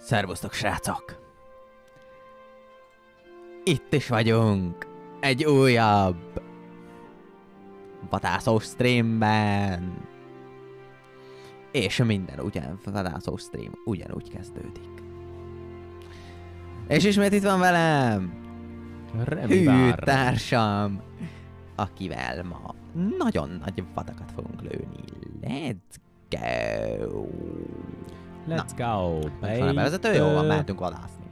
Szervusztok, srácok! Itt is vagyunk! Egy újabb vadászó streamben! És minden ugyan, vadászó stream ugyanúgy kezdődik. És ismét itt van velem! Remi Hű, társam! akivel ma nagyon nagy vadakat fogunk lőni. Let's go! Let's Na. go, baby! Van a bevezető? Jó van, mehetünk vadászni.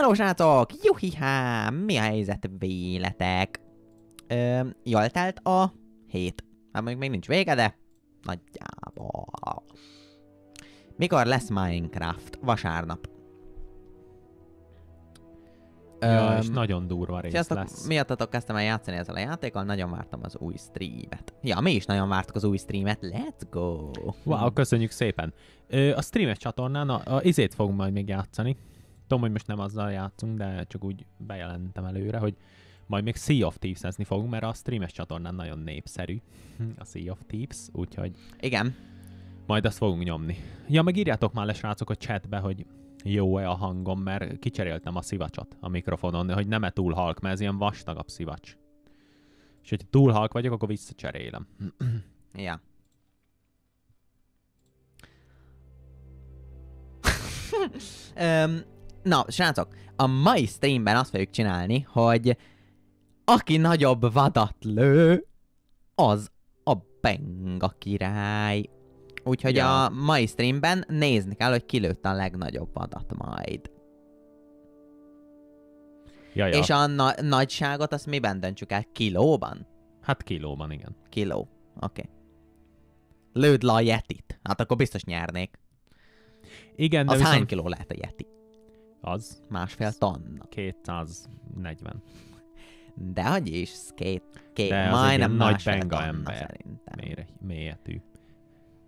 jó, srácok! Juhihá! Mi a helyzet véletek? Ö, jól telt a hét. Hát mondjuk még nincs vége, de nagyjából. Mikor lesz Minecraft? Vasárnap. Ja, um, és nagyon durva rész Sziasztok, lesz. Miattatok kezdtem el játszani ezzel a játékkal, nagyon vártam az új streamet. Ja, mi is nagyon vártuk az új streamet, let's go! Wow, köszönjük szépen! a streamet csatornán a, a izét fogunk majd még játszani. Tudom, hogy most nem azzal játszunk, de csak úgy bejelentem előre, hogy majd még Sea of thieves fogunk, mert a streames csatornán nagyon népszerű hm, a Sea of Thieves, úgyhogy... Igen. Majd azt fogunk nyomni. Ja, meg írjátok már le, srácok, a chatbe, hogy jó-e a hangom, mert kicseréltem a szivacsot a mikrofonon, hogy nem-e túl halk, mert ez ilyen vastagabb szivacs. És hogyha túl halk vagyok, akkor visszacserélem. ja. na, srácok, a mai streamben azt fogjuk csinálni, hogy aki nagyobb vadat lő, az a benga király. Úgyhogy ja. a mai streamben nézni kell, hogy kilőtt a legnagyobb adat majd. Ja, ja. És a na- nagyságot azt miben döntsük el? Kilóban? Hát kilóban, igen. Kiló. Oké. Okay. Lőd le a yetit. Hát akkor biztos nyernék. Igen, de Az viszont... hány kiló lehet a yeti? Az. Másfél tonna. 240. Dehogy is, két, két de majdnem nagy benga ember. Szerintem. Méretű.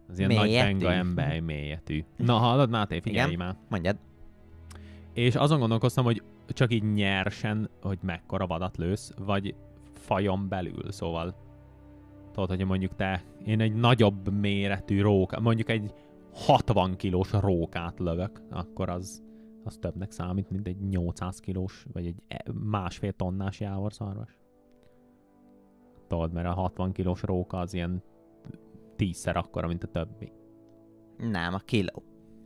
Az ilyen mélyetű. nagy benga ember mélyetű. Na hallod, Máté, figyelj Igen? már. Mondjad. És azon gondolkoztam, hogy csak így nyersen, hogy mekkora vadat lősz, vagy fajon belül, szóval tudod, hogy mondjuk te, én egy nagyobb méretű róka, mondjuk egy 60 kilós rókát lövök, akkor az, az többnek számít, mint egy 800 kilós, vagy egy e, másfél tonnás jávorszarvas. Tudod, mert a 60 kilós róka az ilyen tízszer akkora, mint a többi. Nem, a kiló.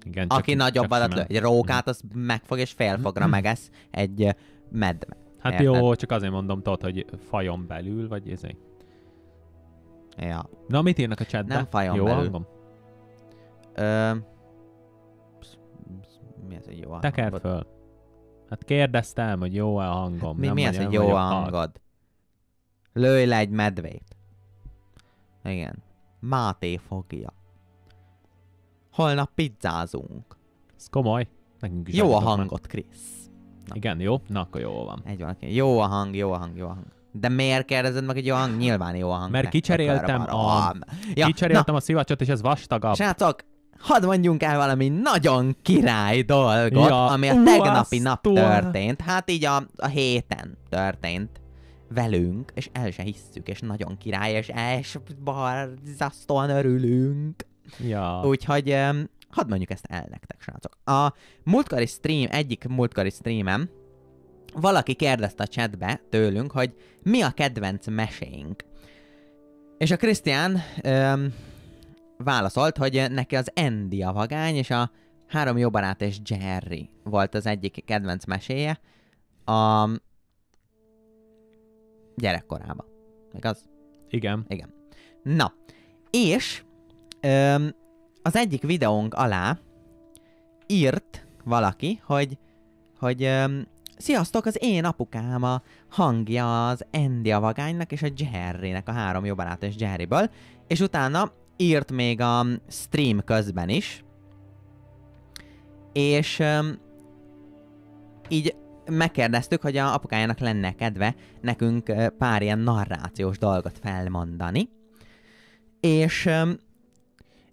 Igen, csak Aki nagyobb adat lő, egy rókát, mhm. az megfog és félfogra mhm. megesz egy medve. Hát Érted? jó, csak azért mondom, tudod, hogy fajon belül, vagy ezért. Ja. Na, mit írnak a chatbe? Nem fajon jó belül. hangom? Ö... Mi az, egy jó hangod? Teker föl. Hát kérdeztem, hogy jó-e a hangom. mi, nem mi az, egy jó hangod? Hang. Lőj le egy medvét. Igen. Máté fogja. Holnap pizzázunk. Ez komoly. Nekünk is jó a hangot, Krisz. Igen, jó? Na, akkor jó van. Egy van, Jó a hang, jó a hang, jó a hang. De miért kérdezed meg, hogy jó a hang? Nyilván jó a hang. Mert kicseréltem a... a... Ja, kicseréltem na. a szivacsot, és ez vastagabb. Srácok, hadd mondjunk el valami nagyon király dolgot, ja, ami a tegnapi nap történt. Hát így a, a héten történt velünk, és el se hisszük, és nagyon király, és és barzasztóan örülünk. Ja. Úgyhogy um, hadd mondjuk ezt el nektek, srácok. A múltkori stream, egyik múltkori streamem, valaki kérdezte a chatbe tőlünk, hogy mi a kedvenc mesénk. És a Krisztián um, válaszolt, hogy neki az Andy a vagány, és a három jó barát és Jerry volt az egyik kedvenc meséje. A, gyerekkorába. Igaz? Igen. Igen. Na, és öm, az egyik videónk alá írt valaki, hogy, hogy öm, Sziasztok, az én apukám a hangja az Andy a vagánynak és a Jerrynek, a három jó barát és Jerryből, és utána írt még a stream közben is, és um, így megkérdeztük, hogy a apukájának lenne kedve nekünk pár ilyen narrációs dolgot felmondani. És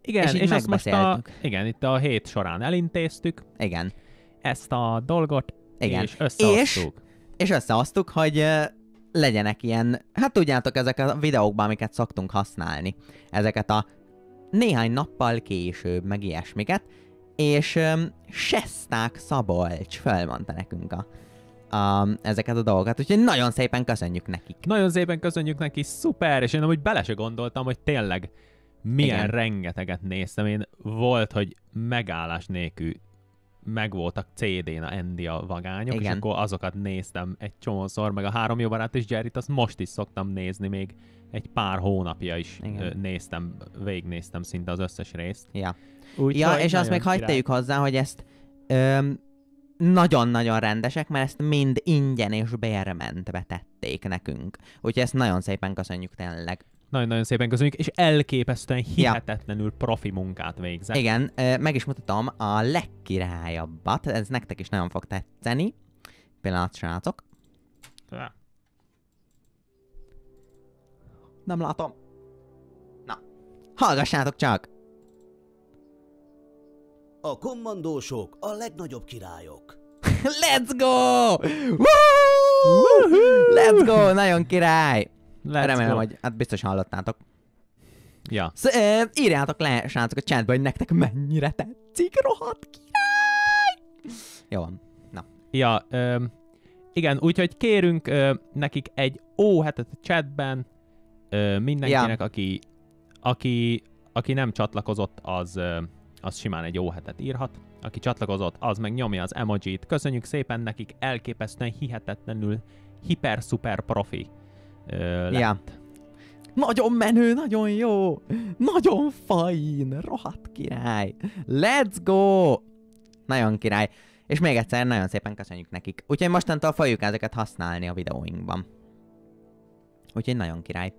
igen, és, és most a, igen, itt a hét során elintéztük. Igen. Ezt a dolgot, igen. és összehoztuk. És, és összehoztuk, hogy legyenek ilyen, hát tudjátok, ezek a videókban, amiket szoktunk használni, ezeket a néhány nappal később, meg ilyesmiket, és um, Sesták Szabolcs felmondta nekünk a a, ezeket a dolgokat, úgyhogy nagyon szépen köszönjük nekik. Nagyon szépen köszönjük neki, szuper, és én amúgy bele se gondoltam, hogy tényleg milyen Igen. rengeteget néztem. Én volt, hogy megállás nélkül megvoltak CD-n a a vagányok, Igen. és akkor azokat néztem egy csomószor, meg a három jó barát és jerry azt most is szoktam nézni, még egy pár hónapja is Igen. néztem, végignéztem szinte az összes részt. Ja, Úgy, ja és azt még hagyjuk hozzá, hogy ezt öm, nagyon-nagyon rendesek, mert ezt mind ingyen és bérmentbe tették nekünk. Úgyhogy ezt nagyon szépen köszönjük tényleg. Nagyon-nagyon szépen köszönjük, és elképesztően hihetetlenül ja. profi munkát végzett. Igen, meg is mutatom a legkirályabbat, ez nektek is nagyon fog tetszeni. Pillanat, srácok. Ja. Nem látom. Na, hallgassátok csak! A kommandósok a legnagyobb királyok. Let's go! Let's go! Nagyon király! Let's Remélem, go. hogy hát biztos hallottátok. Ja. Szóval, írjátok le, srácok, a csendben, hogy nektek mennyire tetszik, rohadt király! Jó van. Na. Ja, ö, igen, úgyhogy kérünk ö, nekik egy ó hetet a chatben, ö, mindenkinek, ja. aki, aki, aki nem csatlakozott, az... Ö, az simán egy jó hetet írhat. Aki csatlakozott, az meg nyomja az emojit. Köszönjük szépen nekik, elképesztően hihetetlenül hiper super profi ö, lett. Ja. Nagyon menő, nagyon jó, nagyon fajn, rohadt király. Let's go! Nagyon király. És még egyszer nagyon szépen köszönjük nekik. Úgyhogy mostantól fogjuk ezeket használni a videóinkban. Úgyhogy nagyon király.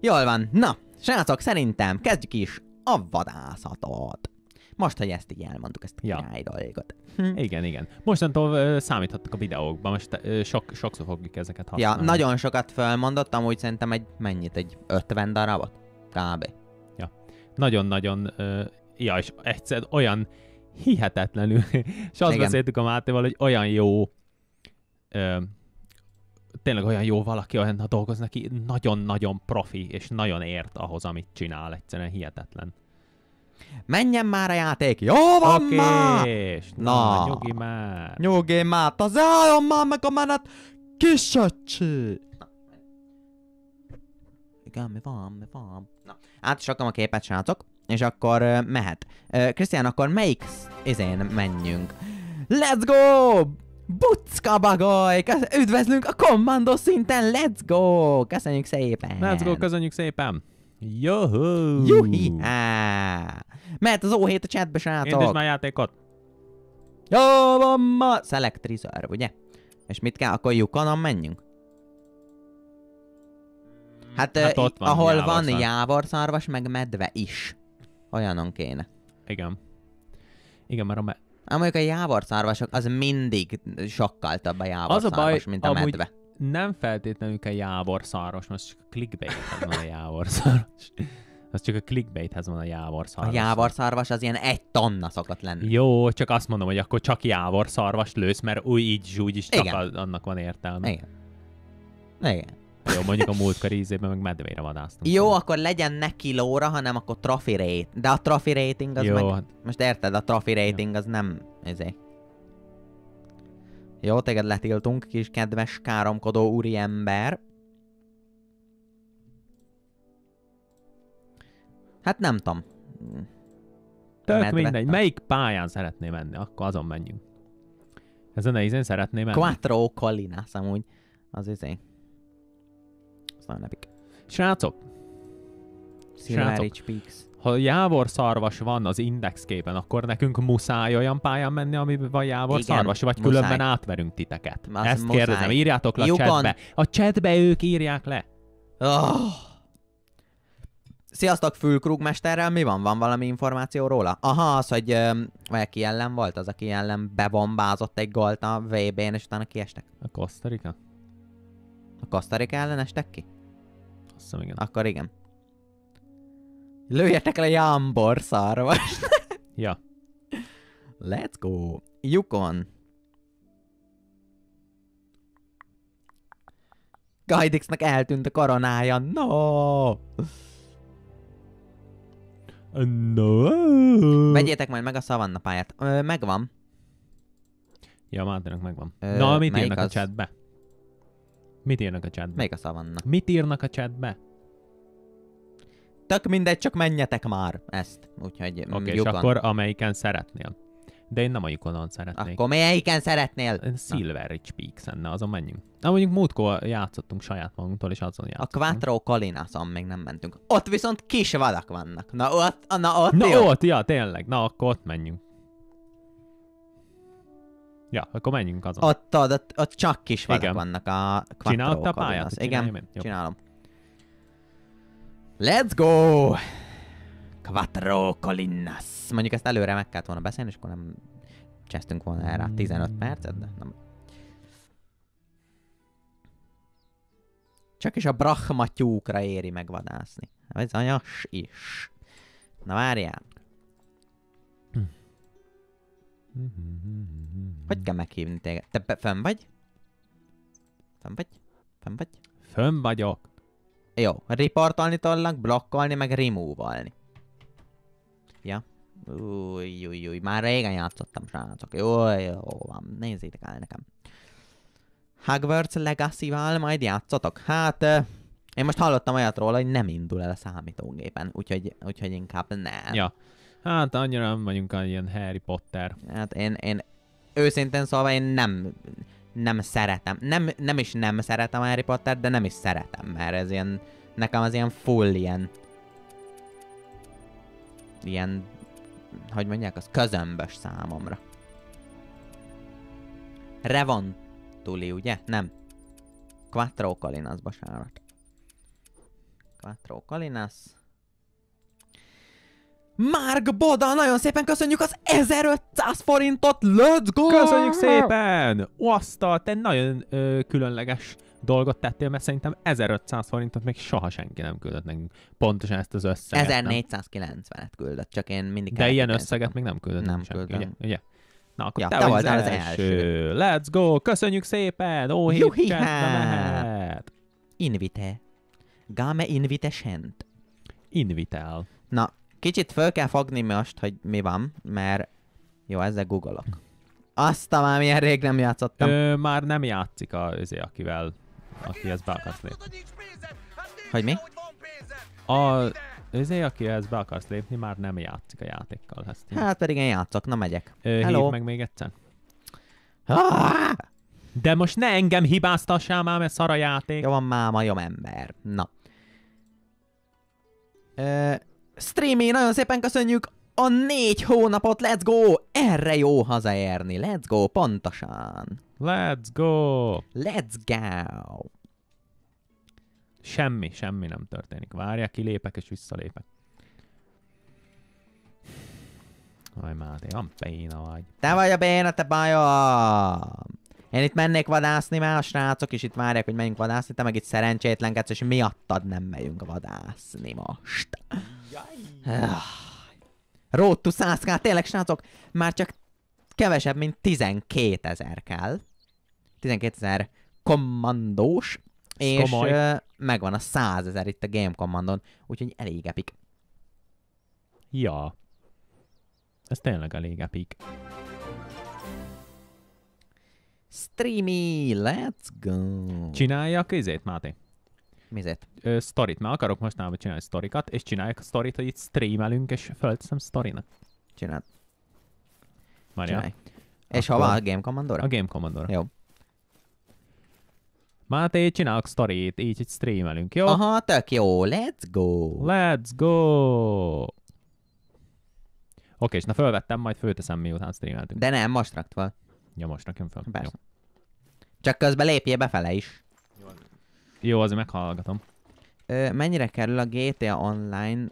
Jól van, na, srácok, szerintem kezdjük is a vadászatot. Most, hogy ezt így elmondtuk, ezt a ja. királydalgot. Hm. Igen, igen. Mostantól ö, számíthattak a videókban, most ö, sok, sokszor fogjuk ezeket használni. Ja, nagyon sokat felmondottam, úgy szerintem egy mennyit, egy 50 darabot? Kb. Ja, nagyon-nagyon, uh, ja, és egyszer olyan hihetetlenül, és azt igen. beszéltük a Mátéval, hogy olyan jó ö, tényleg olyan jó valaki, olyan dolgoz neki, nagyon-nagyon profi, és nagyon ért ahhoz, amit csinál, egyszerűen hihetetlen. Menjen már a játék! Jó van okay. már! Na, na, nyugi már! Nyugi már! Az álljon már meg a menet! Kisöcsi! Igen, mi van, mi van? Na, át is a képet, srácok, és akkor uh, mehet. Krisztián, uh, akkor melyik izén menjünk? Let's go! Bucka bagoly! Üdvözlünk a kommandó szinten! Let's go! Köszönjük szépen! Let's go, köszönjük szépen! Juhu! Juhi! Mert az O7 a chatbe srácok! Én is már játékot! Jó van ma! reserve, ugye? És mit kell? Akkor lyukonon menjünk? Mm, hát, hát eh, ott van ahol jávorszarvas. van jávorszarvas, meg medve is. Olyanon kéne. Igen. Igen, mert a medve... Amúgy a jávorszarvasok, az mindig sokkal több a jávorszarvas, az a baj, mint a amúgy... medve nem feltétlenül kell szaros, most csak a clickbaithez van a szaros. Az csak a clickbaithez van a szarvas. A szarvas az ilyen egy tonna szokott lenni. Jó, csak azt mondom, hogy akkor csak szarvas lősz, mert úgy így zsúgy is csak az, annak van értelme. Igen. Igen. Jó, mondjuk a múltkor ízében meg medvére vadásztunk. Jó, szóval. akkor legyen ne kilóra, hanem akkor trophy rate. De a trophy rating az Jó. meg... Most érted, a trophy rating Jó. az nem... Ezért. Jó, téged letiltunk, kis kedves káromkodó úriember. Hát nem tudom. Tök Medve. mindegy. Melyik pályán szeretné menni? Akkor azon menjünk. Ez a izén szeretné menni. Quattro Collina amúgy. Az izé. Azt nagyon epik. Srácok! Silver Peaks ha jávor szarvas van az indexképen, akkor nekünk muszáj olyan pályán menni, amiben van jávor Igen, szarvas, vagy muszáj. különben átverünk titeket. Az Ezt muszáj. kérdezem, írjátok le Jukon. a chatbe. A chatbe ők írják le. Oh. Sziasztok, Fülkrugmesterrel, mi van? Van valami információ róla? Aha, az, hogy öm, valaki ellen volt, az, aki ellen bebombázott egy gólt a vb n és utána kiestek. A Costa Rica? A Costa Rica ellen estek ki? Azt hiszem, igen. Akkor igen. Lőjetek le jámbor szarvas. ja. Let's go. Yukon. Gajdixnak eltűnt a koronája. No! No! Vegyétek majd meg a szavanna pályát. Ö, megvan. Ja, Máténak megvan. Ö, Na, mit írnak az... a chatbe? Mit írnak a chatbe? Melyik a szavanna? Mit írnak a chatbe? Tök mindegy, csak menjetek már ezt. Úgyhogy mm, Oké, okay, és akkor amelyiken szeretnél. De én nem a Yukonon szeretnék. Akkor melyiken szeretnél? Silver Rich Peaks enne, azon menjünk. Na mondjuk múltkor játszottunk saját magunktól, és azon játszottunk. A Quattro Kalinason még nem mentünk. Ott viszont kis vadak vannak. Na ott, na ott. Na jó. ott, ja, tényleg. Na akkor ott menjünk. Ja, akkor menjünk azon. Ott, ott, ott, csak kis vadak Igen. vannak a Quattro a pályát? Igen, csinálom. Let's go! Quattro Colinas. Mondjuk ezt előre meg kellett volna beszélni, és akkor nem csesztünk volna erre 15 percet, de nem. Csak is a brahmatyúkra éri megvadászni. Ez anyas is. Na várjál. Hogy kell meghívni téged? Te fönn vagy? Fönn vagy? Fönn vagy? Fönn vagyok. Jó, riportalni tudnak, blokkolni, meg remove-alni. Ja. Új, új, új, már régen játszottam, srácok. Jó, jó van, nézzétek el nekem. Hogwarts Legacy-val majd játszotok? Hát, én most hallottam olyat róla, hogy nem indul el a számítógépen, úgyhogy, úgyhogy inkább nem. Ja. Hát annyira nem vagyunk ilyen Harry Potter. Hát én, én őszintén szólva én nem nem szeretem. Nem, nem is nem szeretem Harry Pottert, de nem is szeretem, mert ez ilyen, nekem az ilyen full ilyen, ilyen, hogy mondják, az közömbös számomra. Revon ugye? Nem. Quattro Kalinas, bocsánat. Quattro Kalinas. Márk Boda, nagyon szépen köszönjük az 1500 forintot, let's go! Köszönjük szépen! Osztal, te nagyon ö, különleges dolgot tettél, mert szerintem 1500 forintot még soha senki nem küldött nekünk. Pontosan ezt az összeget. 1490-et küldött, csak én mindig... De ilyen összeget még nem küldött nem senki, küldöm. ugye? ugye? Na, akkor ja, te, te vagy az, az első. első. Let's go! Köszönjük szépen! Ó, hét hát! mehet! Invite. Game invite sent. Invitel. Na, Kicsit föl kell fogni most, hogy mi van, mert jó, ezzel googolok. Azt a már milyen rég nem játszottam. Ö, már nem játszik a özé, akivel, ezt be akarsz lépni. Hát hogy mi? A izé, aki ezt be akarsz lépni, már nem játszik a játékkal. Ezt Hát pedig én játszok, na megyek. Ö, Hello. meg még egyszer. Ha. Ah! De most ne engem hibáztassál már, mert szar a játék. Jó van máma, jó ember. Na. Ö, streamé nagyon szépen köszönjük a négy hónapot, let's go! Erre jó hazaérni, let's go, pontosan. Let's go! Let's go! Semmi, semmi nem történik. Várják, kilépek és visszalépek. Aj, Máté, olyan béna vagy. Te vagy a béna, te bajom! Én itt mennék vadászni, mert a srácok is itt várják, hogy menjünk vadászni, te meg itt szerencsétlenkedsz, és miattad nem megyünk vadászni most. Road to 100k, tényleg srácok, már csak kevesebb, mint 12 ezer kell. 12 ezer kommandós, és Komoly. megvan a 100 ezer itt a Game Commandon, úgyhogy elég epik. Ja. Ez tényleg elég epik. Streamy, let's go! Csinálja a kézét, Máté? Mizet? Ö, sztorit. mert akarok mostanában csinálni sztorikat, és csináljuk a sztorit, hogy itt streamelünk, és fölteszem sztorinak. Csináld. Várjál. Csinálj. És hova? A Game Commander? A Game Commander. Jó. Máté, csinálok sztorit, így egy streamelünk, jó? Aha, tök jó, let's go! Let's go! Oké, és na fölvettem, majd fölteszem, miután streameltünk. De nem, most fel. Ja, most rakjam fel. Persze. Jó. Csak közben lépjél befele is. Jó, azért meghallgatom. Ö, mennyire kerül a GTA Online-hoz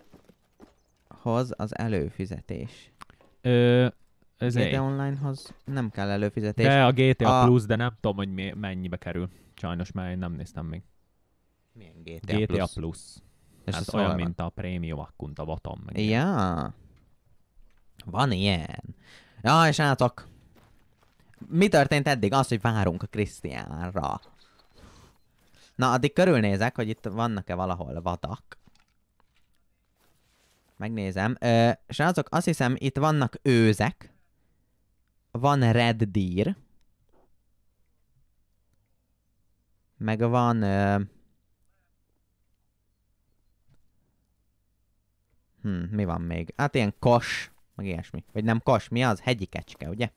az előfizetés? Ö, ez GTA Online-hoz nem kell előfizetés. De a GTA a... Plus, de nem tudom, hogy mi, mennyibe kerül. Sajnos már én nem néztem még. Milyen GTA, GTA Plus? Plus. Hát ez hát olyan, van? mint a Premium Akkunt, a Vatom. ja. Ilyen. Van ilyen. Ja, és átok. Mi történt eddig? Az, hogy várunk a Krisztiánra. Na, addig körülnézek, hogy itt vannak-e valahol vadak. Megnézem. Ö, srácok, azt hiszem, itt vannak őzek. Van red deer. Meg van... Ö... Hm, mi van még? Hát ilyen kos, meg ilyesmi. Vagy nem kos, mi az? Hegyi kecske, ugye?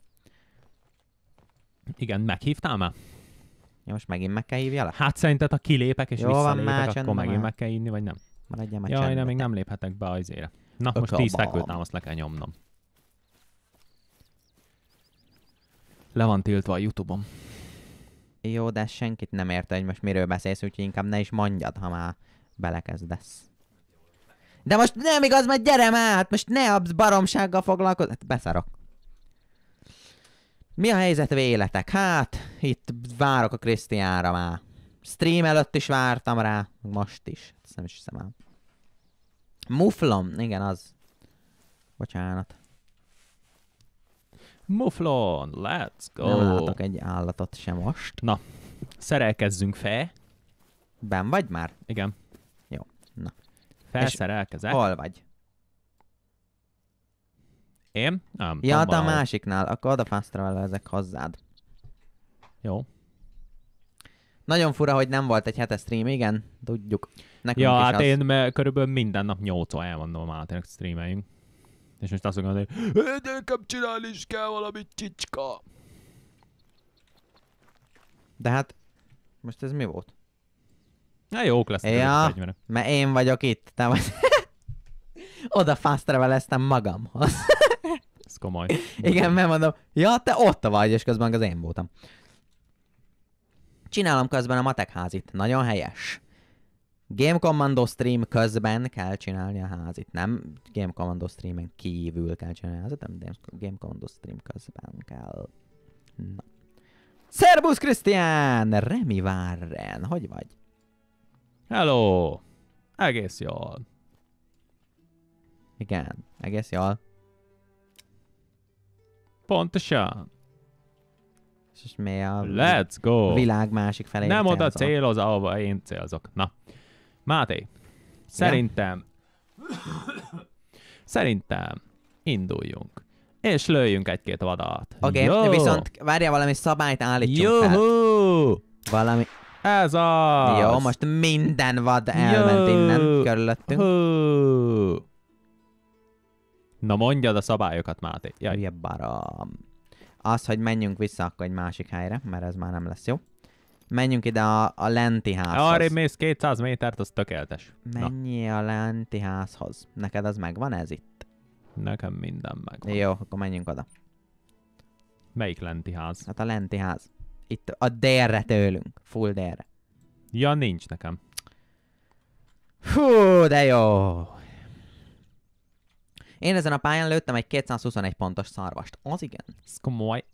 Igen, meghívtál már? Ja, most megint meg kell le? Hát szerinted, ha kilépek és Jó, visszalépek, van, akkor megint már. meg kell inni, vagy nem? Maradjam a Jaj, nem, még nem léphetek be az ére. Na, Ök most 10 azt le kell nyomnom. Le van tiltva a Youtube-om. Jó, de senkit nem ért, hogy most miről beszélsz, úgyhogy inkább ne is mondjad, ha már belekezdesz. De most nem igaz, mert gyere már, hát most ne a baromsággal foglalkozz. Hát beszarok. Mi a helyzet véletek? Hát, itt várok a Krisztiánra már. Stream előtt is vártam rá, most is. Ezt nem is hiszem el. Muflom, igen, az. Bocsánat. Muflon, let's go! Nem látok egy állatot sem most. Na, szerelkezzünk fel. Ben vagy már? Igen. Jó, na. Felszerelkezek. És hol vagy? Én? Nem. Ja, de a másiknál. Akkor a fast travel ezek hozzád. Jó. Nagyon fura, hogy nem volt egy hete stream, igen, tudjuk. Nekünk ja, hát az. én mert körülbelül minden nap 8 elmondom van tényleg streameljünk. És most azt gondolom, hogy de nekem csinálni is kell valami csicska. De hát, most ez mi volt? Na jó, lesz. ja, mert én vagyok itt, te vagy. Oda fast magam magamhoz. ez komoly. Igen, mert mondom, ja, te ott vagy, és közben az én voltam. Csinálom közben a matek házit. Nagyon helyes. Game Commando stream közben kell csinálni a házit. Nem Game Commando streamen kívül kell csinálni a házit, nem Game Commando stream közben kell. Na. Szerbusz Krisztián! Remi Várren, hogy vagy? Hello! Egész jól. Igen, egész jól. Pontosan. És most mi a Let's go. világ másik felé? Nem oda cél az ahova én célzok. Na. Máté, szerintem... szerintem induljunk. És lőjünk egy-két vadat. Oké, okay, viszont várjál valami szabályt állítsunk Juhu! fel. Valami... Ez az! Jó, most minden vad elment Jó. innen körülöttünk. Hú. Na mondjad a szabályokat, Máté. Jaj. Hülye Az, hogy menjünk vissza akkor egy másik helyre, mert ez már nem lesz jó. Menjünk ide a, a lenti házhoz. Arrébb mész 200 métert, az tökéletes. Mennyi Na. a lenti házhoz? Neked az megvan ez itt? Nekem minden megvan. Jó, akkor menjünk oda. Melyik lenti ház? Hát a lenti ház. Itt a délre tőlünk. Full délre. Ja, nincs nekem. Hú, de jó. Én ezen a pályán lőttem egy 221 pontos szarvast. Az igen. Ez komoly.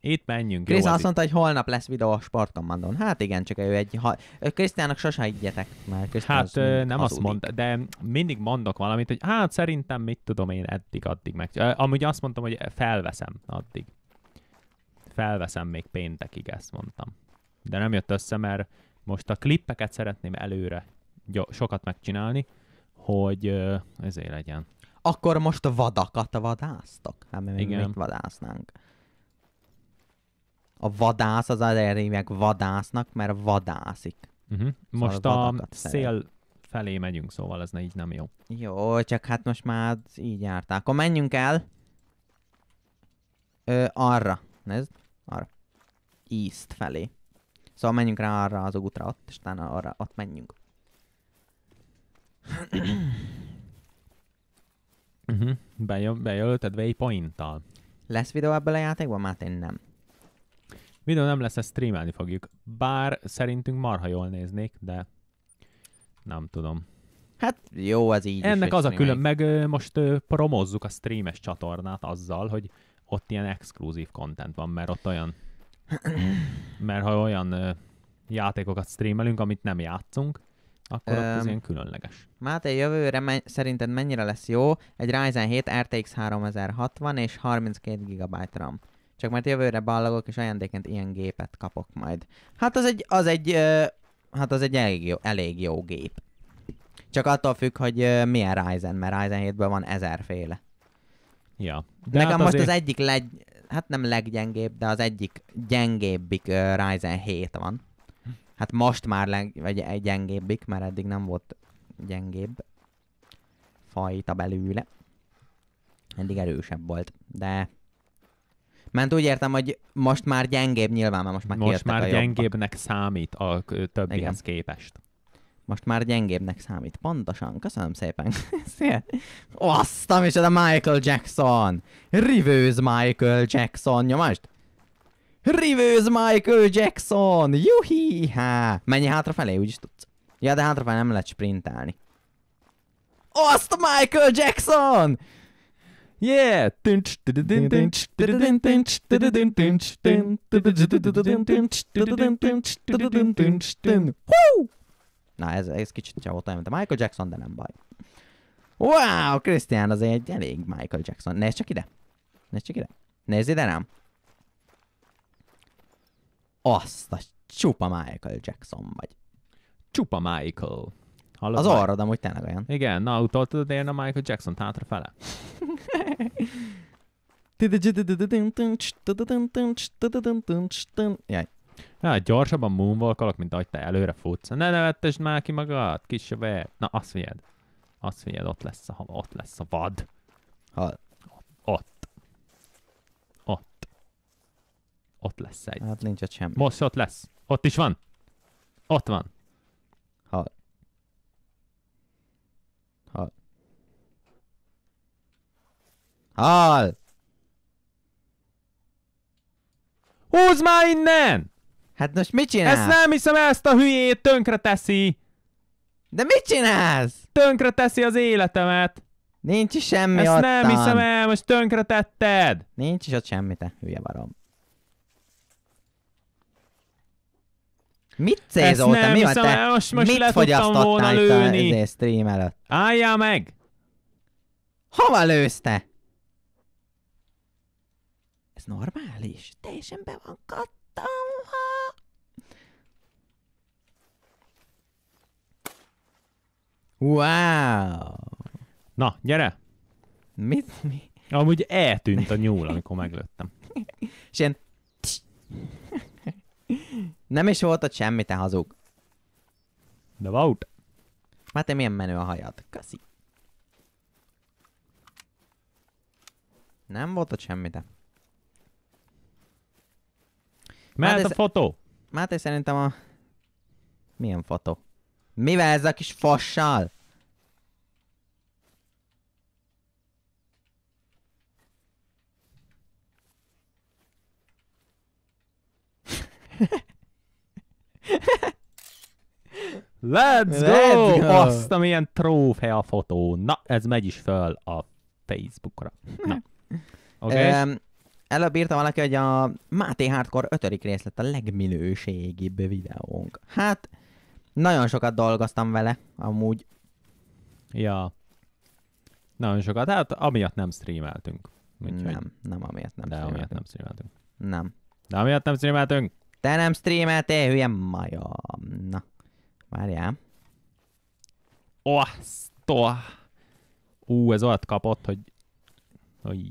Itt menjünk. Krisz azt mondta, hogy holnap lesz videó a Sportkommandon. Hát igen, csak ő egy... Ha... Krisztiának sose higgyetek már. Krisztián hát az nem hazudik. azt mondta, de mindig mondok valamit, hogy hát szerintem mit tudom én eddig-addig meg... Amúgy azt mondtam, hogy felveszem addig. Felveszem még péntekig, ezt mondtam. De nem jött össze, mert most a klippeket szeretném előre sokat megcsinálni, hogy ezért legyen akkor most a vadakat vadásztok. Hát mi Igen. mit vadásznánk? A vadász az elérények vadásznak, mert vadászik. Uh-huh. Szóval most a, szél felé. felé megyünk, szóval ez ne, így nem jó. Jó, csak hát most már így jártál. Akkor menjünk el. Ö, arra. Nézd, arra. East felé. Szóval menjünk rá arra az útra ott, és utána arra ott menjünk. Uh-huh. Mhm. Bejel, bejelöltedve egy pointtal. Lesz videó ebből a játékban? Már én nem. Videó nem lesz, ezt streamelni fogjuk. Bár szerintünk marha jól néznék, de nem tudom. Hát jó, az így Ennek is, az a külön, meg ö, most ö, promozzuk a streames csatornát azzal, hogy ott ilyen exkluzív content van, mert ott olyan, mert ha olyan ö, játékokat streamelünk, amit nem játszunk, akkor um, az ilyen különleges. Máté, jövőre me- szerinted mennyire lesz jó egy Ryzen 7 RTX 3060 és 32 GB RAM? Csak mert jövőre ballagok és ajándéként ilyen gépet kapok majd. Hát az egy, az egy, uh, hát az egy elég jó, elég jó gép. Csak attól függ, hogy uh, milyen Ryzen, mert Ryzen 7 ben van ezerféle. Ja. De Nekem hát most azért... az egyik legy, hát nem leggyengébb, de az egyik gyengébbik uh, Ryzen 7 van. Hát most már len- vagy gyengébbik, mert eddig nem volt gyengébb fajta belőle. Eddig erősebb volt, de... Ment úgy értem, hogy most már gyengébb nyilván, mert most már Most már a gyengébbnek jobbak. számít a többihez Igen. képest. Most már gyengébbnek számít. Pontosan, köszönöm szépen. Szia. Aztam is, a Michael Jackson! Rivőz Michael Jackson! Nyomást! Reverse Michael Jackson! Juhi! Há! Menj hátrafelé, úgyis tudsz. Ja, de hátrafelé nem lehet sprintálni. Azt Michael Jackson! Yeah! Na, ez, ez kicsit csalóta, mint a Michael Jackson, de nem baj. Wow, Christian azért egy elég Michael Jackson. Nézd csak ide! Nézd csak ide! Nézd ide rám! Azt a csupa Michael Jackson vagy. Csupa Michael. Hallod az arra, de hogy tényleg olyan. Igen, na utol tudod érni a Michael Jackson hátrafele. Jaj. Ja, gyorsabban alak, mint ahogy te előre futsz. Ne nevettesd már ki magad, jövő. Na, azt figyeld. Azt figyeld, ott lesz a, ott lesz a vad. Hall. Ott lesz egy. Hát nincs ott semmi. Most ott lesz. Ott is van. Ott van. Ha. Ha. Hal! Húzd már innen! Hát most mit csinálsz? Ezt nem hiszem, ezt a hülyét tönkre teszi! De mit csinálsz? Tönkre teszi az életemet! Nincs is semmi Ezt ottan. nem hiszem el, most tönkre tetted! Nincs is ott semmi, te hülye varom. Mit célzoltál? Mi van? te? Most, most Mit fogyasztottál itt a stream előtt? Álljál meg! Hova lőzte? Ez normális? Teljesen be van kattanva. Wow! Na, gyere! Mit? Mi? Amúgy eltűnt a nyúl, amikor meglőttem. És ilyen... Nem is volt ott semmi, te hazug. De volt. Hát te milyen menő a hajad. Köszi. Nem volt ott semmi, te. Mert Máté a fotó. Máté szerintem a... Milyen fotó? Mivel ez a kis fassal? Let's go! Let's go! Azt, amilyen trófea fotó. Na, ez megy is föl a Facebookra. Na. Okay. Um, előbb írta valaki, hogy a Máté Hardcore ötödik rész lett a legminőségibb videónk. Hát, nagyon sokat dolgoztam vele, amúgy. Ja. Nagyon sokat. Hát, amiatt nem streameltünk. Nem, nem amiatt nem De streameltünk. amiatt nem streameltünk. Nem. De amiatt nem streameltünk, te nem streameltél, hülye majom. Na, várjál. Osztó! Ú, ez olyat kapott, hogy... hogy...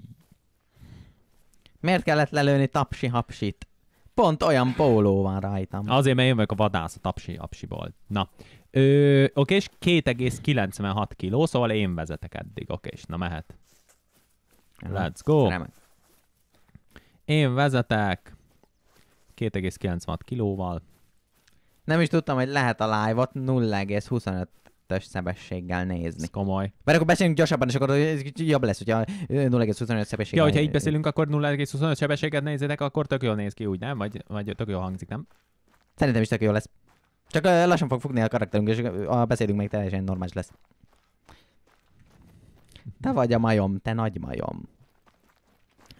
Miért kellett lelőni tapsi-hapsit? Pont olyan póló van rajtam. Azért, mert én vagyok a vadász a tapsi-hapsiból. Na, Ö, oké, és 2,96 kg, szóval én vezetek eddig. Oké, és na mehet. Let's go. Remek. Én vezetek. 2,96 kilóval. Nem is tudtam, hogy lehet a live-ot 0,25-ös sebességgel nézni. Ez komoly. Mert akkor beszélünk gyorsabban, és akkor jobb lesz, hogyha 0,25 sebességgel. Ja, hogyha így beszélünk, akkor 0,25 sebességet nézzétek, akkor tök jól néz ki, úgy nem? Vagy, vagy tök jól hangzik, nem? Szerintem is tök jó lesz. Csak lassan fog fogni a karakterünk, és a beszédünk meg teljesen normális lesz. Te vagy a majom, te nagy majom.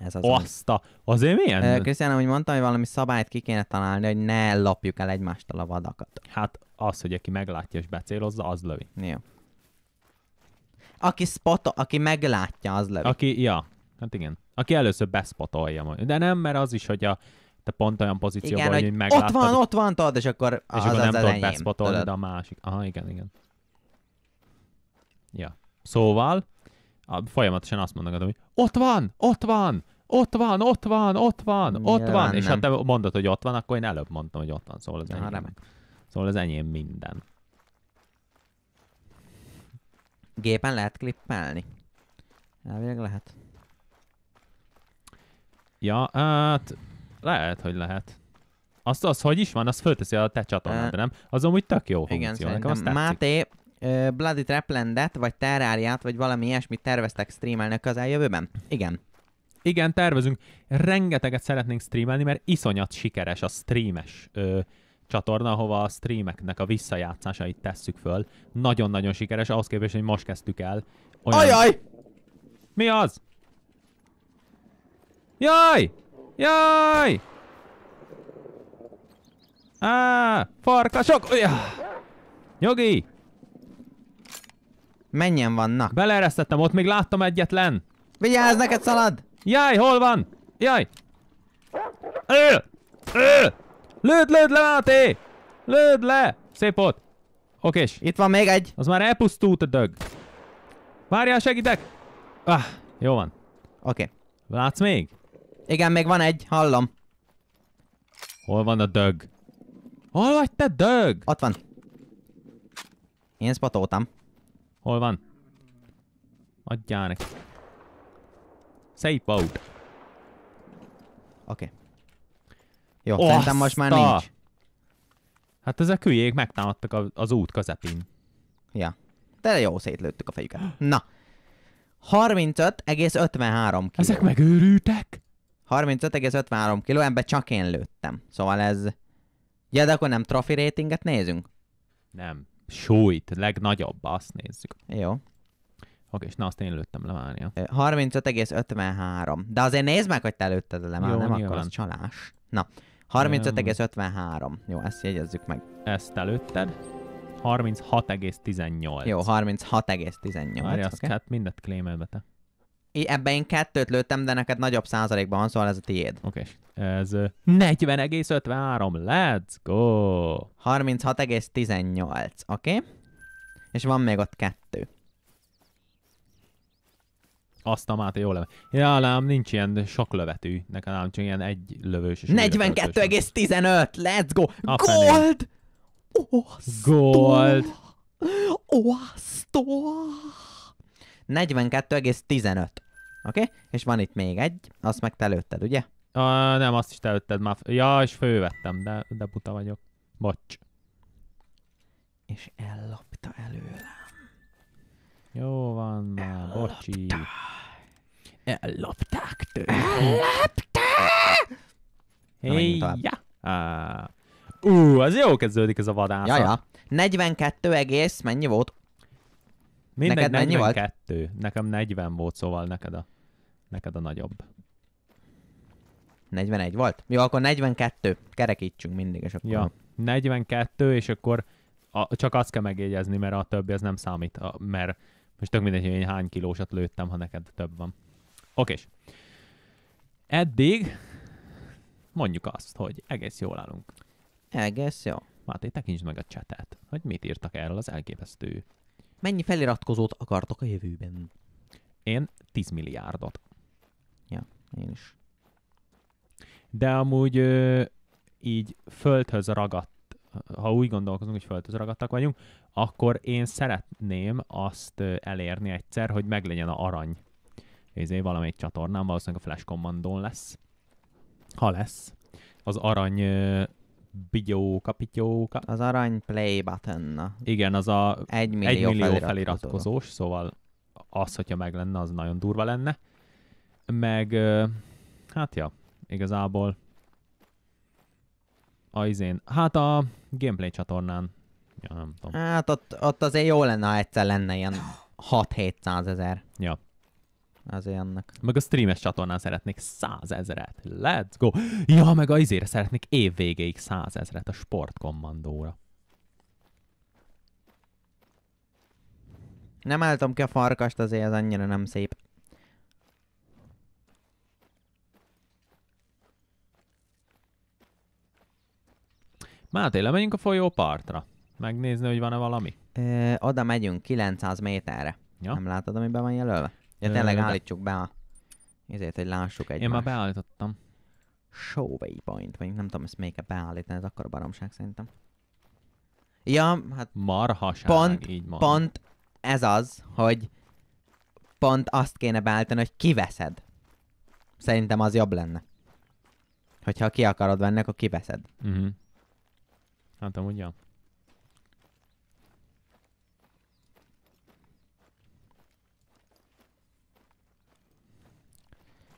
Ez az. Azt a... Azért milyen? Köszönöm, hogy mondtam, hogy valami szabályt ki kéne találni, hogy ne lapjuk el egymást a vadakat. Hát az, hogy aki meglátja és becélozza, az lövi. Jó. Aki spot, aki meglátja, az lövi. Aki, ja, hát igen. Aki először bespotolja, majd. De nem, mert az is, hogy a, te pont olyan pozícióban, igen, hogy, hogy megláttad. Ott van, ott van, tudod, és akkor és az, akkor nem az tudod beszpatolni, de a másik. Aha, igen, igen. Ja. Szóval, folyamatosan azt mondogatom, hogy ott van, ott van, ott van, ott van, ott van, ott van. És ha hát te mondod, hogy ott van, akkor én előbb mondtam, hogy ott van, szóval az ja, enyém. Remek. Szóval az enyém minden. Gépen lehet klippelni? Elvileg lehet. Ja, hát lehet, hogy lehet. Azt az, hogy is van, az fölteszi a te csatornádra, nem? Az amúgy tök jó Igen, funkció, nekem azt Máté, ö, Bloody Traplandet, vagy Terráriát, vagy valami ilyesmit terveztek streamelni az eljövőben? Igen. Igen, tervezünk. Rengeteget szeretnénk streamelni, mert iszonyat sikeres a streames ö, csatorna, ahova a streameknek a visszajátszásait tesszük föl. Nagyon-nagyon sikeres, ahhoz képest, hogy most kezdtük el. Olyan... Ajaj! Mi az? Jaj! Jaj! Á, farkasok! Ujjá! Nyugi! Menjen vannak? Beleeresztettem, ott még láttam egyetlen. Vigyázz, neked szalad! Jaj, hol van? Jaj! Ö! Ö! Lőd, lőd le, Máté! Lőd le! Szép volt. Okés. Itt van még egy. Az már elpusztult a dög. Várjál, segítek! Ah, jó van. Oké. Okay. Látsz még? Igen, még van egy, hallom. Hol van a dög? Hol vagy te dög? Ott van. Én spatoltam. Hol van? Adjál neki. Szép out. Oké. Okay. Jó, Oszta! szerintem most már nincs. Hát ezek hülyék megtámadtak az út közepén. Ja. De jó, szétlőttük a fejüket. Na. 35,53 kiló. Ezek megőrültek? 35,53 kiló, ebbe csak én lőttem. Szóval ez... Ja, de akkor nem trofi ratinget nézünk? Nem súlyt, legnagyobb, azt nézzük. Jó. Oké, és na azt én lőttem le, Mária. 35,53. De azért nézd meg, hogy te lőtted le, már nem, akkor az csalás. Na, 35,53. Jó, ezt jegyezzük meg. Ezt előtted. 36,18. Jó, 36,18. Várj, azt okay. hát mindet klémelve te. Ebben én kettőt lőttem, de neked nagyobb százalékban van, szóval ez a tiéd. Oké. Okay. Ez 40,53, let's go! 36,18, oké? Okay? És van még ott kettő. Azt a Máté jól leve. Ja, nem, nincs ilyen sok lövetű. Nekem nem csak ilyen egy lövős. 42,15! Let's go! A Gold! Osztó! Gold! Osztó! 42,15. Oké? Okay? És van itt még egy. Azt meg te lőtted, ugye? Uh, nem, azt is te ötted már. Ja, és fővettem, de, de buta vagyok. Bocs. És ellopta előlem. Jó van már, bocsi. Ellopták tőle. Ellopta! Ja. Ú, Ú, az jó kezdődik ez a vadászat. ja. 42 egész, mennyi volt? Mindegy, neked mennyi 42. Volt? Nekem 40 volt, szóval neked a, neked a nagyobb. 41 volt? Jó, akkor 42. Kerekítsünk mindig, és akkor... Ja, 42, és akkor a, csak azt kell megjegyezni, mert a többi az nem számít, a, mert most tök mindegy, hogy én hány kilósat lőttem, ha neked több van. Oké. Eddig mondjuk azt, hogy egész jól állunk. Egész jó. Máté, tekintsd meg a csetet, hogy mit írtak erről az elképesztő. Mennyi feliratkozót akartok a jövőben? Én 10 milliárdot. Ja, én is. De amúgy ö, így földhöz ragadt, ha úgy gondolkozunk, hogy földhöz ragadtak vagyunk, akkor én szeretném azt elérni egyszer, hogy meglegyen a arany. valami valamelyik csatornán, valószínűleg a Flash Commandon lesz. Ha lesz. Az arany ö, bigyóka, pityóka. Az arany play button. Igen, az a egy millió, egy millió feliratkozós, feliratkozós, szóval az, hogyha meg lenne, az nagyon durva lenne. Meg, hát ja, igazából. A izén. Hát a gameplay csatornán. Ja, nem tudom. Hát ott, ott azért jó lenne, ha egyszer lenne ilyen 6-700 ezer. Ja. Azért annak. Meg a streames csatornán szeretnék 100 ezeret. Let's go! Ja, meg a izére szeretnék év végéig 100 ezeret a sportkommandóra. Nem álltam ki a farkast, azért ez annyira nem szép. Máté, lemegyünk a folyó partra. Megnézni, hogy van-e valami? Ö, oda megyünk 900 méterre. Ja. Nem látod, amiben van jelölve? Ja, Ö, tényleg de... állítsuk be a... Ezért, hogy lássuk egymást. Én már beállítottam. Showway point, vagy nem tudom ezt még kell beállítani, ez akkor baromság szerintem. Ja, hát... Marhaság, pont, így mondom. Pont ez az, hogy pont azt kéne beállítani, hogy kiveszed. Szerintem az jobb lenne. Hogyha ki akarod venni, akkor kiveszed. Uh-huh. Hát amúgy ja.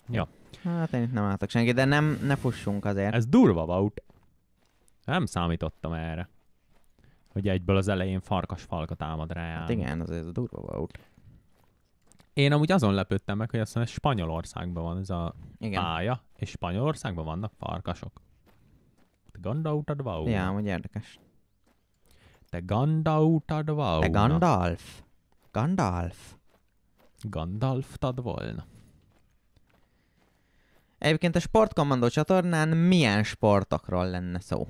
Ja. Hát én itt nem látok senkit, de nem, ne fussunk azért. Ez durva volt. Nem számítottam erre. Hogy egyből az elején farkas falka támad rá. Hát igen, azért ez durva volt. Én amúgy azon lepődtem meg, hogy azt mondom, hogy Spanyolországban van ez a igen. pálya, és Spanyolországban vannak farkasok. Te Gandalf a Dvauna. Ja, amúgy érdekes. Te Gandalf a Te Gandalf. Gandalf. Gandalf tad volna. Egyébként a Sportkommandó csatornán milyen sportokról lenne szó?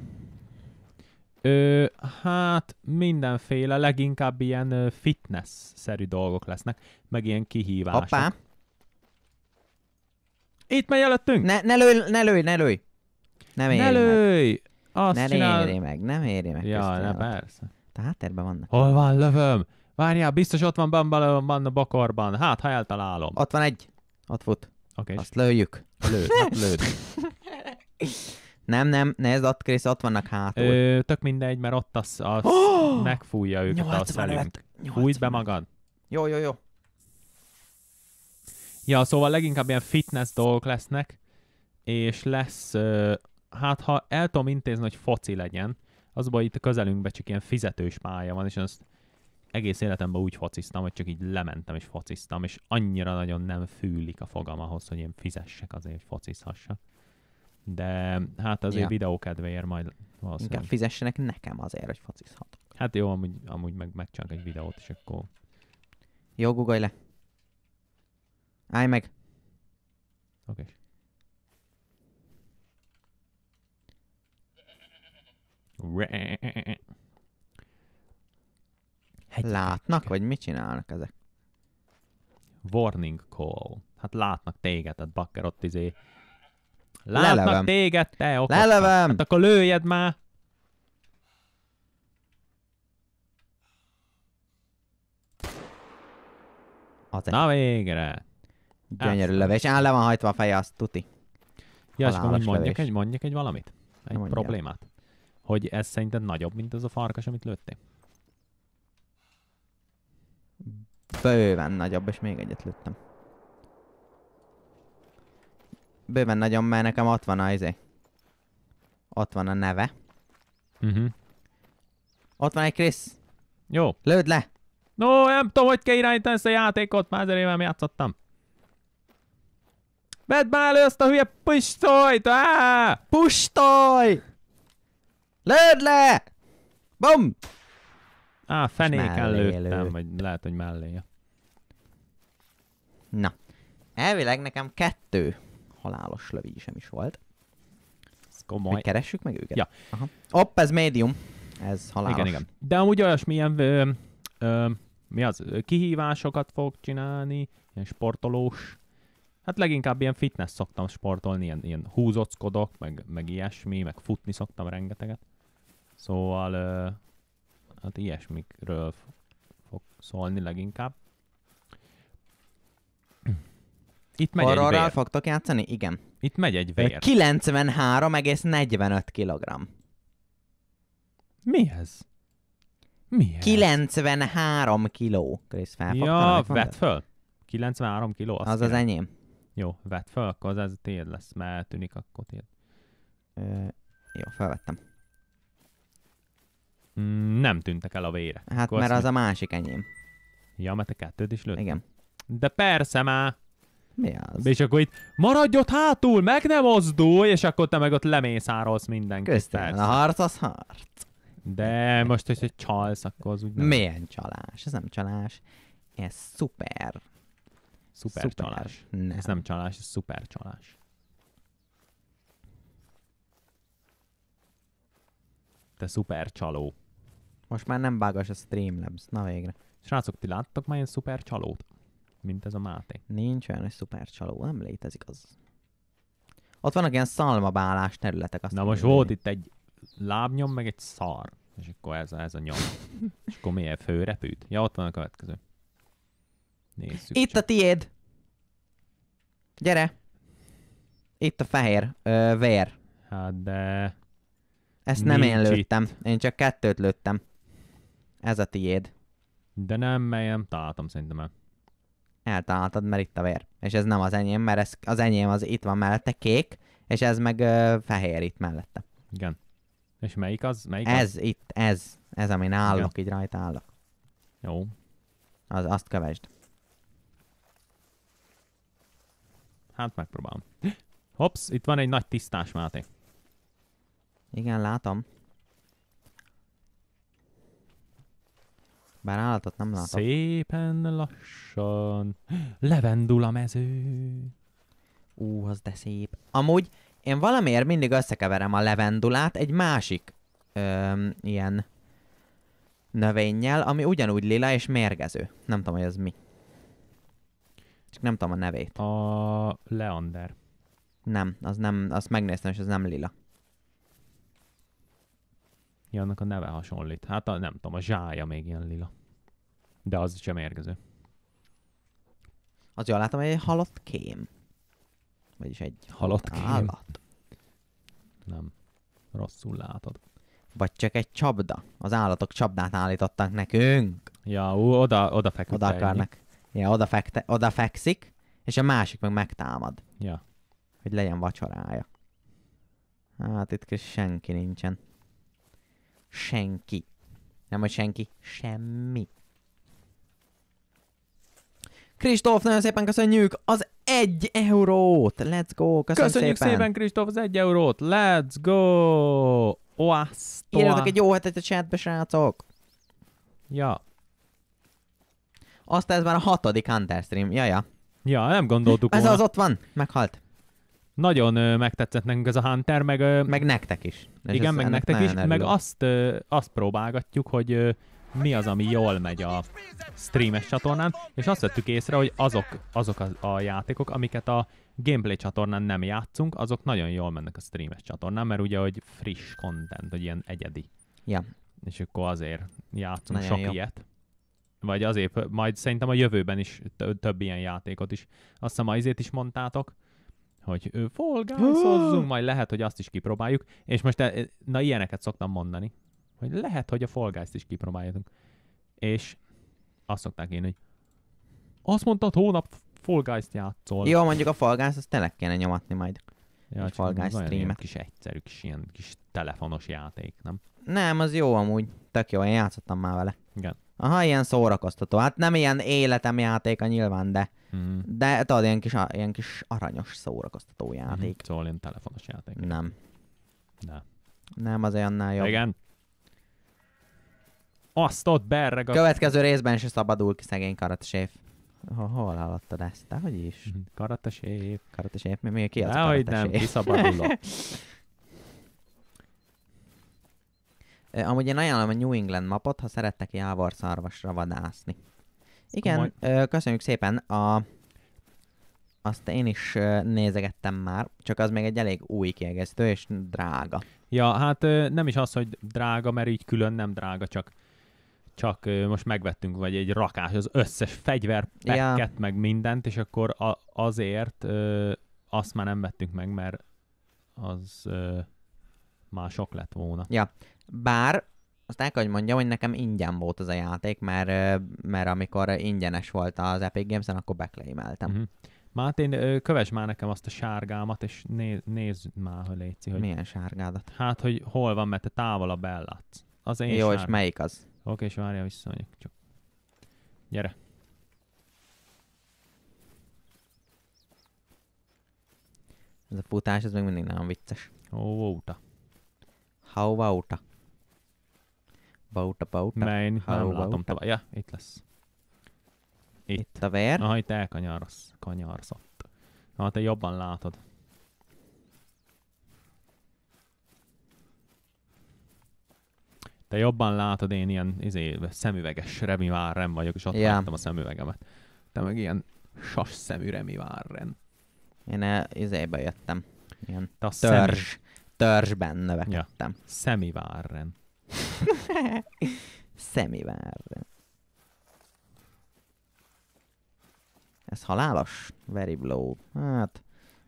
Ö, hát mindenféle, leginkább ilyen fitness-szerű dolgok lesznek, meg ilyen kihívások. Hoppá! Itt megy előttünk! Ne, ne lőj, ne lőj, ne lőj! Nem éri ne lőj! Meg. Azt ne csinál... éri meg, nem éri meg. Ja, ne, persze. Te háttérben vannak. Hol van, lövöm? Várjál, biztos ott van bamba, van a bakorban. Hát, ha eltalálom. Ott van egy. Ott fut. Okay. Azt lőjük. Lőd, hát lőd. nem, nem, nézd, ott Krisz, ott vannak hátul. Ö, tök mindegy, mert ott az, az oh! megfújja őket a szelünk. Hújt be magad. Jó, jó, jó. Ja, szóval leginkább ilyen fitness dolgok lesznek, és lesz ö, hát ha el tudom intézni, hogy foci legyen, az baj, itt a közelünkben csak ilyen fizetős pálya van, és azt egész életemben úgy fociztam, hogy csak így lementem és fociztam, és annyira nagyon nem fűlik a fogam ahhoz, hogy én fizessek azért, hogy focizhassak. De hát azért ja. videó majd valószínűleg. Inkább fizessenek nekem azért, hogy focizhatok. Hát jó, amúgy, amúgy meg megcsak egy videót, és akkor... Jó, guggolj le! Állj meg! Oké. Okay. Hegyek. Látnak, vagy mit csinálnak ezek? Warning call. Hát látnak téged, tehát bakker ott izé. Látnak Lelevem. téged, te okos. Lelevem! Hát akkor lőjed már! Az Na végre! Gyönyörű lövés. áll le van hajtva a feje, azt tuti. Ja, és akkor mondjak egy, mondjak egy valamit? Egy Mondjál. problémát hogy ez szerinted nagyobb, mint az a farkas, amit lőttél? Bőven nagyobb, és még egyet lőttem. Bőven nagyobb, mert nekem ott van a izé. Ott van a neve. Uh-huh. Ott van egy Krisz. Jó. Lőd le! No, nem tudom, hogy kell irányítani ezt a játékot, már ezer évem játszottam. Vedd már elő azt a hülye pustolyt! Áh! Lőd le! Bum! Á, fenéken lőttem, vagy lehet, hogy mellé. Na. Elvileg nekem kettő halálos lövésem is volt. Ez komoly. Hogy keressük meg őket? Ja. Aha. Opp, ez médium. Ez halálos. Igen, igen. De amúgy olyasmilyen ö, ö, mi az, kihívásokat fog csinálni, ilyen sportolós. Hát leginkább ilyen fitness szoktam sportolni, ilyen, ilyen húzockodok, meg, meg ilyesmi, meg futni szoktam rengeteget. Szóval hát ilyesmikről fog szólni leginkább. Itt megy Horrorral egy vér. fogtok játszani? Igen. Itt megy egy vér. 93,45 kg. Mi ez? Mi ez? 93 kiló, Krisz, felfogtad? Ja, vedd föl. 93 kiló. Az kérem. az enyém. Jó, vedd föl, akkor az ez tiéd lesz, mert tűnik akkor tiéd. Ö, jó, felvettem. Mm, nem tűntek el a vére. Hát Akkor mert az a másik enyém. Ja, mert te kettőt is lőtt. Igen. De persze már. Mi az? És akkor itt maradj ott hátul, meg nem mozdulj, és akkor te meg ott lemészárolsz mindenkit. Köszönöm, a harc az harc. De most, hogyha csalsz, akkor az úgy nem. Milyen csalás? Ez nem csalás. Ez szuper. Szuper, szuper. csalás. Nem. Ez nem csalás, ez szuper csalás. Te szuper csaló. Most már nem bágas a Streamlabs. Na végre. Srácok, ti láttok már ilyen szuper csalót? Mint ez a Máté. Nincs olyan, hogy szuper csaló. Nem létezik az. Ott vannak ilyen szalmabálás területek. Azt Na most volt itt egy lábnyom, meg egy szar. És akkor ez a, ez a nyom. és akkor miért főrepült? Ja, ott van a következő. Nézzük Itt csak. a tiéd! Gyere! Itt a fehér. Ö, vér. Hát de... Ezt nem én lőttem. Itt. Én csak kettőt lőttem. Ez a tiéd. De nem, melyem találtam szerintem el. Eltaláltad, mert itt a vér. És ez nem az enyém, mert ez, az enyém az itt van mellette kék, és ez meg ö, fehér itt mellette. Igen. És melyik az? Melyik ez az? itt, ez. Ez, amin állok, Igen. így rajta állok. Jó. Az, azt kövesd. Hát megpróbálom. Hops, itt van egy nagy tisztás, Máté. Igen, látom. Bár állatot nem látok. Szépen lassan levendul a mező. Ú, az de szép. Amúgy én valamiért mindig összekeverem a levendulát egy másik öm, ilyen növényjel, ami ugyanúgy lila és mérgező. Nem tudom, hogy ez mi. Csak nem tudom a nevét. A leander. Nem, az nem, azt megnéztem, és az nem lila. Ja, annak a neve hasonlít. Hát a, nem tudom, a zsája még ilyen lila. De az sem érgező. Az jól látom, hogy egy halott kém. Vagyis egy halott kém. állat. Nem. Rosszul látod. Vagy csak egy csapda. Az állatok csapdát állítottak nekünk. Ja, ú, oda, oda feküdt Oda akarnak. Ja, oda, fekte, oda fekszik, és a másik meg megtámad. Ja. Hogy legyen vacsorája. Hát itt kis senki nincsen senki. Nem, hogy senki. Semmi. Kristóf, nagyon szépen köszönjük az egy eurót! Let's go! Köszönjük, köszönjük szépen, szépen Kristóf, az egy eurót! Let's go! Oász! Írjatok egy jó hetet a chatbe, srácok! Ja. Aztán ez már a hatodik Hunter stream. Ja, ja. Ja, nem gondoltuk Ez az ott van. Meghalt. Nagyon megtetszett nekünk ez a Hunter, meg... Meg nektek is. És igen, meg nektek is, meg azt, azt, azt próbálgatjuk, hogy mi az, ami jól megy a streames csatornán, és azt vettük észre, hogy azok, azok a, a játékok, amiket a gameplay csatornán nem játszunk, azok nagyon jól mennek a streames csatornán, mert ugye, hogy friss content, hogy ilyen egyedi. Ja. És akkor azért játszunk nagyon sok jó. ilyet. Vagy azért, majd szerintem a jövőben is több ilyen játékot is. Azt hiszem, azért is mondtátok, hogy Fall guys majd lehet, hogy azt is kipróbáljuk, és most e, e na ilyeneket szoktam mondani, hogy lehet, hogy a folgászt is kipróbáljuk. És azt szokták én, hogy azt mondtad, hónap folgászt játszol. Jó, mondjuk a folgász, azt tele kéne nyomatni majd. Ja, egy folgász streamet. kis egyszerű, kis ilyen kis telefonos játék, nem? Nem, az jó amúgy. Tök jó, én játszottam már vele. Igen. Aha, ilyen szórakoztató. Hát nem ilyen életem játéka nyilván, de, mm. de tudod, ilyen kis, ilyen kis aranyos szórakoztató mhm. játék. mm Szóval ilyen telefonos játék. Nem. de Nem, az olyannál jobb. Igen. Azt ott berreg a... Következő részben is szabadul ki szegény karatesév. Hol, hol hallottad ezt? De hogy is? Karatesév. Mhm. Karatesév? Mi, mi ki az Dehogy nem, kiszabadulok. Amúgy én ajánlom a New England mapot, ha szerettek jávorszarvasra szarvasra vadászni. Igen, Komoly. köszönjük szépen. A, azt én is nézegettem már, csak az még egy elég új kiegészítő és drága. Ja, hát nem is az, hogy drága, mert így külön nem drága, csak csak most megvettünk, vagy egy rakás, az összes fegyver, pekket, ja. meg mindent, és akkor a, azért ö, azt már nem vettünk meg, mert az ö, már sok lett volna. Ja, bár azt el kell, hogy mondjam, hogy nekem ingyen volt az a játék, mert, mert amikor ingyenes volt az Epic games akkor bekleimeltem. Mm-hmm. Mátén, kövess már nekem azt a sárgámat, és néz, nézd már, hogy létszik. hogy... Milyen sárgádat? Hát, hogy hol van, mert te a bellat. Az én Jó, sárgám. és melyik az? Oké, és várja, visszamegyek csak. Gyere. Ez a futás, ez még mindig nagyon vicces. Hova uta? Hova uta? About, about. Näin, how nem about, látom. About. Ja, itt lesz. Itt. Itt a ver. Aha, itt elkanyarsz. Kanyarszott. Na, te jobban látod. Te jobban látod, én ilyen izé, szemüveges Várren vagyok, és ott yeah. láttam a szemüvegemet. Te meg ilyen sas szemű Várren. Én el, izébe jöttem. Ilyen törzs, törzsben növekedtem. Ja. Szemivárren. Szemivár. Ez halálos? Very blow. Hát...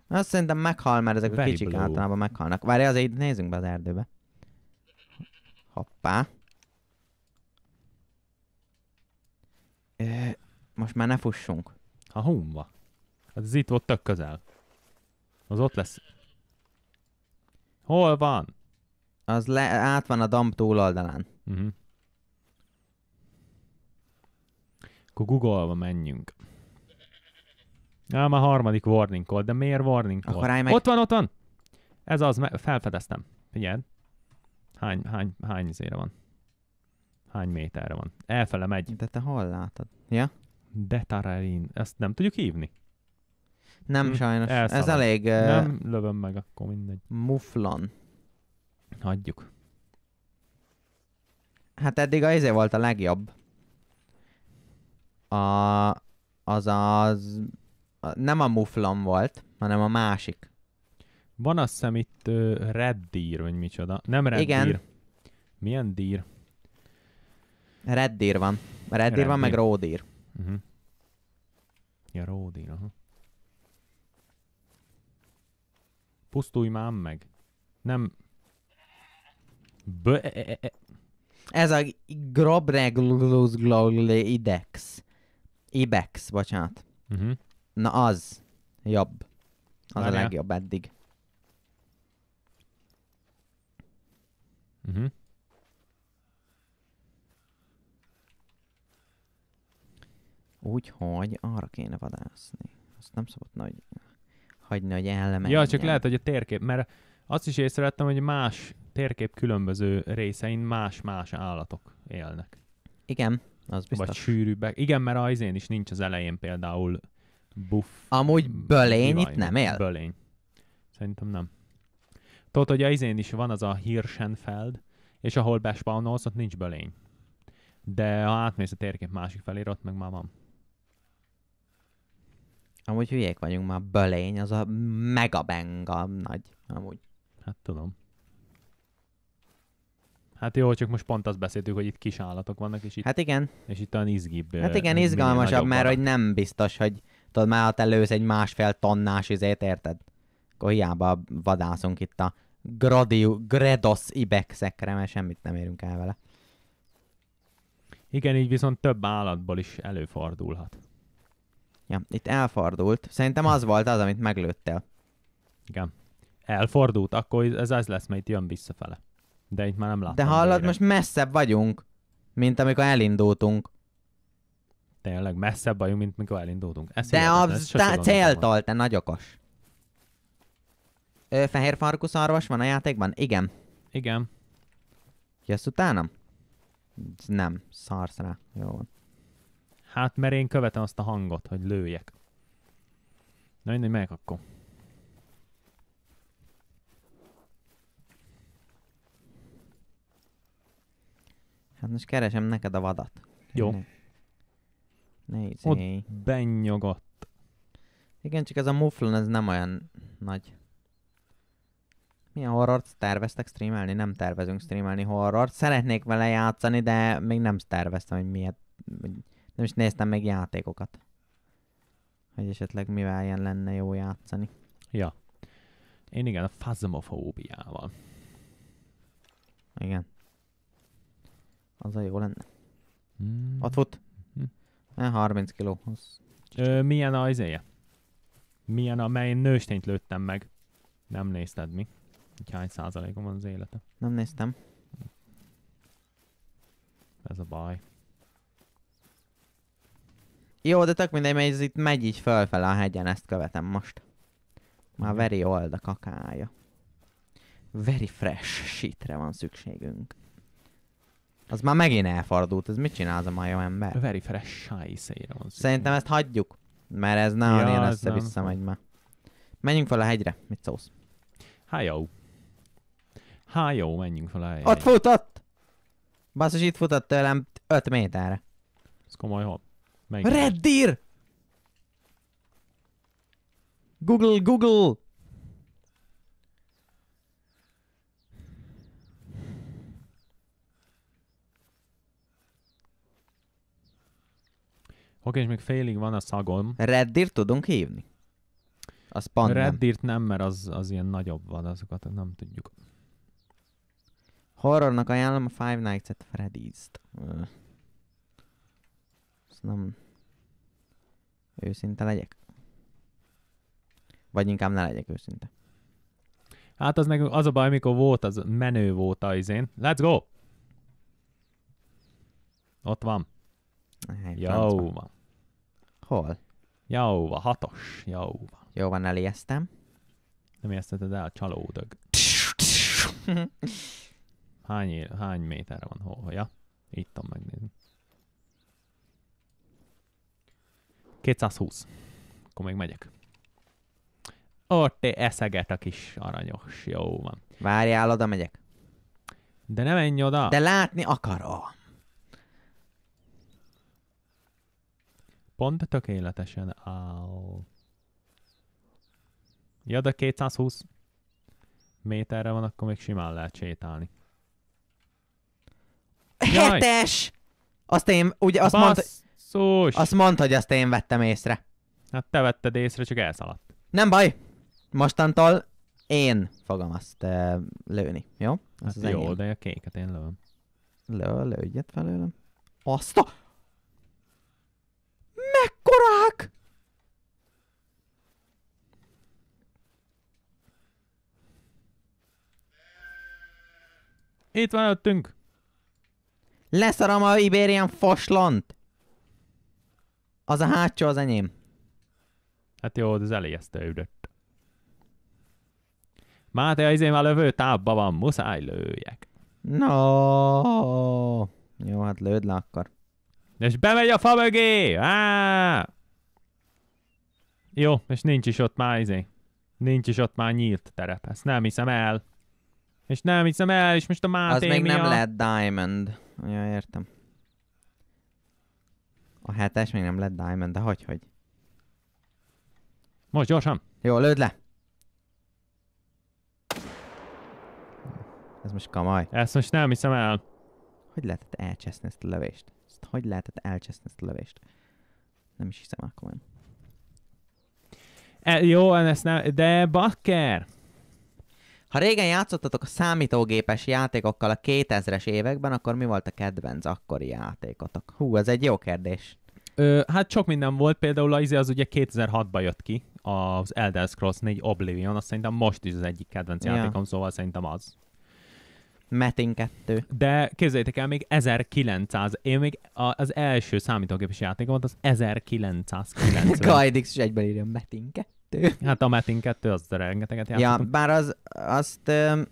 Azt szerintem meghal, mert ezek Very a kicsik blow. általában meghalnak. Várj, azért nézzünk be az erdőbe. Hoppá. Ö, most már ne fussunk. Ha humba. Hát ez itt volt tök közel. Az ott lesz. Hol van? Az le, át van a damp túloldalán. Uh-huh. Akkor Google-ba menjünk. Ám a harmadik warning call, de miért warning call? Akkor meg... Ott van, ott van! Ez az, felfedeztem. Figyeld. Hány, hány, hány zére van? Hány méterre van? Elfele megy. De te hol látod? Ja? Detararin. Ezt nem tudjuk hívni? Nem, hm, sajnos. Elszalad. Ez elég... Uh... Nem lövöm meg, akkor mindegy. Muflon. Hagyjuk. Hát eddig a izé volt a legjobb. A... Az az... A, nem a muflon volt, hanem a másik. Van azt hiszem itt uh, Red Deer, vagy micsoda. Nem Red Igen. Deer. Milyen Deer? Red Deer van. Red, Red Deer van, meg Road Deer. Uh-huh. Ja, Road Deer, aha. Pusztulj már meg. Nem, B e, e, e, Ez a Grobregluzglaulidex. Ibex, bocsánat. Uh-huh. Na az. Jobb. Az Várjá. a legjobb eddig. Uh-huh. Úgyhogy arra kéne vadászni. Azt nem szabad nagy hagyni, hogy elmenjen. Ja, csak lehet, hogy a térkép, mert azt is észrevettem, hogy más térkép különböző részein más-más állatok élnek. Igen, az biztos. Vagy sűrűbbek. Igen, mert az én is nincs az elején például buff. Amúgy bölény itt nem él? Bölény. Szerintem nem. Tudod, hogy az én is van az a Hirschenfeld, és ahol bespawnolsz, ott nincs bölény. De ha átmész a térkép másik felére, ott meg már van. Amúgy hülyék vagyunk már, bölény, az a megabenga nagy, amúgy. Hát tudom. Hát jó, csak most pont azt beszéltük, hogy itt kis állatok vannak, és itt, hát igen. És itt olyan izgibb. Hát igen, izgalmasabb, mert hogy nem biztos, hogy tudod, már ott előz egy másfél tonnás izét, érted? Akkor hiába vadászunk itt a gradiu, gredos ibexekre, mert semmit nem érünk el vele. Igen, így viszont több állatból is előfordulhat. Ja, itt elfordult. Szerintem az volt az, amit meglőttél. Igen. Elfordult, akkor ez az lesz, mert itt jön visszafele. De itt már nem látom. De hallod, most messzebb vagyunk, mint amikor elindultunk. Tényleg, messzebb vagyunk, mint amikor elindultunk. Ez De a céltól, te nagyokos. Ö, fehér farkus szarvas van a játékban? Igen. Igen. Jössz utánam? Nem, szarsz rá. Jó van. Hát, mert én követem azt a hangot, hogy lőjek. Na én megyek akkor. Hát most keresem neked a vadat. Jó. Ne, ne Ott Igen, csak ez a muflon, ez nem olyan nagy. Milyen horrort terveztek streamelni? Nem tervezünk streamelni horrort. Szeretnék vele játszani, de még nem terveztem, hogy miért. Nem is néztem meg játékokat. Hogy esetleg mivel ilyen lenne jó játszani. Ja. Én igen, a fazmofóbiával. Igen. Az a jó lenne. Hmm. Ott fut. Hmm. 30 kiló. Az... Ö, milyen a izéje? Milyen, mely nőstényt lőttem meg? Nem nézted mi? Hogy hány százalékom van az élete? Nem néztem. Ez a baj. Jó, de tök mindegy, mert ez itt megy így fölfele a hegyen, ezt követem most. Már mhm. very old a kakája. Very fresh shitre van szükségünk. Az már megint elfordult, ez mit csinál az a majom ember? Very fresh sájszére van Szerintem ezt hagyjuk, mert ez nem ja, össze-vissza megy már. Menjünk fel a hegyre, mit szólsz? Há jó, menjünk fel a hegyre. Ott futott! Basszus, itt futott tőlem 5 méterre. Ez komoly hol? Red Deer! Google, Google! Oké, és még félig van a szagom. Reddirt tudunk hívni? Az pont Reddirt nem. nem, mert az, az ilyen nagyobb van, azokat nem tudjuk. Horrornak ajánlom a Five Nights at Freddy's-t. Ezt nem... Őszinte legyek? Vagy inkább ne legyek őszinte. Hát az nekünk az a baj, mikor volt, az menő volt a izén. Let's go! Ott van. Jó van. Hol? Jóva, hatos. Jóva. Jó van, elijesztem. Nem ijeszteted el, csalódög. hány, él, hány méterre van hol? Ja, itt tudom megnézni. 220. Akkor még megyek. Ott eszeget a kis aranyos. Jó van. Várjál, oda megyek. De nem menj oda. De látni akarom. Pont tökéletesen áll. Ja, de 220 méterre van, akkor még simán lehet sétálni. Jaj! Hetes! Azt én, ugye azt mondta, azt mondta, hogy azt én vettem észre. Hát te vetted észre, csak elszaladt. Nem baj. Mostantól én fogom azt uh, lőni, jó? Ez hát az jó, enyém. de a kéket én lövöm. Lő, lődjet felőlem. Azt a ekkorák! Itt van előttünk. Leszarom a Iberian faslant. Az a hátsó az enyém. Hát jó, az ezt üdött. Máté, az én már lövő tábba van, muszáj lőjek. No. Jó, hát lőd le akkor. És bemegy a fa mögé! Á! Jó, és nincs is ott már izé. Nincs is ott már nyílt terep. Ezt nem hiszem el. És nem hiszem el, és most a Máté Az még nem a... lett Diamond. Ja, értem. A hetes még nem lett Diamond, de hogy, hogy? Most gyorsan. Jó, lőd le. Ez most kamaj. Ezt most nem hiszem el. Hogy lehetett elcseszni ezt a lövést? Ezt hogy lehetett elcseszni ezt a lövést? Nem is hiszem akkor nem. E, jó, ezt nem, de bakker! Ha régen játszottatok a számítógépes játékokkal a 2000-es években, akkor mi volt a kedvenc akkori játékotok? Hú, ez egy jó kérdés. Ö, hát sok minden volt, például az, izé az ugye 2006-ban jött ki, az Elder Scrolls 4 Oblivion, azt szerintem most is az egyik kedvenc ja. játékom, szóval szerintem az. Metin 2. De képzeljétek el, még 1900, én még az első számítógépes játékom az 1990. Gajdix is egyben írja Metin 2. hát a Metin 2 az rengeteget játszottunk. Ja, bár az, azt... Um...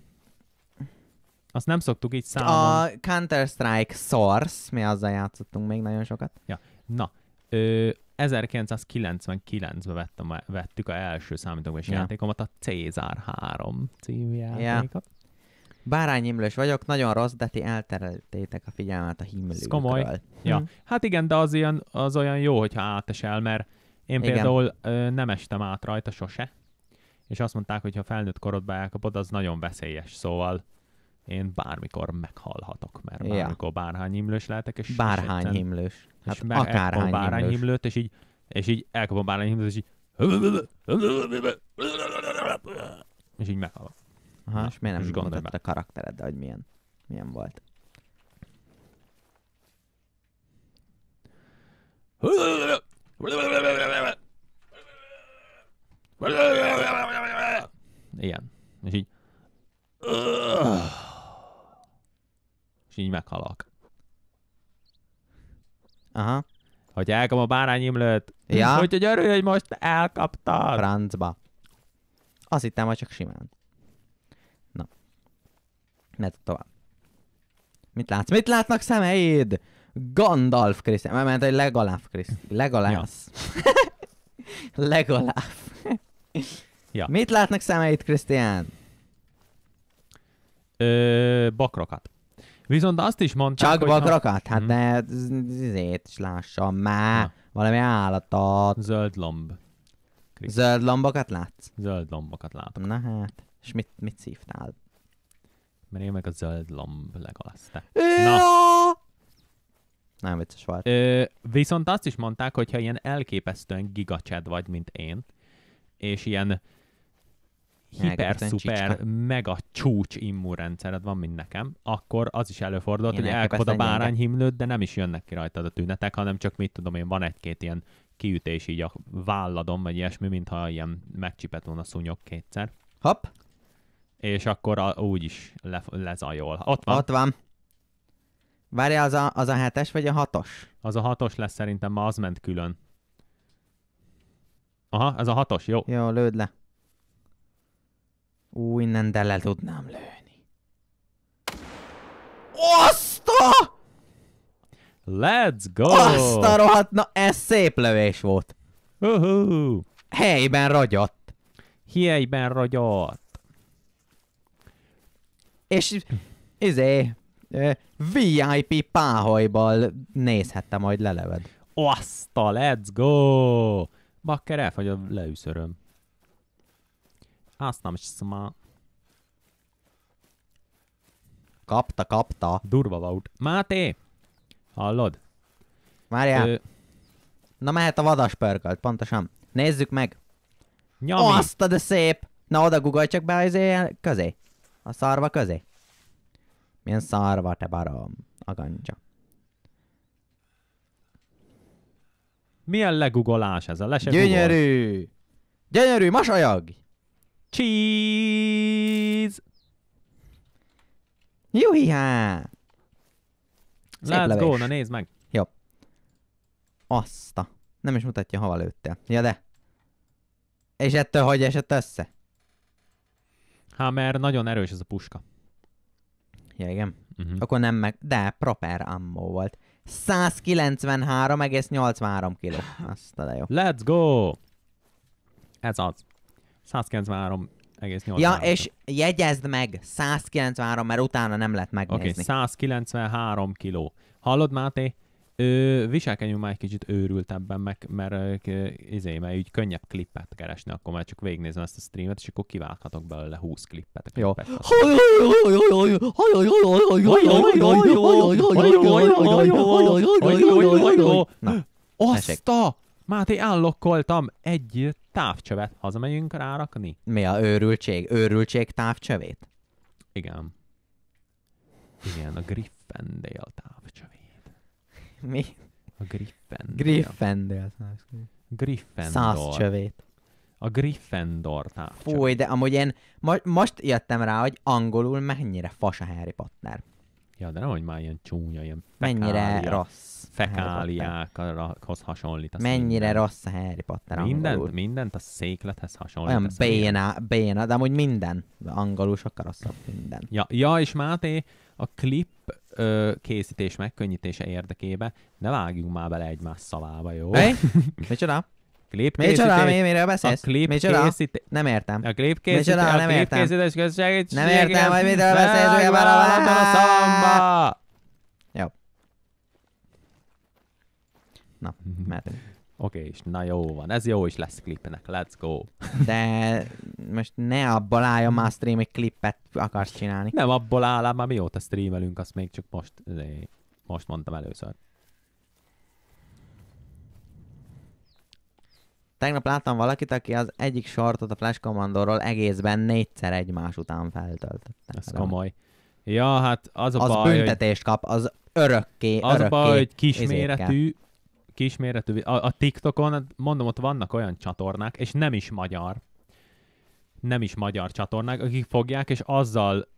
Azt nem szoktuk így számolni. A Counter-Strike Source, mi azzal játszottunk még nagyon sokat. Ja, na, ö, 1999-ben vettem, vettük a első számítógépes ja. játékomat, a Cézár 3 című játékot. Ja. Bárányimlős vagyok, nagyon rossz, de ti eltereltétek a figyelmet a himlőkről. komoly. Hm. Ja. Hm. Hát igen, de az ilyen, az olyan jó, hogyha átesel, mert én igen. például ö, nem estem át rajta sose, és azt mondták, hogy ha felnőtt korodba elkapod, az nagyon veszélyes, szóval én bármikor meghalhatok, mert ja. bármikor bárhányimlős lehetek, és bárhányimlős. Hát és bárhány akárhány bárányimlőt, és így, és így elkapom bárhányimlőt, és így és így meghalok. Aha, és miért nem mutattad a karaktered, hogy milyen, milyen volt? Igen. És így... És így meghalok. Aha. Hogy elkap a bárányimlőt. Ja. Hogy örülj, hogy most elkaptad. Francba. Azt hittem, hogy csak simán. Mert tovább. Mit látsz? Mit látnak szemeid? Gandalf Krisz. Mert ment, hogy legalább Krisz. Ja. legalább. ja. Mit látnak szemeid, Krisztián? Ö, bakrakat. Viszont azt is mondták, Csak hogy... bakrakat? Ha... Hát ne, mhm. ezért is lássam már. Ja. Valami állatot. Zöld lomb. Krisztián. Zöld lombokat látsz? Zöld lombokat látok. Na hát. És mit, mit szívtál? Mert én meg a zöld lomb legalább. Na. Nem vicces volt. Ö, viszont azt is mondták, hogyha ilyen elképesztően gigacsed vagy, mint én, és ilyen hiper, szuper, mega csúcs immunrendszered van, mint nekem, akkor az is előfordult, ilyen hogy elkapod a bárányhimlőt, de nem is jönnek ki rajtad a tünetek, hanem csak mit tudom én, van egy-két ilyen kiütés így a válladon, vagy ilyesmi, mintha ilyen megcsipet volna szúnyog kétszer. Hopp! és akkor a, úgy is le, lezajol. Ott van. Ott van. Várja, az a, az a hetes vagy a hatos? Az a hatos lesz szerintem, ma az ment külön. Aha, ez a hatos, jó. Jó, lőd le. Ú, innen de le tudnám lőni. Oszta! Let's go! Azt a na ez szép lövés volt. Uh-huh. Helyben ragyott. Helyben ragyott és izé, VIP páhajbal nézhette majd leleved. Oszta, let's go! Bakker elfagy a leűszöröm. Azt nem is szma. Kapta, kapta. Durva vaut. Máté! Hallod? Várjál. Ö... Na mehet a vadas pörkölt, pontosan. Nézzük meg. Nyami. Azt de szép! Na oda guggolj csak be az közé. A szarva közé? Milyen szarva, te barom. gancsa. Milyen legugolás ez a lesek Gyönyörű! Ugolás. Gyönyörű, masajag! Cheese! Juhihá! Let's levés. go, na nézd meg! Jó. Azta. Nem is mutatja, hova lőttél. Ja de. És ettől hogy esett össze? Hát mert nagyon erős ez a puska. Ja, igen. Uh-huh. Akkor nem meg... De, proper ammo volt. 193,83 kiló. Azt a jó. Let's go! Ez az. 193 Ja, és jegyezd meg, 193, mert utána nem lehet megnézni. Oké, okay, 193 kiló. Hallod, Máté? Ö, viselkedjünk már egy kicsit ebben, meg, mert, izé, mert így könnyebb klippet keresni, akkor már csak végignézem ezt a streamet, és akkor kiválthatok belőle 20 klippet. Jó. Na, Azt a... Máté, állokkoltam egy távcsövet. Hazamegyünk rárakni? Mi a őrültség? Őrültség távcsövét? Igen. Igen, a Griffendale távcsövét. Mi? A Griffendor. Griffendor. Griffendor. Száz csövét. A Gryffindor távcsöv. Hát Fúj, de amúgy én ma- most jöttem rá, hogy angolul mennyire fas a Harry Potter. Ja, de nem, hogy már ilyen csúnya, ilyen pekália. Mennyire rossz fekáliákhoz hasonlít. Mennyire minden. rossz a Harry Potter mindent, angolul. Mindent a széklethez hasonlít. Olyan béna, béna, de amúgy minden angolul sokkal rosszabb minden. Ja, ja és Máté, a klip ö, készítés megkönnyítése érdekében ne vágjunk már bele egymás szavába, jó? Hey? Micsoda? klip Micsoda, mi, miről beszélsz? A klip Micsoda? Készít... Nem értem. A klip készítés, Micsoda, nem értem. A klip készítés közösség... Nem értem, hogy miről beszélsz, hogy a szamba! Na, mhm. mert... Oké, okay, és na jó van, ez jó is lesz klipnek, let's go. De most ne abból állja már a stream, egy klipet akarsz csinálni. Nem abból áll, már mióta streamelünk, azt még csak most, izé, most mondtam először. Tegnap láttam valakit, aki az egyik sortot a Flash Commandorról egészben négyszer egymás után feltöltötte. Ez komoly. Ja, hát az a az baj, büntetést hogy... kap, az örökké, Az örökké a baj, hogy kisméretű, kisméretű, a, a TikTokon, mondom, ott vannak olyan csatornák, és nem is magyar, nem is magyar csatornák, akik fogják, és azzal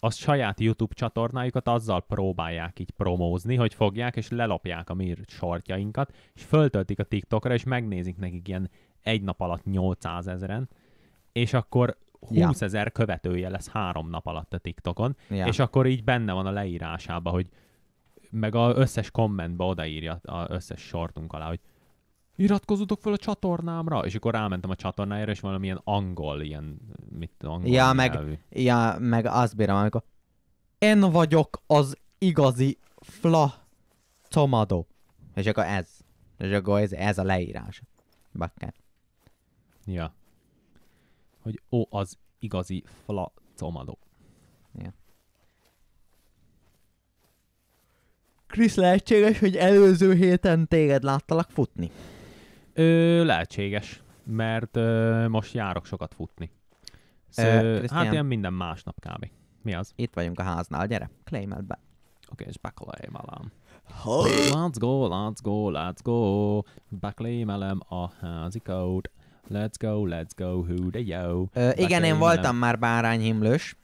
a saját YouTube csatornájukat azzal próbálják így promózni, hogy fogják és lelopják a mi sortjainkat, és föltöltik a TikTokra, és megnézik nekik ilyen egy nap alatt 800 ezeren, és akkor 20 ezer ja. követője lesz három nap alatt a TikTokon, ja. és akkor így benne van a leírásába, hogy meg az összes kommentbe odaírja az összes sortunk alá, hogy iratkozzatok fel a csatornámra, és akkor rámentem a csatornájára, és valamilyen angol, ilyen, mit angol ja, meg, ja, meg azt bírom, amikor én vagyok az igazi fla tomado. És akkor ez. És akkor ez, ez a leírás. Bakker. Ja. Hogy ó, az igazi fla tomado. Krisz, lehetséges, hogy előző héten téged láttalak futni? Ö, lehetséges, mert ö, most járok sokat futni. Szó, ö, Christian, hát ilyen minden másnap kb. Mi az? Itt vagyunk a háznál, gyere, claimeld be. Oké, okay, és beklémelem. Let's go, let's go, let's go. Beklémelem a házikót. Let's go, let's go, who the yo. Ö, igen, én voltam már bárányhimlős.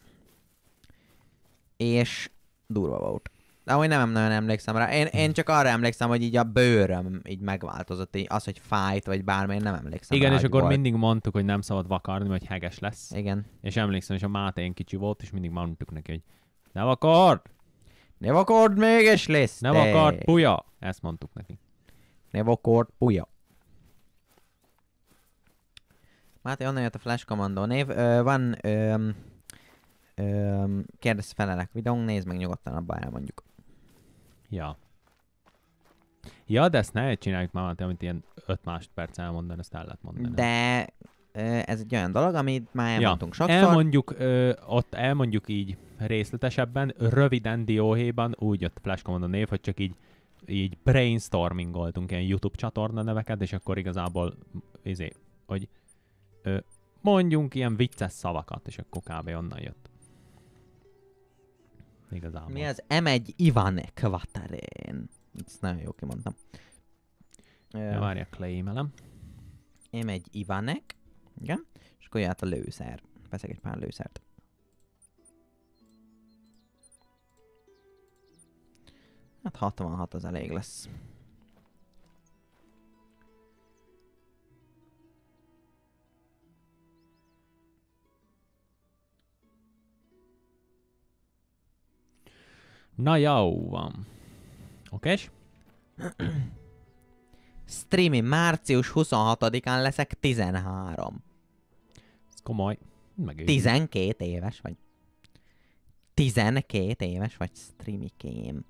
És durva volt. De ahogy nem nagyon emlékszem rá. Én, én csak arra emlékszem, hogy így a bőröm így megváltozott, így az, hogy fájt, vagy bármi, én nem emlékszem. Igen, rá, és akkor volt. mindig mondtuk, hogy nem szabad vakarni, vagy heges lesz. Igen. És emlékszem, és a Máté én kicsi volt, és mindig mondtuk neki, hogy ne vakard! Ne vakard, mégis lesz! Ne vakard, puja! Ezt mondtuk neki. Ne vakard, puja. Máté, onnan jött a Flash Commando név. Ö, van... Ö, kérdez felelek videónk, nézd meg nyugodtan, abba elmondjuk. Ja. Ja, de ezt ne csináljuk már, amit ilyen 5 másodperc elmondani, ezt el lehet mondani. De ez egy olyan dolog, amit már elmondtunk ja. sokszor. Elmondjuk, ö, ott elmondjuk így részletesebben, röviden dióhéjban, úgy jött Flash a név, hogy csak így így brainstormingoltunk ilyen YouTube csatorna neveket, és akkor igazából izé, hogy ö, mondjunk ilyen vicces szavakat, és akkor kb. onnan jött. Igazából. Mi az M1 Ivan Kvaterén. Ezt nagyon jó kimondtam. Ja, várjak, leémelem. M1 Ivanek. Igen. És akkor jött a lőszer. Veszek egy pár lőszert. Hát 66 az elég lesz. Na jó van. Oké? Streamin március 26-án leszek 13. Ez komoly. Megérjük. 12 éves vagy. 12 éves vagy streamikém.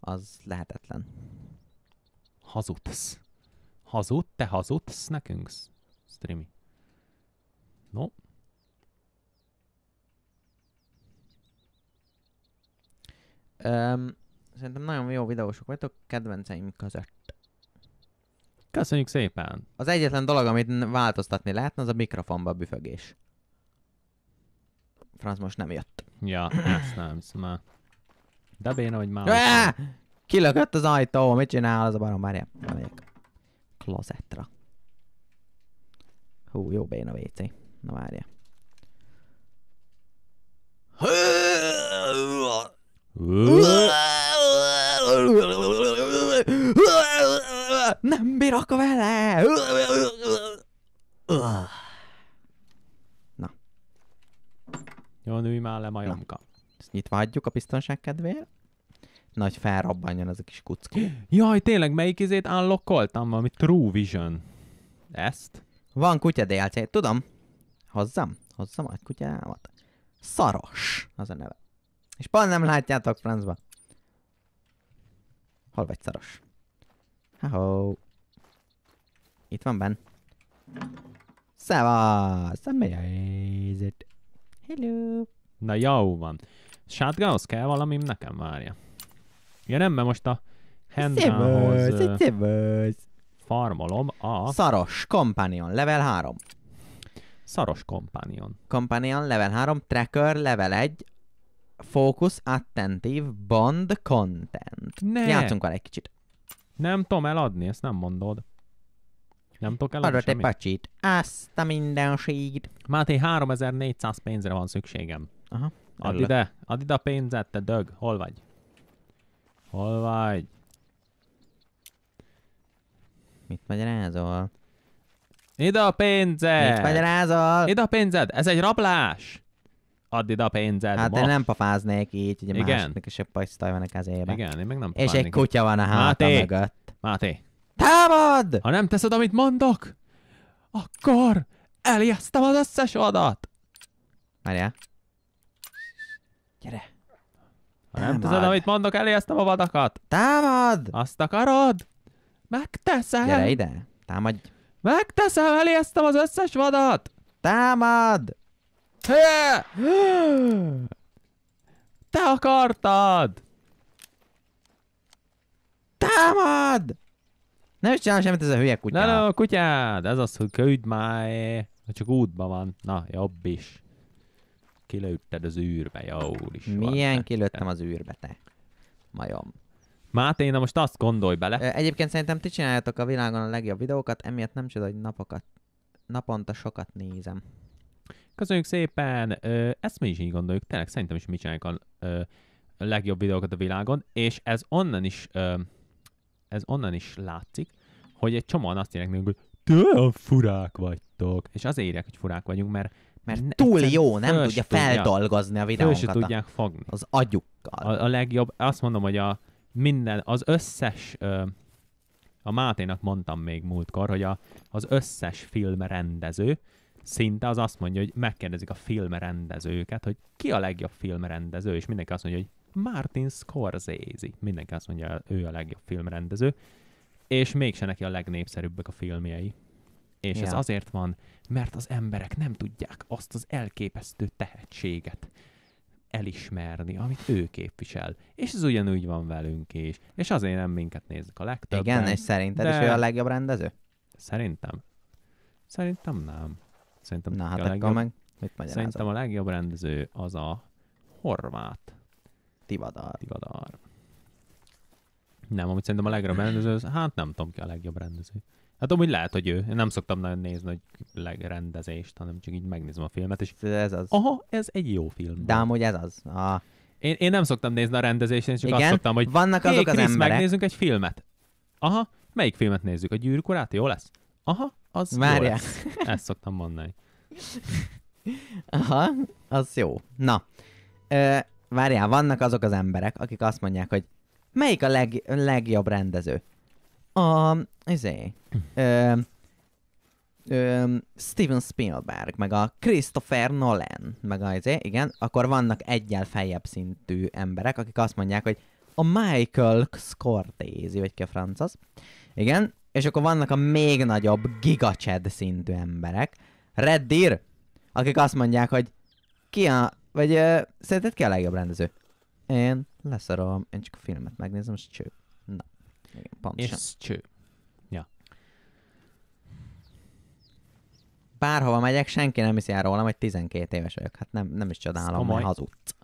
Az lehetetlen. Hazudsz. Hazud? Te hazudsz nekünk, streami. No. Um, szerintem nagyon jó videósok vagytok, kedvenceim között. Köszönjük szépen! Az egyetlen dolog, amit változtatni lehetne, az a mikrofonba büfögés. Franz most nem jött. Ja, ezt nem szóval. De béna, hogy már... Ja! Kilökött az ajtó, mit csinál az a barom? nem megyek. Klozetra. Hú, jó béna WC. Na várja. Nem bírok vele! Na. Jó, nőj már le, majomka. Ezt nyitva adjuk a biztonság kedvéért. Nagy felrabbanjon az a kis kuckó. Jaj, tényleg melyik izét unlockoltam? Valami True Vision. Ezt? Van kutya DLC, tudom. Hozzam? Hozzam a kutyámat? Szaros az a neve. És pan nem látjátok francba. Hol vagy szaros? Ha-ho. Itt van Ben. Szeva! Szembe a Hello! Na jó van. Shotgunhoz kell valamim, nekem várja. Ja nem, mert most a handgunhoz farmolom a... Szaros Companion, level 3. Szaros Companion. Companion, level 3, Tracker, level 1, focus, attentive, bond, content. Ne. Játszunk vele egy kicsit. Nem tudom eladni, ezt nem mondod. Nem tudok eladni Adott egy pacsit. Azt a mindenségit. Máté, 3400 pénzre van szükségem. Aha. Add ide, add ide a pénzed, te dög. Hol vagy? Hol vagy? Mit magyarázol? Ide a pénzed! Mit magyarázol? Ide a pénzed! Ez egy rablás! add ide a pénzed. Hát ma. én nem pafáznék így, ugye Igen. másoknak is a pajztaj van a kezébe. Igen, én meg nem És egy kutya van a háta mögött. Máté. Támad! Ha nem teszed, amit mondok, akkor elijesztem az összes adat. Márja. Gyere. Ha Támad. nem teszed, amit mondok, elijesztem a vadakat. Támad! Azt akarod? Megteszem! Gyere ide, támadj! Megteszem, elijesztem az összes vadat! Támad! Te akartad! Támad! Nem is csinál semmit ez a hülye kutyád. Na, na, a kutyád! Ez az, hogy küldj már! Csak útban van. Na, jobb is. Kilőtted az űrbe, jó is. Milyen van, kilőttem te. az űrbe, te? Majom. Máté, na most azt gondolj bele. Egyébként szerintem ti csináljátok a világon a legjobb videókat, emiatt nem csoda, hogy napokat, naponta sokat nézem. Köszönjük szépen! Ö, ezt mi is így gondoljuk, tényleg szerintem is mi csináljuk a ö, legjobb videókat a világon, és ez onnan is ö, ez onnan is látszik, hogy egy csomóan azt írják nekünk, hogy olyan furák vagytok. És azért írják, hogy furák vagyunk, mert mert ne, túl jó, nem tudja feldolgozni a videónkat. Föl tudják fogni. Az agyukkal. A, a legjobb, azt mondom, hogy a minden, az összes, ö, a Máténak mondtam még múltkor, hogy a, az összes film rendező, szinte az azt mondja, hogy megkérdezik a filmrendezőket, hogy ki a legjobb filmrendező, és mindenki azt mondja, hogy Martin Scorsese. Mindenki azt mondja, ő a legjobb filmrendező, és mégse neki a legnépszerűbbek a filmjei. És ja. ez azért van, mert az emberek nem tudják azt az elképesztő tehetséget elismerni, amit ő képvisel. És ez ugyanúgy van velünk is. És azért nem minket néznek a legtöbben. Igen, és szerinted de... is ő a legjobb rendező? Szerintem. Szerintem nem. Szerintem Na, hát a legjobb... meg mit Szerintem a legjobb rendező az a horvát. Tivadar. Tivadar. Nem, amit szerintem a legjobb rendező, az, hát nem tudom ki a legjobb rendező. Hát amúgy lehet, hogy ő. Én nem szoktam nagyon nézni, hogy legrendezést, hanem csak így megnézem a filmet, és ez az. Aha, ez egy jó film. De amúgy ez az. A... Én, én nem szoktam nézni a rendezést, én csak Igen? azt szoktam, hogy vannak azok Chris, az emberek. megnézzünk egy filmet. Aha, melyik filmet nézzük? A gyűrűkorát? jó lesz? Aha, az Várjál. Jó Ezt szoktam mondani. Aha, az jó. Na, várjál, vannak azok az emberek, akik azt mondják, hogy melyik a leg, legjobb rendező? A, izé, ö, ö, Steven Spielberg, meg a Christopher Nolan, meg a, izé, igen, akkor vannak egyel feljebb szintű emberek, akik azt mondják, hogy a Michael Scorsese, vagy ki a franc az, igen, és akkor vannak a még nagyobb gigacsed szintű emberek, Reddir, akik azt mondják, hogy ki a... vagy ö, szerinted ki a legjobb rendező? Én leszarom, én csak a filmet megnézem, és cső. Na, igen, pontosan. És cső. Ja. Bárhova megyek, senki nem hiszi el rólam, hogy 12 éves vagyok. Hát nem, nem is csodálom, mert hazudsz.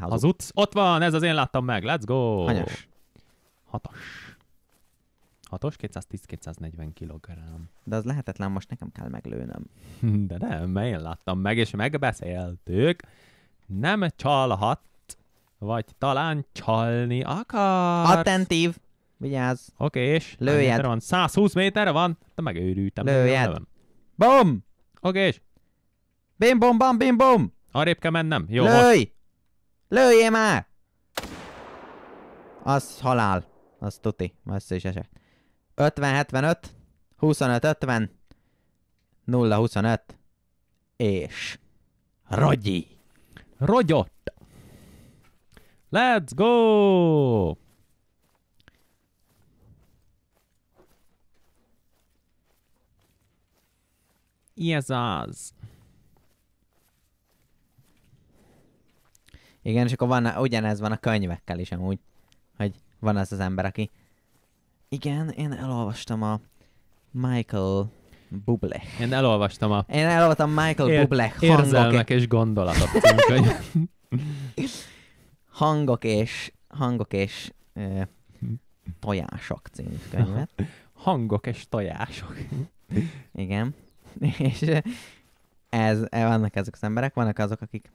hazudsz. Ott van, ez az én láttam meg, let's go! Hanyas? Hatos. Hatos, 210-240 kg. De az lehetetlen, most nekem kell meglőnöm. De nem, mert én láttam meg, és megbeszéltük. Nem csalhat, vagy talán csalni akar. Attentív! Vigyázz! Oké, okay, és? Lőjed! Van? 120 méterre van, de megőrültem. Lőjed! Bum! Oké, és? Bim bom bam bim bom! Arrébb kell mennem. Jó, Lőj! Most. Lőjél már! Az halál. Az tuti. Össze is esek. 50-75, 25-50, és Rogyi. Rogyott. Let's go! Yes, az. Igen, és akkor van, ugyanez van a könyvekkel is amúgy, hogy van az az ember, aki igen, én elolvastam a Michael Bublé. Én elolvastam a... Én elolvastam Michael ér- Bublé hangok. Érzelmek és gondolatok hangok és... Hangok és... Ö, tojások című könyvet. hangok és tojások. Igen. És ez, e- vannak ezek az emberek, vannak azok, akik...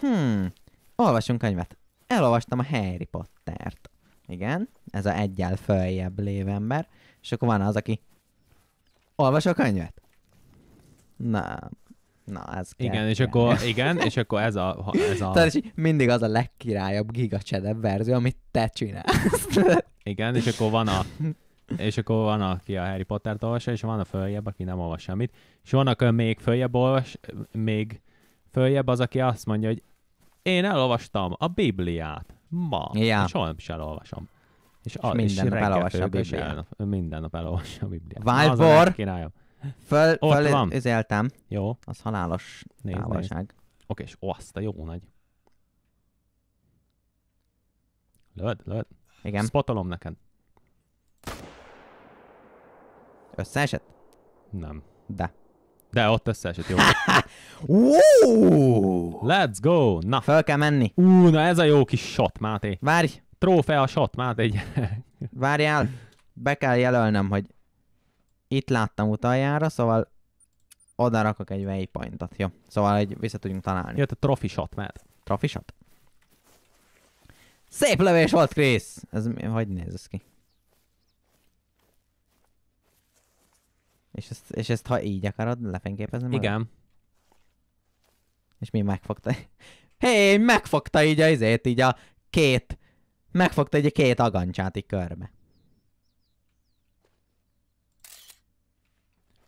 Hmm, olvasunk könyvet. Elolvastam a Harry Pottert. Igen, ez a egyel följebb lév ember. És akkor van az, aki... olvas a könyvet? Na, Na, ez kell, Igen, kell. és akkor, igen, és akkor ez a... Ez a... Tehát, mindig az a legkirályabb gigacsedebb verzió, amit te csinálsz. igen, és akkor van a... És akkor van, aki a Harry Potter-t olvassa, és van a följebb, aki nem olvas semmit. És vannak még följebb olvas, még följebb az, aki azt mondja, hogy én elolvastam a Bibliát ma, ja. És soha nem is elolvasom. És, és a, minden és nap elolvassa a Bibliát. Minden nap elolvassa a Bibliát. Válbor! Föl, föl van. Üzeltem. Jó. Az halálos nézd, távolság. Nézd. Oké, és ó, azt a jó nagy. Lőd, lőd. Igen. Spotolom neked. Összeesett? Nem. De. De ott összeesett, jó. Let's go! Na. Föl kell menni. Ú, na ez a jó kis shot, Máté. Várj! Trófea shot, Máté. Várjál, be kell jelölnem, hogy itt láttam utaljára, szóval oda rakok egy waypointot, jó? Szóval egy vissza tudjunk találni. Jött a trophy shot, mert. Trophy shot? Szép lövés volt, Krisz! Ez mi? hogy néz ez ki? És ezt, és ezt ha így akarod lefényképezni magad? Igen. És mi megfogta? Hé, hey, megfogta így a izét, így a két... Megfogta egy két agancsát így körbe.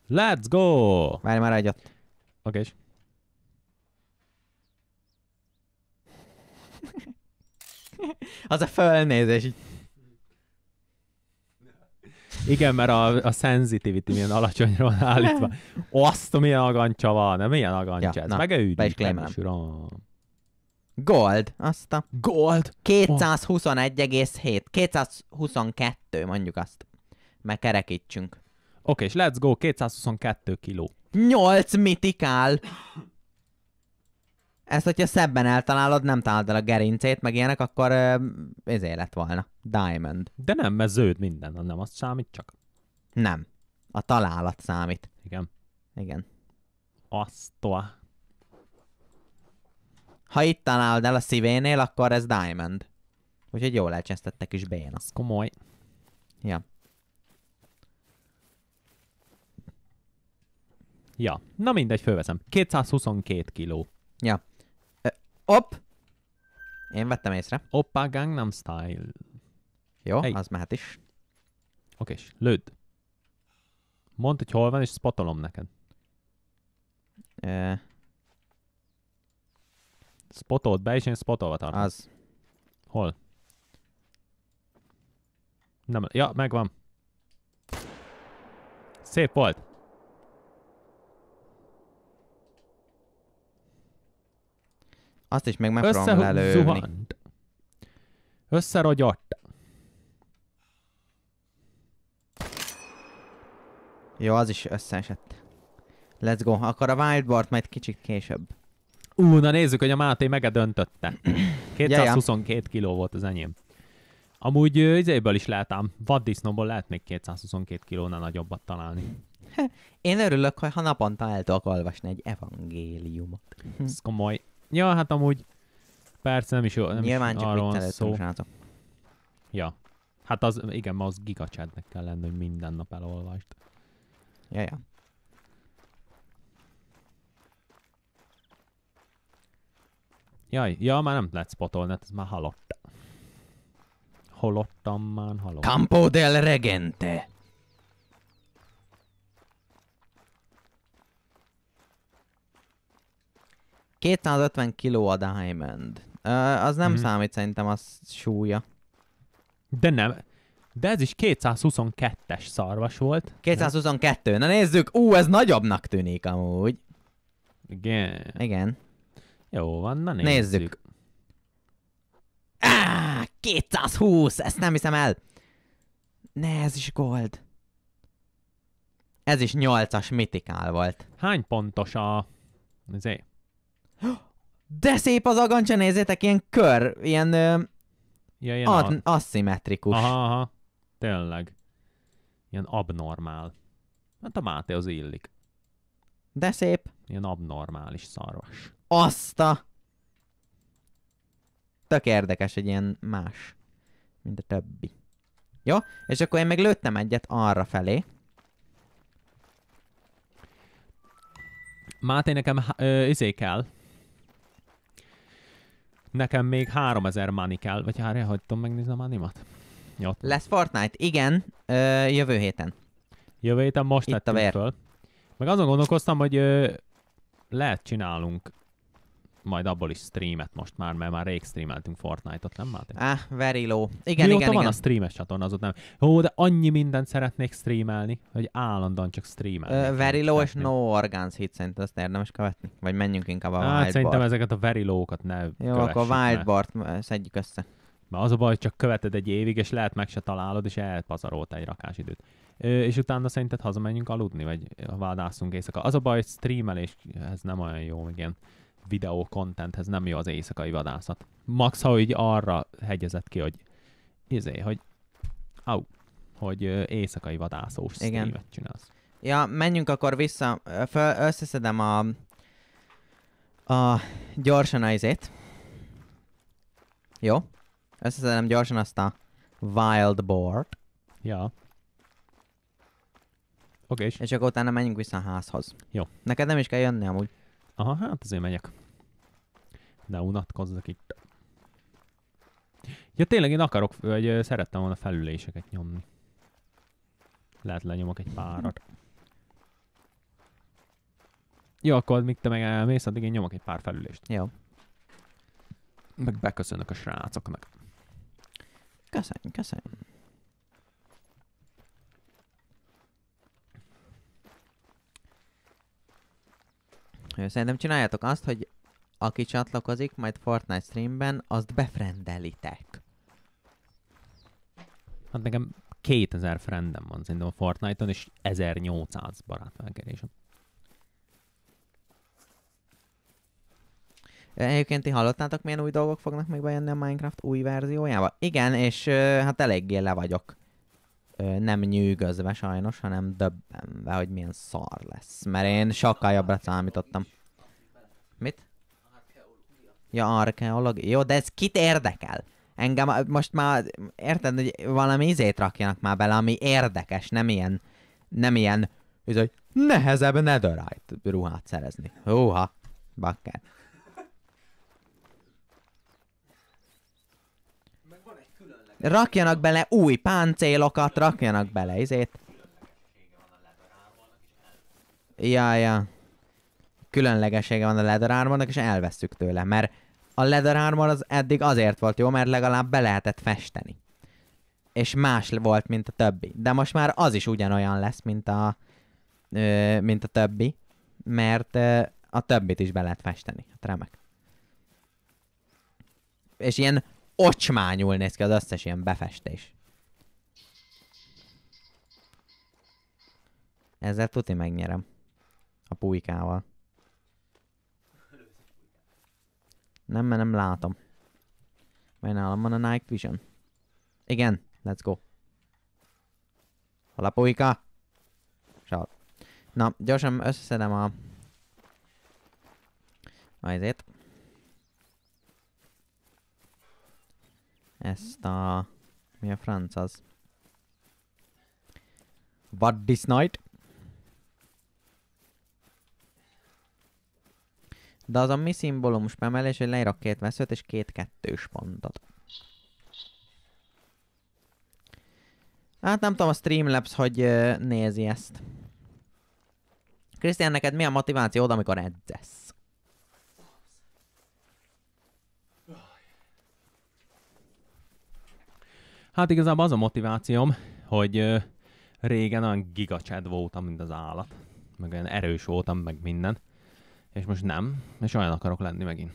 Let's go! Várj már egy ott. Oké. Okay. Az a fölnézés így. Igen, mert a, a sensitivity milyen alacsonyra van állítva. Azt, milyen agancsa van, milyen agancsa ja, ez. Na, Meg ő be is Gold, azt a... Gold? 221,7. 222 mondjuk azt. Meg kerekítsünk. Oké, okay, és let's go, 222 kiló. 8 mitikál! Ezt, hogyha szebben eltalálod, nem találod el a gerincét, meg ilyenek, akkor ö, élet izé lett volna. Diamond. De nem, mert zöld minden, nem azt számít csak. Nem. A találat számít. Igen. Igen. Aztól Ha itt találod el a szívénél, akkor ez Diamond. Úgyhogy jól elcsesztettek is Bén. Az komoly. Ja. Ja, na mindegy, fölveszem. 222 kiló. Ja. Hopp! Én vettem észre. Hoppá, Gangnam Style. Jó, hey. az mehet is. Oké, és lőd. Mondd, hogy hol van, és spotolom neked. E... Spotolt be, és én spotolva tartom. Az. Hol? Nem, ja, megvan. Szép volt. Azt is meg megpróbálom lelőni. Összerogyott. Jó, az is összeesett. Let's go. Akkor a Wildbart majd kicsit később. Ú, uh, na nézzük, hogy a Máté megedöntötte. 222 kiló volt az enyém. Amúgy izéből is lehet ám, vaddisznóból lehet még 222 kilónál nagyobbat találni. Én örülök, ha naponta el tudok olvasni egy evangéliumot. Ez komoly. Ja, hát amúgy persze nem is jó. Nem Nyilván is csak arról mit szó. Rátok. Ja. Hát az, igen, ma az gigacsátnek kell lenni, hogy minden nap elolvast. Ja, ja. Jaj, ja, már nem lehet spotolni, hát ez már halott. Holottam már halott. Campo del Regente. 250 kg a diamond. Uh, az nem hmm. számít szerintem az súlya. De nem. De ez is 222-es szarvas volt. 222. Na nézzük. Ú, ez nagyobbnak tűnik amúgy. Igen. Igen. Jó van, na nézzük. Nézzük. Á, 220! Ezt nem hiszem el. Ne, ez is gold. Ez is 8-as mitikál volt. Hány pontos a... Ezért? De szép az agancsa, nézzétek, ilyen kör, ilyen, ö, ja, ilyen ad, a... aszimmetrikus. Aha, aha, tényleg. Ilyen abnormál. Hát a Máté az illik. De szép. Ilyen abnormális szarvas. Azt a... Tök érdekes, egy ilyen más, mint a többi. Jó? És akkor én meg lőttem egyet arra felé. Máté, nekem ö, izé kell. Nekem még 3000 money kell, vagy hát elhagytam megnéznem animat. Jó. Lesz Fortnite, igen, ö, jövő héten. Jövő héten most Itt tettünk föl. Meg azon gondolkoztam, hogy ö, lehet csinálunk majd abból is streamet most már, mert már rég streameltünk Fortnite-ot, nem Máté? Ah, very low. Igen, Mióta igen, van igen. a streames csatorna, ott nem. Ó, de annyi mindent szeretnék streamelni, hogy állandóan csak streamelni. Uh, very low és no organs hit, szerintem azt érdemes követni. Vagy menjünk inkább a hát, Szerintem ezeket a very low-kat ne Jó, akkor wildbart szedjük össze. Mert az a baj, hogy csak követed egy évig, és lehet meg se találod, és elpazarolt egy rakás időt. Ö, és utána szerinted hazamenjünk aludni, vagy vádászunk éjszaka. Az a baj, hogy streameléshez nem olyan jó, igen videó contenthez nem jó az éjszakai vadászat. Max, ha így arra hegyezett ki, hogy izé, hogy au, hogy éjszakai vadászós streamet csinálsz. Ja, menjünk akkor vissza, föl, összeszedem a, a gyorsan a izét. Jó? Összeszedem gyorsan azt a wild board. Ja. Oké. Okay. És akkor utána menjünk vissza a házhoz. Jó. Neked nem is kell jönni amúgy. Aha, hát azért megyek. Ne unatkozzak itt. Ja tényleg én akarok, vagy szerettem volna felüléseket nyomni. Lehet lenyomok egy párat. Jó, akkor még te meg elmész, addig én nyomok egy pár felülést. Jó. Meg beköszönök a srácoknak. Köszönjük, köszönjük. Szerintem csináljátok azt, hogy aki csatlakozik, majd Fortnite streamben, azt befrendelitek. Hát nekem 2000 friendem van szerintem a Fortnite-on, és 1800 barátfelkerésem. Egyébként ti hallottátok, milyen új dolgok fognak még bejönni a Minecraft új verziójába? Igen, és hát eléggé le vagyok nem nyűgözve sajnos, hanem döbbenve, hogy milyen szar lesz. Mert én sokkal jobbra számítottam. Mit? Ja, arkeológia. Jó, de ez kit érdekel? Engem most már, érted, hogy valami izét rakjanak már bele, ami érdekes, nem ilyen, nem ilyen, hogy nehezebb netherite ruhát szerezni. Húha, bakker. Rakjanak bele új páncélokat, rakjanak bele izét. Ja, ja. Különlegessége van a Leather Armornak, és elveszük tőle, mert a Leather Armor az eddig azért volt jó, mert legalább be lehetett festeni. És más volt, mint a többi. De most már az is ugyanolyan lesz, mint a, ö, mint a többi, mert ö, a többit is be lehet festeni. Hát remek. És ilyen ocsmányul néz ki az összes ilyen befestés. Ezzel tuti megnyerem. A pulykával. Nem, mert nem látom. Vagy nálam van a Night Vision. Igen, let's go. Hol a pulyka? Na, gyorsan összeszedem a... A ezért. ezt a... Mi a franc az? What this night? De az a mi szimbólum bemelés, hogy leírok két veszőt és két kettős pontot. Hát nem tudom a Streamlabs, hogy euh, nézi ezt. Krisztián, neked mi a motivációd, amikor edzesz? Hát igazából az a motivációm, hogy régen olyan gigacsed voltam, mint az állat. Meg olyan erős voltam, meg minden. És most nem, és olyan akarok lenni megint.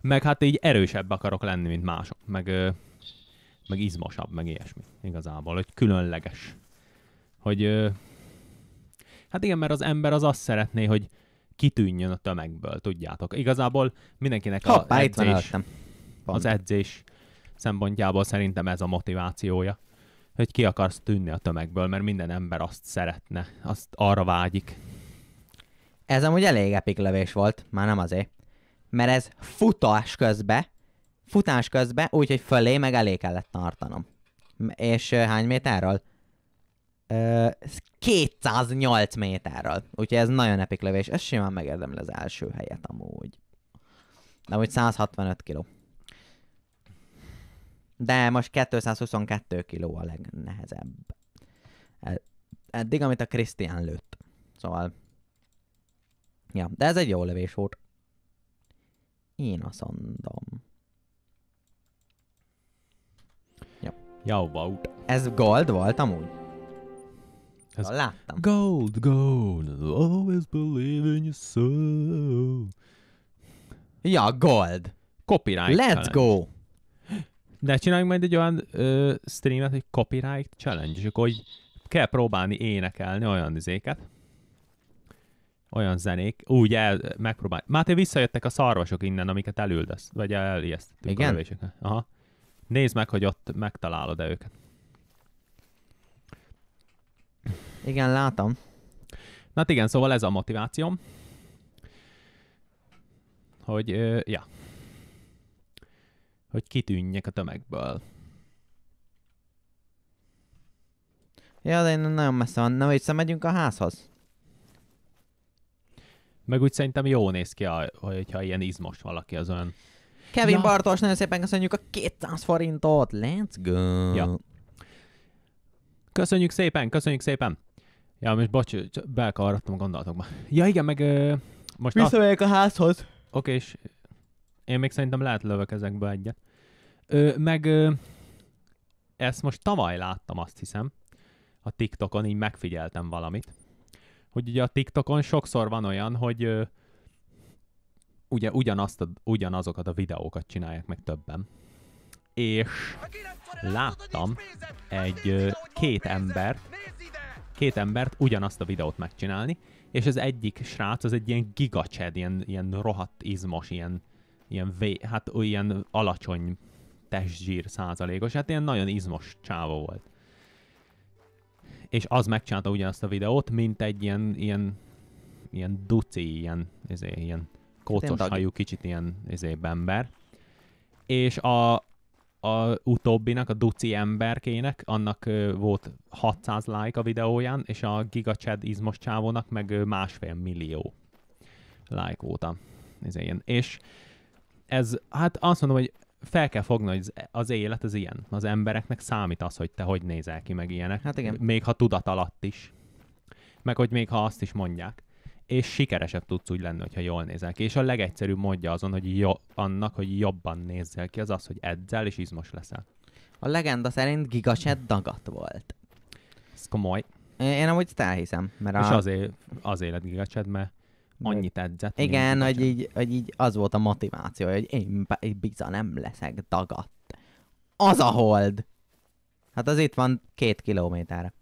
Meg hát így erősebb akarok lenni, mint mások. Meg, meg izmosabb, meg ilyesmi. Igazából, hogy különleges. Hogy Hát igen, mert az ember az azt szeretné, hogy kitűnjön a tömegből, tudjátok. Igazából mindenkinek Hoppá, a edzés... itt van Pont. az edzés szempontjából szerintem ez a motivációja, hogy ki akarsz tűnni a tömegből, mert minden ember azt szeretne, azt arra vágyik. Ez amúgy elég epik lövés volt, már nem azért. Mert ez futás közbe, futás közbe, úgyhogy fölé meg elé kellett tartanom. És hány méterről? 208 méterről. Úgyhogy ez nagyon epik lövés. Ez simán megérdemli az első helyet amúgy. De amúgy 165 kiló. De most 222 kiló a legnehezebb. Eddig, amit a Krisztián lőtt. Szóval... Ja, de ez egy jó lövés volt. Én azt mondom. Ja. Jó volt. Ez gold volt amúgy? Ez Láttam. Gold, gold, always believe in yourself. Ja, gold. Copyright. Let's challenge. go. De csináljunk majd egy olyan ö, streamet, hogy copyright challenge, és akkor hogy kell próbálni énekelni olyan izéket, olyan zenék, úgy el, megpróbálj. Máté, visszajöttek a szarvasok innen, amiket elüldesz, vagy elijesztettük Igen? a lövéseknek. Aha. Nézd meg, hogy ott megtalálod-e őket. Igen, látom. Na hát igen, szóval ez a motivációm. Hogy, ö, ja hogy kitűnjek a tömegből. Ja, de én nagyon messze van. Nem megyünk a házhoz? Meg úgy szerintem jó néz ki, hogyha ilyen izmos valaki az ön. Kevin Na. Bartos, nagyon szépen köszönjük a 200 forintot. Let's go! Ja. Köszönjük szépen, köszönjük szépen. Ja, most bocs, belkavarodtam a gondolatokba. Ja igen, meg ö, most... Visszamegyek a házhoz. Oké, és én még szerintem lehet lövök ezekből egyet. Ö, meg ö, ezt most tavaly láttam, azt hiszem, a TikTokon így megfigyeltem valamit, hogy ugye a TikTokon sokszor van olyan, hogy ö, ugye ugyanazt a, ugyanazokat a videókat csinálják meg többen. És láttam egy ö, két embert, két embert ugyanazt a videót megcsinálni, és az egyik srác az egy ilyen gigacsed, ilyen, ilyen rohadt izmos, ilyen ilyen, v, hát olyan alacsony testzsír százalékos, hát ilyen nagyon izmos csávó volt. És az megcsinálta ugyanazt a videót, mint egy ilyen, ilyen, ilyen duci, ilyen, izé, ilyen kócos hát hajú, kicsit ilyen izé, ember. És a, a utóbbinak, a duci emberkének, annak ö, volt 600 like a videóján, és a gigacsed izmos csávónak meg ö, másfél millió like óta. Ez izé, ilyen. És ez, hát azt mondom, hogy fel kell fogni, hogy e, az élet az ilyen. Az embereknek számít az, hogy te hogy nézel ki, meg ilyenek. Hát igen. Még ha tudat alatt is. Meg hogy még ha azt is mondják. És sikeresebb tudsz úgy lenni, hogyha jól nézel ki. És a legegyszerűbb módja azon, hogy jo- annak, hogy jobban nézzel ki, az az, hogy edzel és izmos leszel. A legenda szerint Gigaset dagat volt. Ez komoly. Én amúgy ezt elhiszem. Mert és azért, azért lett Gigaset, mert annyit edzett. Igen, hogy így, hogy így az volt a motiváció, hogy én bizza, nem leszek dagadt. Az a hold! Hát az itt van két kilométerre.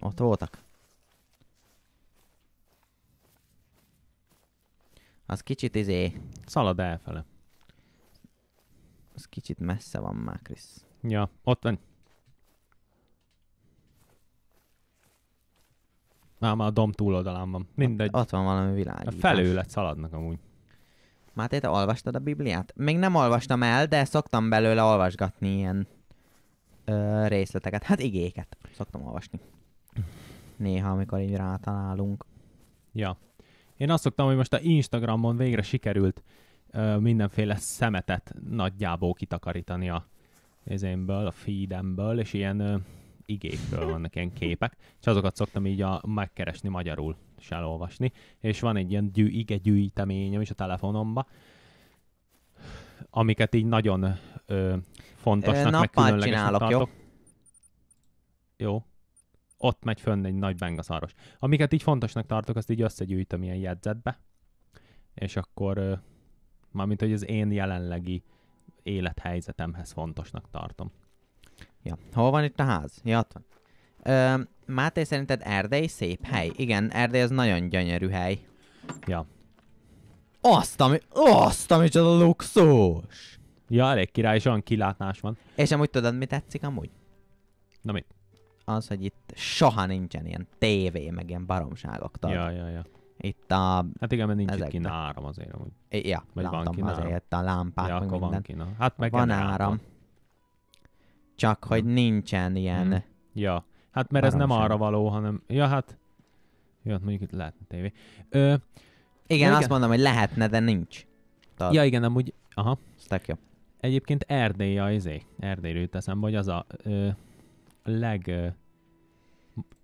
Ott voltak. Az kicsit izé... Szalad elfele az kicsit messze van már, Krisz. Ja, ott van. Már, már a dom túloldalán van. Mindegy. Ott, ott van valami világ. Felőlet szaladnak amúgy. Máté, te olvastad a Bibliát? Még nem olvastam el, de szoktam belőle olvasgatni ilyen ö, részleteket. Hát igéket szoktam olvasni. Néha, amikor így rátalálunk. Ja. Én azt szoktam, hogy most a Instagramon végre sikerült mindenféle szemetet nagyjából kitakarítani a ezénből, a feedemből, és ilyen igékről vannak ilyen képek, és azokat szoktam így a, megkeresni magyarul, és elolvasni, és van egy ilyen gyű, ige gyűjteményem is a telefonomba, amiket így nagyon ö, fontosnak, Nappal meg különlegesnek csinálok, tartok. Jó? jó. Ott megy fönn egy nagy bengaszaros. Amiket így fontosnak tartok, azt így összegyűjtöm ilyen jegyzetbe, és akkor ö, Mármint, hogy az én jelenlegi élethelyzetemhez fontosnak tartom. Ja. Hol van itt a ház? Ja, ott van. Ö, Máté, szerinted Erdély szép hely? Igen, Erdély az nagyon gyönyörű hely. Ja. Azt, ami... Azt, ami a luxus! Ja, elég király, és olyan kilátás van. És amúgy tudod, mi tetszik amúgy? Na mit? Az, hogy itt soha nincsen ilyen tévé, meg ilyen baromságok. Tart. Ja, ja, ja. Itt a... Hát igen, mert nincs ezek... itt áram azért amúgy. ja, Vagy láttam, van kín azért áram? a lámpák, ja, akkor minden. Van hát meg van áram. áram. Csak, hogy hmm. nincsen ilyen... Hmm. Ja, hát mert ez nem sem. arra való, hanem... Ja, hát... Jó, ja, hát mondjuk itt lehetne tévé. Ö, igen, igen, azt e- mondom, hogy lehetne, de nincs. Tad. Ja, igen, amúgy... Aha. Ez jó. Egyébként Erdély a izé. Erdélyről jut eszembe, hogy az a ö, leg... Ö,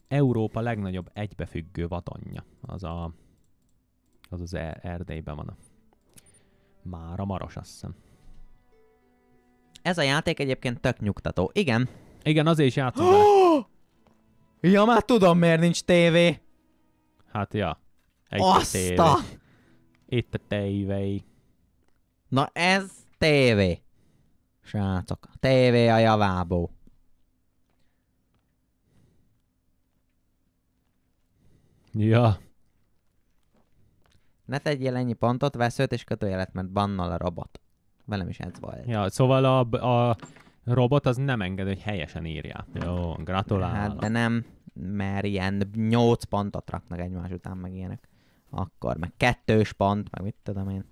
Európa legnagyobb egybefüggő vatonja. Az a az az e- Erdélyben van. Már a maros, azt hiszem. Ez a játék egyébként tök nyugtató. Igen. Igen, azért is játszom oh! Ja, már tudom, miért nincs tévé. Hát, ja. Egy Azt tévé. A... Itt a tévé. Na ez tévé. Srácok, tévé a javából. Ja. Ne tegyél ennyi pontot, veszőt és kötőjelet, mert bannal a robot. Velem is ez volt. Ja, szóval a, a robot az nem enged, hogy helyesen írja. Jó, gratulálok. Hát de nem, mert ilyen 8 pontot raknak egymás után, meg ilyenek. Akkor meg kettős pont, meg mit tudom én.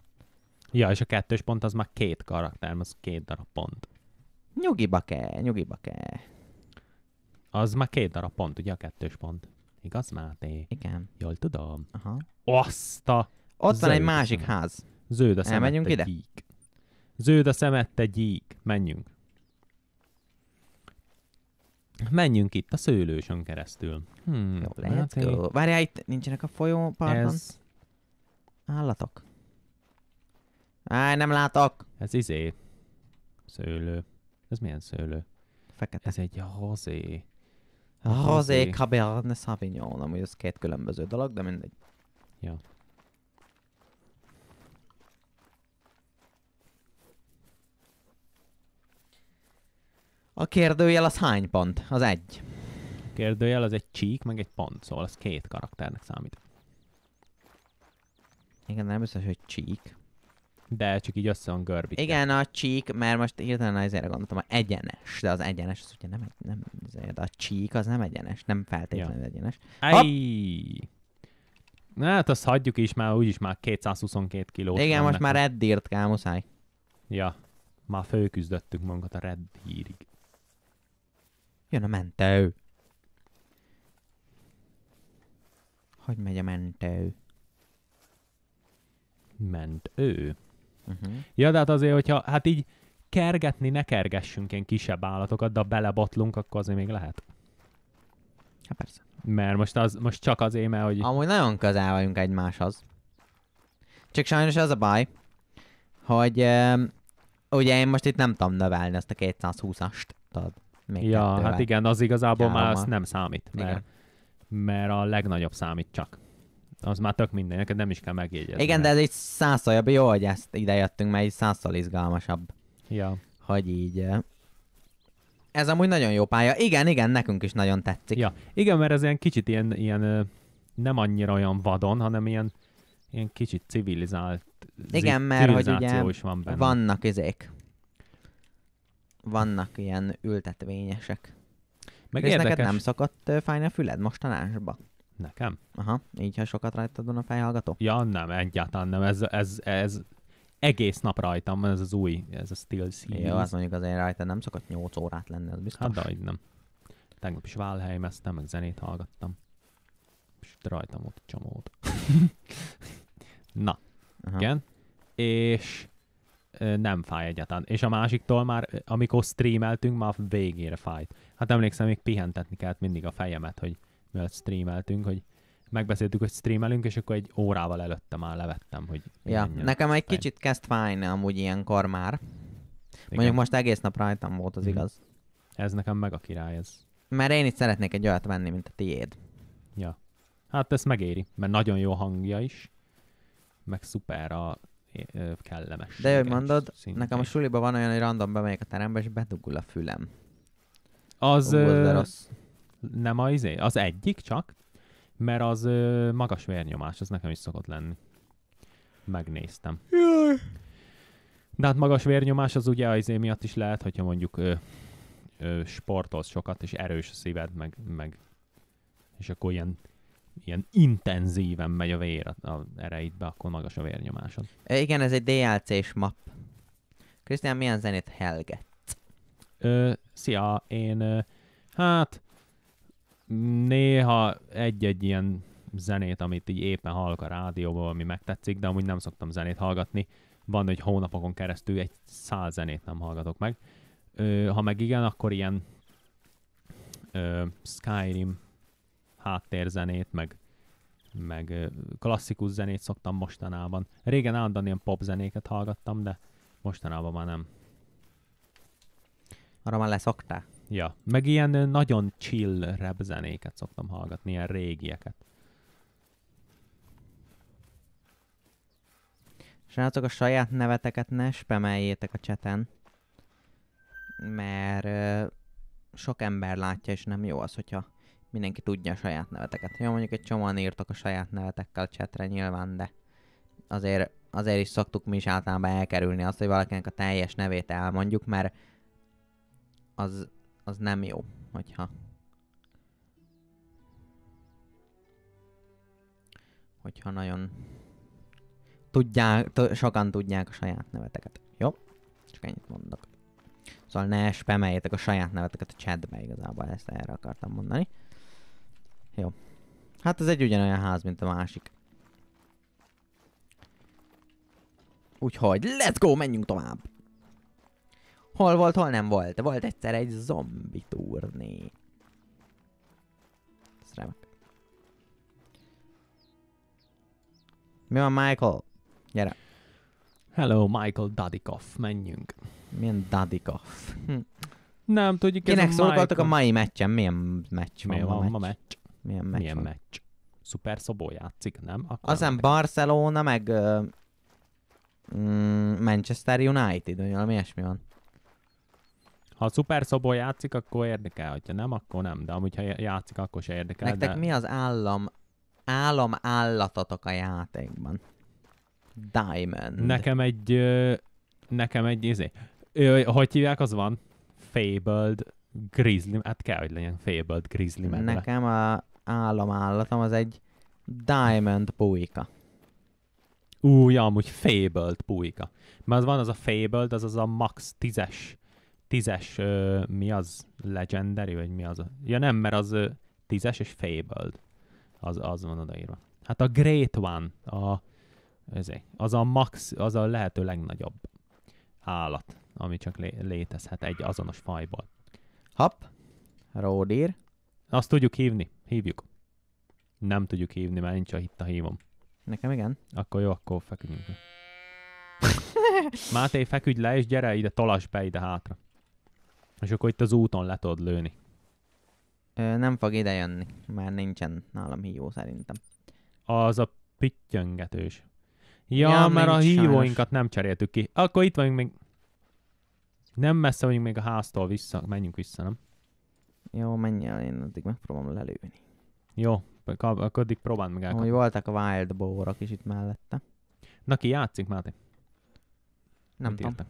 Ja, és a kettős pont az már két karakter, az két darab pont. Nyugiba kell, nyugiba kell. Az már két darab pont, ugye a kettős pont. Igaz, Máté? Igen. Jól tudom. Aha. Azt a... Ott Zöld. van egy másik ház. Zöld a szemette Elmegyünk ide? gyík. Zöld a szemette gyík. Menjünk. Menjünk itt a szőlősön keresztül. Hmm, Jó, let's hát go. Várjál, itt nincsenek a folyóparton? Ez... Állatok. Áj, nem látok. Ez izé. Szőlő. Ez milyen szőlő? Fekete. Ez egy hazé. A hazé Cabernet Sauvignon, amúgy ez két különböző dolog, de mindegy. Ja. A kérdőjel az hány pont? Az egy. A kérdőjel az egy csík, meg egy pont, szóval az két karakternek számít. Igen, nem biztos, hogy csík. De csak így össze van görbítve. Igen, a csík, mert most hirtelen azért gondoltam, hogy egyenes, de az egyenes, az ugye nem, nem de a csík az nem egyenes, nem feltétlenül ja. egyenes. Ajj! Na hát azt hagyjuk is, már úgyis már 222 kiló. Igen, most már reddírt kell, muszáj. Ja, már főküzdöttük magunkat a reddírig. Jön a mentő. Hogy megy a mentő? Mentő. Uh-huh. Ja, de hát azért, hogyha hát így kergetni ne kergessünk ilyen kisebb állatokat, de belebotlunk, akkor azért még lehet. Hát persze. Mert most, az, most csak az éme, hogy... Amúgy nagyon közel vagyunk egymáshoz. Csak sajnos az a baj, hogy euh, ugye én most itt nem tudom növelni ezt a 220-ast, tudod. Még ja, kettővel. hát igen, az igazából Jálma. már az nem számít, mert, mert a legnagyobb számít csak. Az már tök minden, neked nem is kell megjegyezni. Igen, de ez egy százszor jobb, jó, hogy ezt ide jöttünk, mert egy százszor izgalmasabb. Ja. Hogy így... Ez amúgy nagyon jó pálya. Igen, igen, nekünk is nagyon tetszik. Ja. Igen, mert ez ilyen kicsit ilyen, ilyen nem annyira olyan vadon, hanem ilyen, ilyen kicsit civilizált Igen, mert hogy ugye is van benne. vannak izék vannak ilyen ültetvényesek. Meg És neked nem szokott fájni a füled mostanásba? Nekem? Aha, így ha sokat rajtad van a fejhallgató? Ja, nem, egyáltalán nem. Ez, ez, ez egész nap rajtam van ez az új, ez a Steel Series. Jó, azt mondjuk azért rajta nem szokott 8 órát lenni, az biztos. Hát, de nem. Tegnap is válhelymeztem, meg zenét hallgattam. És rajtam ott csomót. Na, Aha. igen. És nem fáj egyáltalán. És a másiktól már, amikor streameltünk, már végére fájt. Hát emlékszem, még pihentetni kellett mindig a fejemet, hogy mielőtt streameltünk, hogy megbeszéltük, hogy streamelünk, és akkor egy órával előtte már levettem, hogy... Ja, nekem egy fáj. kicsit kezd fájni amúgy ilyenkor már. Igen. Mondjuk most egész nap rajtam volt, az hmm. igaz. Ez nekem meg a király, ez. Mert én itt szeretnék egy olyat venni, mint a tiéd. Ja. Hát ez megéri, mert nagyon jó hangja is, meg szuper a kellemes. De hogy mondod, szintén. nekem a suliban van olyan, hogy random bemegyek a terembe, és bedugul a fülem. Az, ö, nem az, izé, az egyik csak, mert az ö, magas vérnyomás, az nekem is szokott lenni. Megnéztem. Jaj. De hát magas vérnyomás az ugye az izé miatt is lehet, hogyha mondjuk ö, ö, sportolsz sokat, és erős a szíved, meg, meg és akkor ilyen ilyen intenzíven megy a vér a, a ereidbe, akkor magas a vérnyomásod. Igen, ez egy DLC-s map. Krisztián, milyen zenét helget? Ö, szia, én hát néha egy-egy ilyen zenét, amit így éppen hallok a rádióban, ami megtetszik, de amúgy nem szoktam zenét hallgatni. Van, hogy hónapokon keresztül egy száz zenét nem hallgatok meg. Ö, ha meg igen, akkor ilyen ö, Skyrim háttérzenét, meg, meg klasszikus zenét szoktam mostanában. Régen állandóan ilyen pop zenéket hallgattam, de mostanában már nem. Arra már leszoktál? Ja, meg ilyen nagyon chill rap zenéket szoktam hallgatni, ilyen régieket. Srácok, a saját neveteket ne spemeljétek a cseten, mert sok ember látja, és nem jó az, hogyha mindenki tudja a saját neveteket. Jó, mondjuk egy csomóan írtak a saját nevetekkel a csetre nyilván, de azért, azért is szoktuk mi is általában elkerülni azt, hogy valakinek a teljes nevét elmondjuk, mert az, az nem jó, hogyha hogyha nagyon tudják, sokan tudják a saját neveteket. Jó? Csak ennyit mondok. Szóval ne spemeljétek a saját neveteket a chatbe igazából, ezt erre akartam mondani. Jó. Hát ez egy ugyanolyan ház, mint a másik. Úgyhogy, let's go, menjünk tovább! Hol volt, hol nem volt. Volt egyszer egy zombi turné. Ez remek. Mi van, Michael? Gyere. Hello, Michael Dadikoff. Menjünk. Milyen Dadikoff? Hm. Nem tudjuk, Kinek ez a szolgáltak a mai meccsen? Milyen meccs van Mi van meccs? Ma meccs? Milyen meccs? Milyen van? meccs? Szuper Szobó játszik, nem? Akkor Aztán nem Barcelona, meg uh, Manchester United, vagy valami ilyesmi van. Ha a Szuper Szobó játszik, akkor érdekel, ha nem, akkor nem, de amúgy ha játszik, akkor se érdekel. Nektek de... mi az állam, állam állatotok a játékban? Diamond. Nekem egy, nekem egy, izé, hogy hívják, az van? Fabled Grizzly, hát kell, hogy legyen Fabled Grizzly medve. Nekem a államállatom, az egy Diamond puika. Új, amúgy Fabled puika. Mert az van az a Fabled, az az a max 10-es, 10-es, ö, mi az? Legendary, vagy mi az? A... Ja nem, mert az ö, 10-es és Fabled. Az, az van odaírva. Hát a Great One, a, ezért, az a max, az a lehető legnagyobb állat, ami csak lé- létezhet egy azonos fajból. Hap, Ródír. Azt tudjuk hívni. Hívjuk. Nem tudjuk hívni, mert nincs a hitta hívom. Nekem igen. Akkor jó, akkor feküdjünk le. Máté, feküdj le, és gyere ide, tolasd be ide hátra. És akkor itt az úton le tudod lőni. Ö, nem fog ide jönni, már nincsen nálam hívó szerintem. Az a pittyöngetős. Ja, ja mert a hívóinkat sajnos. nem cseréltük ki. Akkor itt vagyunk még. Nem messze vagyunk még a háztól vissza. Menjünk vissza, nem? Jó, menj el, én addig megpróbálom lelőni. Jó, akkor addig próbáld meg elkapni. Hogy voltak a wild boarok is itt mellette. Na ki játszik, Máté? Nem Mit tudom.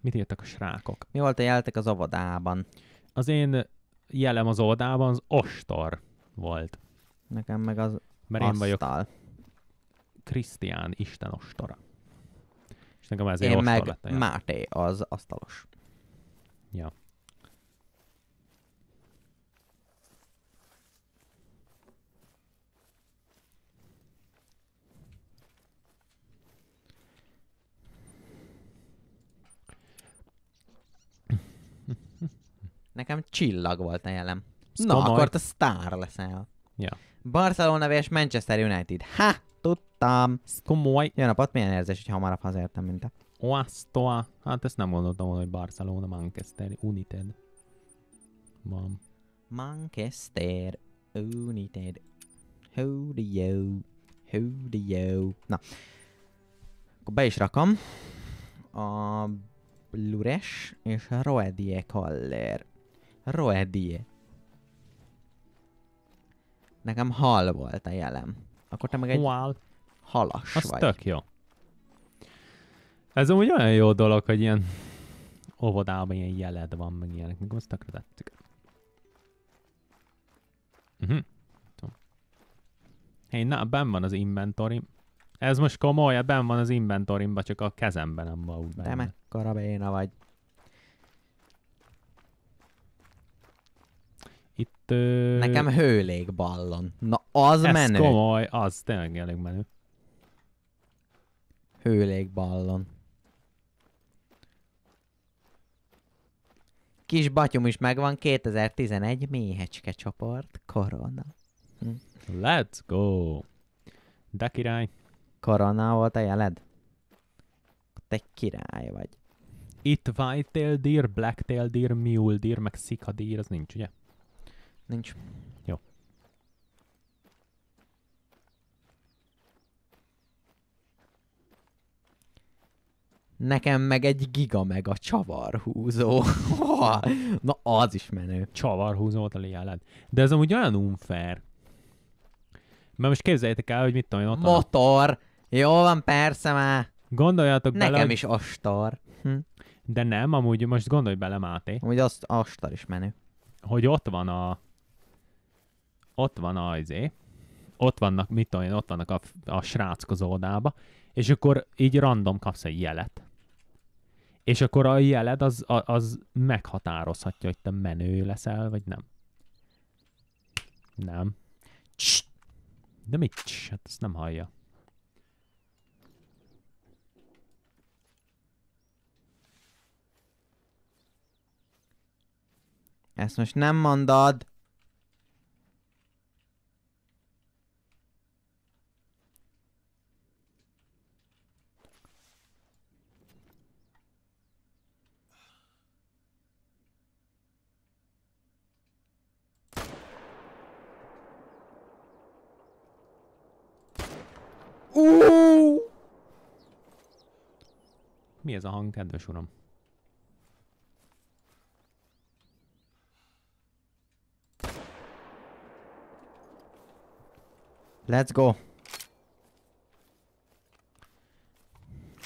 Mit írtak a srákok? Mi volt a jeltek az avadában? Az én jelem az avadában az ostor volt. Nekem meg az Mert asztal. én vagyok Krisztián Isten ostora. És nekem ezért én meg lett, Máté az asztalos. Ja. Nekem csillag volt a jelem. Na, Na, akkor a sztár leszel. Ja. Barcelona vs Manchester United. Ha! Tudtam! Komoly. Jön a pat, milyen érzés, hogy hamarabb hazértem, mint te. Oasztoa. Hát ezt nem gondoltam volna, hogy Barcelona, Manchester United. Van. Manchester United. Howdy yo. Howdy yo. Na. Akkor be is rakom. A Lures és a Roedie Kaller Roedie. Nekem hal volt a jelem. Akkor te meg egy wow. halas Azt vagy. tök jó. Ez amúgy olyan jó dolog, hogy ilyen óvodában ilyen jeled van, meg ilyenek. Még azt tökre tettük. Mhm. Hé, hey, na, benn van az inventory. Ez most komoly, benn van az inventory csak a kezemben nem van úgy benne. Te mekkora béna vagy. Hát, ö... Nekem hőlégballon. Na az Ez menő. komoly, az tényleg elég menő. Hőlégballon. Kis batyom is megvan, 2011 méhecske csoport, korona. Hm. Let's go! De király. Korona volt a jeled? Te király vagy. Itt tail deer, tail deer, mule deer, meg szikadír, az nincs, ugye? Nincs. Jó. Nekem meg egy giga meg a csavarhúzó. Na az is menő. Csavarhúzó volt a liállád. De ez amúgy olyan unfair. Mert most képzeljétek el, hogy mit tudom én ott Motor! Jó van, persze már. Gondoljatok Nekem bele, Nekem is astar. Hm? De nem, amúgy most gondolj bele, Máté. Amúgy azt astar is menő. Hogy ott van a ott van a, izé, ott vannak, mit tudom én, ott vannak a, a sráckozódába, és akkor így random kapsz egy jelet. És akkor a jeled az, az meghatározhatja, hogy te menő leszel, vagy nem. Nem. De mit? hát ezt nem hallja. Ezt most nem mondod. Mi ez a hang, kedves uram? Let's go!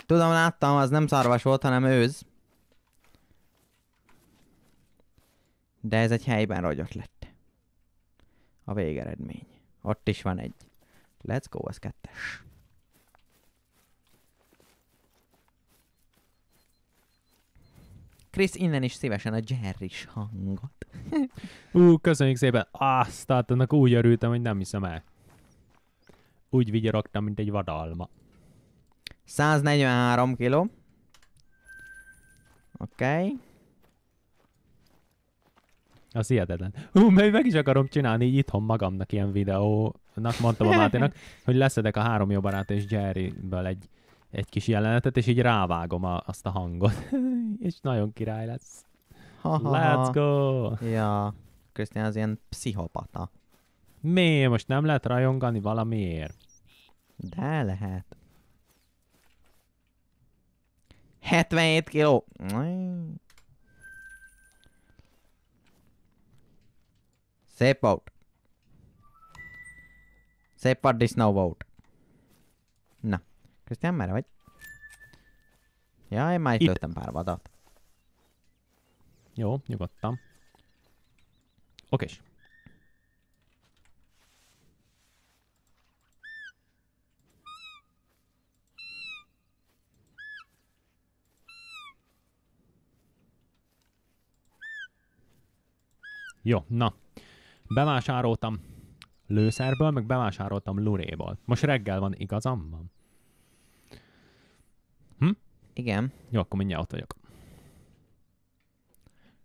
Tudom, láttam, az nem szarvas volt, hanem őz. De ez egy helyben rogyott lett. A végeredmény. Ott is van egy. Let's go, az kettes. Krisz, innen is szívesen a Jerris hangot. Ú, köszönjük szépen. Azt, hát annak úgy örültem, hogy nem hiszem el. Úgy vigyorogtam, mint egy vadalma. 143 kg. Oké. Okay. Az hihetetlen. Hú, mert meg is akarom csinálni így itthon magamnak ilyen videónak, mondtam a Máténak, hogy leszedek a három jó barát és Jerryből egy, egy kis jelenetet, és így rávágom a, azt a hangot és nagyon király lesz. Ha, ha, Let's go! Ja, Krisztián az ilyen pszichopata. Mi? Most nem lehet rajongani valamiért? De lehet. 77 kiló. Szép volt. Szép volt disznó volt. Na, Krisztián, merre vagy? Ja, én már itt, lőttem pár vadat. Jó, nyugodtan. Oké. Jó, na. Bevásároltam lőszerből, meg bevásároltam luréból. Most reggel van, igazam van? Igen. Jó, akkor mindjárt ott vagyok.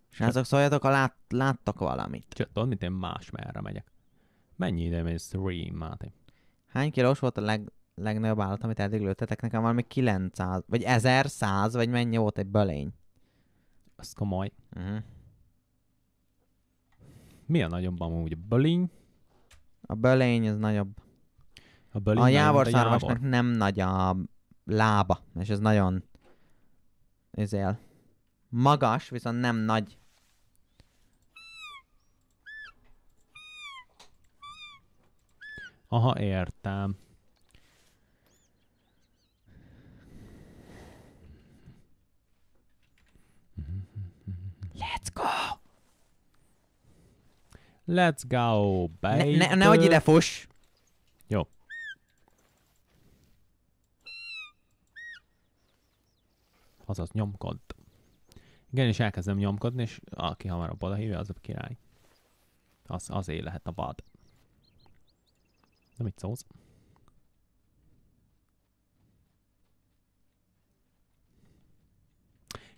Srácok, szóljatok, ha lát, láttak valamit. Csak tudod, mint én más merre megyek. Mennyi ide mész stream, Máté? Hány kilós volt a leg, legnagyobb állat, amit eddig lőttetek? Nekem valami 900, vagy 1100, vagy mennyi volt egy bölény? Az komoly. Uh-huh. Mi a nagyobb amúgy? Bölény? A bölény az nagyobb. A, a jávor nem nagy a lába, és ez nagyon ezél. Magas, viszont nem nagy. Aha, értem. Let's go! Let's go, baby! Ne, ne, nehogy ide fuss! azaz nyomkod. Igen, és elkezdem nyomkodni, és aki hamarabb oda hívja, az a király. Az, azé lehet a vad. De mit szólsz?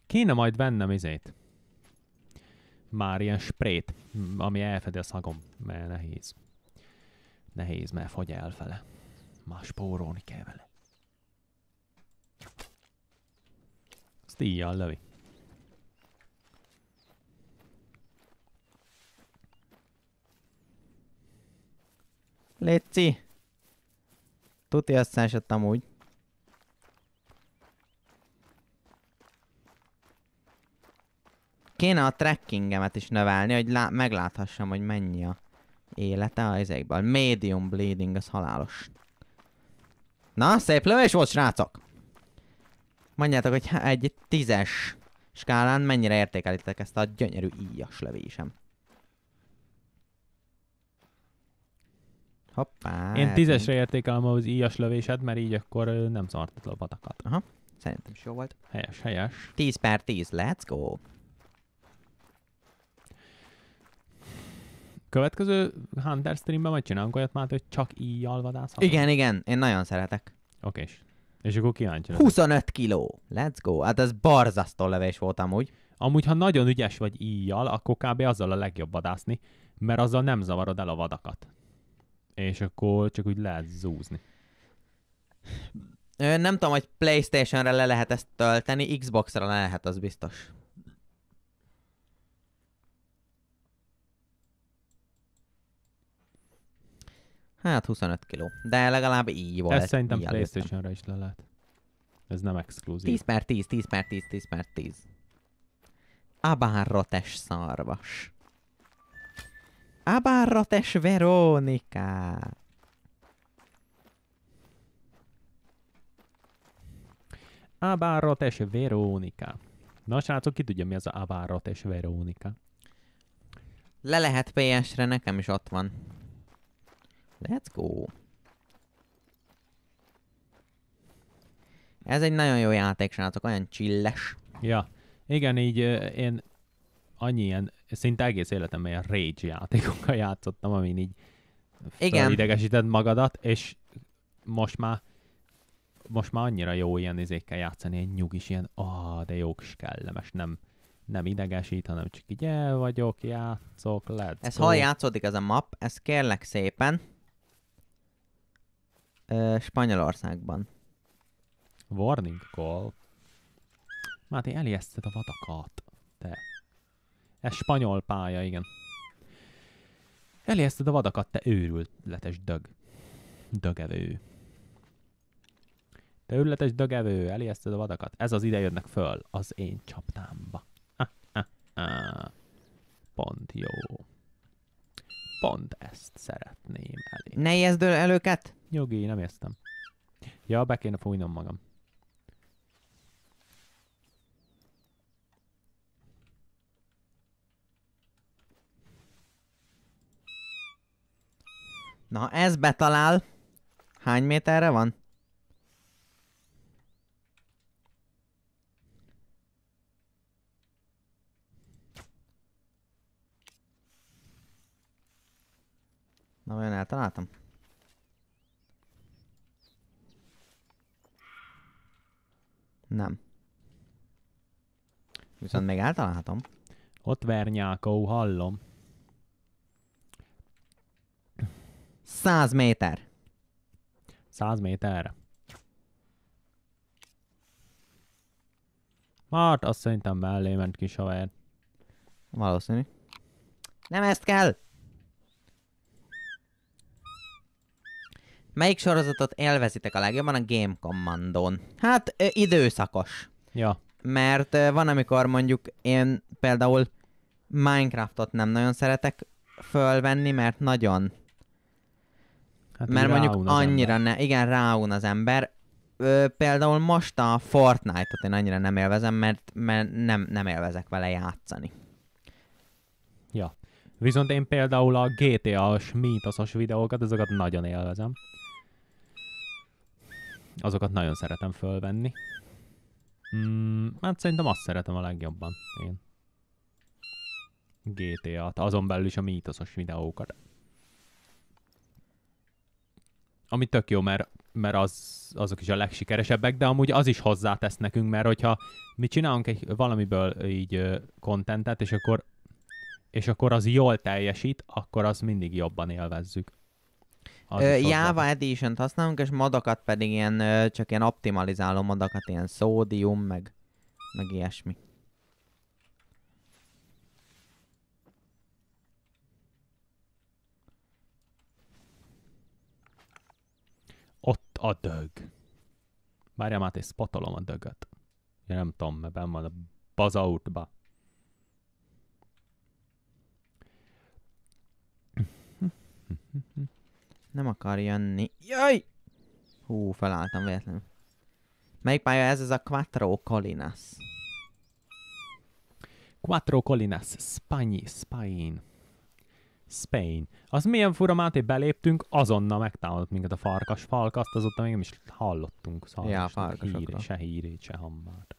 Kéne majd vennem izét. Már ilyen sprét, ami elfedi a szagom, mert nehéz. Nehéz, mert fogy elfele. Más spórolni kell vele. Ezt íjjal lövi. Léci! Tuti összeesett amúgy. Kéne a trekkingemet is növelni, hogy megláthassam, hogy mennyi a élete a ezekből. Medium bleeding, az halálos. Na, szép lövés volt, srácok! Mondjátok, hogy egy tízes skálán mennyire értékelitek ezt a gyönyörű íjas levésem. Hoppá. Én hát tízesre értékelem az íjas lövésed, mert így akkor nem szartott a patakat. Aha, szerintem is jó volt. Helyes, helyes. 10 per 10, let's go! Következő Hunter streamben majd csinálunk olyat már, hogy csak íjjal vadászhatunk. Igen, igen, én nagyon szeretek. Oké. És akkor kíváncsi. 25 kiló. Let's go. Hát ez barzasztó levés volt amúgy. Amúgy, ha nagyon ügyes vagy íjjal, akkor kb. azzal a legjobb vadászni, mert azzal nem zavarod el a vadakat. És akkor csak úgy lehet zúzni. nem tudom, hogy Playstation-re le lehet ezt tölteni, Xbox-ra le lehet, az biztos. Hát 25 kiló. De legalább így volt. Ez szerintem playstation is le lehet. Ez nem exkluzív. 10 per 10, 10 per 10, 10 per 10. Abárrates szarvas. Abárrates Veronika. Abárrates Veronika. Na srácok, ki tudja mi az a Abárrates Verónika? Le lehet PS-re, nekem is ott van. Let's go! Ez egy nagyon jó játék, srácok, olyan chilles. Ja, igen, így uh, én annyi ilyen, szinte egész életemben ilyen rage játékokkal játszottam, amin így igen. idegesített magadat, és most már most már annyira jó ilyen izékkel játszani, egy nyugis ilyen, ah, de jó kis kellemes, nem, nem idegesít, hanem csak így el vagyok, játszok, lehet. Ez hol játszódik ez a map? Ez kérlek szépen, Spanyolországban. Warning call. Máté, elieszted a vadakat. Te. Ez spanyol pálya, igen. Elieszted a vadakat, te őrületes dög. Dögevő. Te őrületes dögevő, elieszted a vadakat. Ez az ide jönnek föl az én csaptámba. Ah, ah, ah. Pont jó. Pont ezt szeretném elé. Ne ijeszd el őket! Nyugi, nem értem. Ja, be kéne fújnom magam. Na, ez betalál. Hány méterre van? Na vajon eltaláltam? Nem. Viszont még eltalálhatom. Ott vernyákó, hallom. Száz méter. Száz méter. Hát, azt szerintem mellé ment kis haver. Valószínű. Nem ezt kell! Melyik sorozatot élvezitek a legjobban a Game Commandon? Hát időszakos. Ja. Mert van, amikor mondjuk én például Minecraftot nem nagyon szeretek fölvenni, mert nagyon... Hát mert mondjuk annyira ne... Igen, ráun az ember. Ö, például most a Fortnite-ot én annyira nem élvezem, mert, mert nem, nem élvezek vele játszani. Ja. Viszont én például a GTA-s, mintasos videókat, ezeket nagyon élvezem azokat nagyon szeretem fölvenni. Mm, hát szerintem azt szeretem a legjobban. Én. GTA-t, azon belül is a mítoszos videókat. Ami tök jó, mert, mert az, azok is a legsikeresebbek, de amúgy az is hozzátesz nekünk, mert hogyha mi csinálunk egy, valamiből így kontentet, és akkor, és akkor az jól teljesít, akkor az mindig jobban élvezzük. Java Edition-t használunk, és madakat pedig ilyen, csak ilyen optimalizáló madakat, ilyen szódium, meg, meg ilyesmi. Ott a dög. Várjál már, és spatolom a dögöt. Ja, nem tudom, mert benn van a bazautba. Mm-hmm. Nem akar jönni. Jaj! Hú, felálltam véletlenül. Melyik pálya ez? Ez a Quattro Colinas. Quattro Colinas. Spanyi, Spain. Spain. Az milyen fura, Máté, beléptünk, azonnal megtámadott minket a farkas falkaszt, azóta még nem is hallottunk. Szóval ja, a farkasokra. se hírét, se hammát.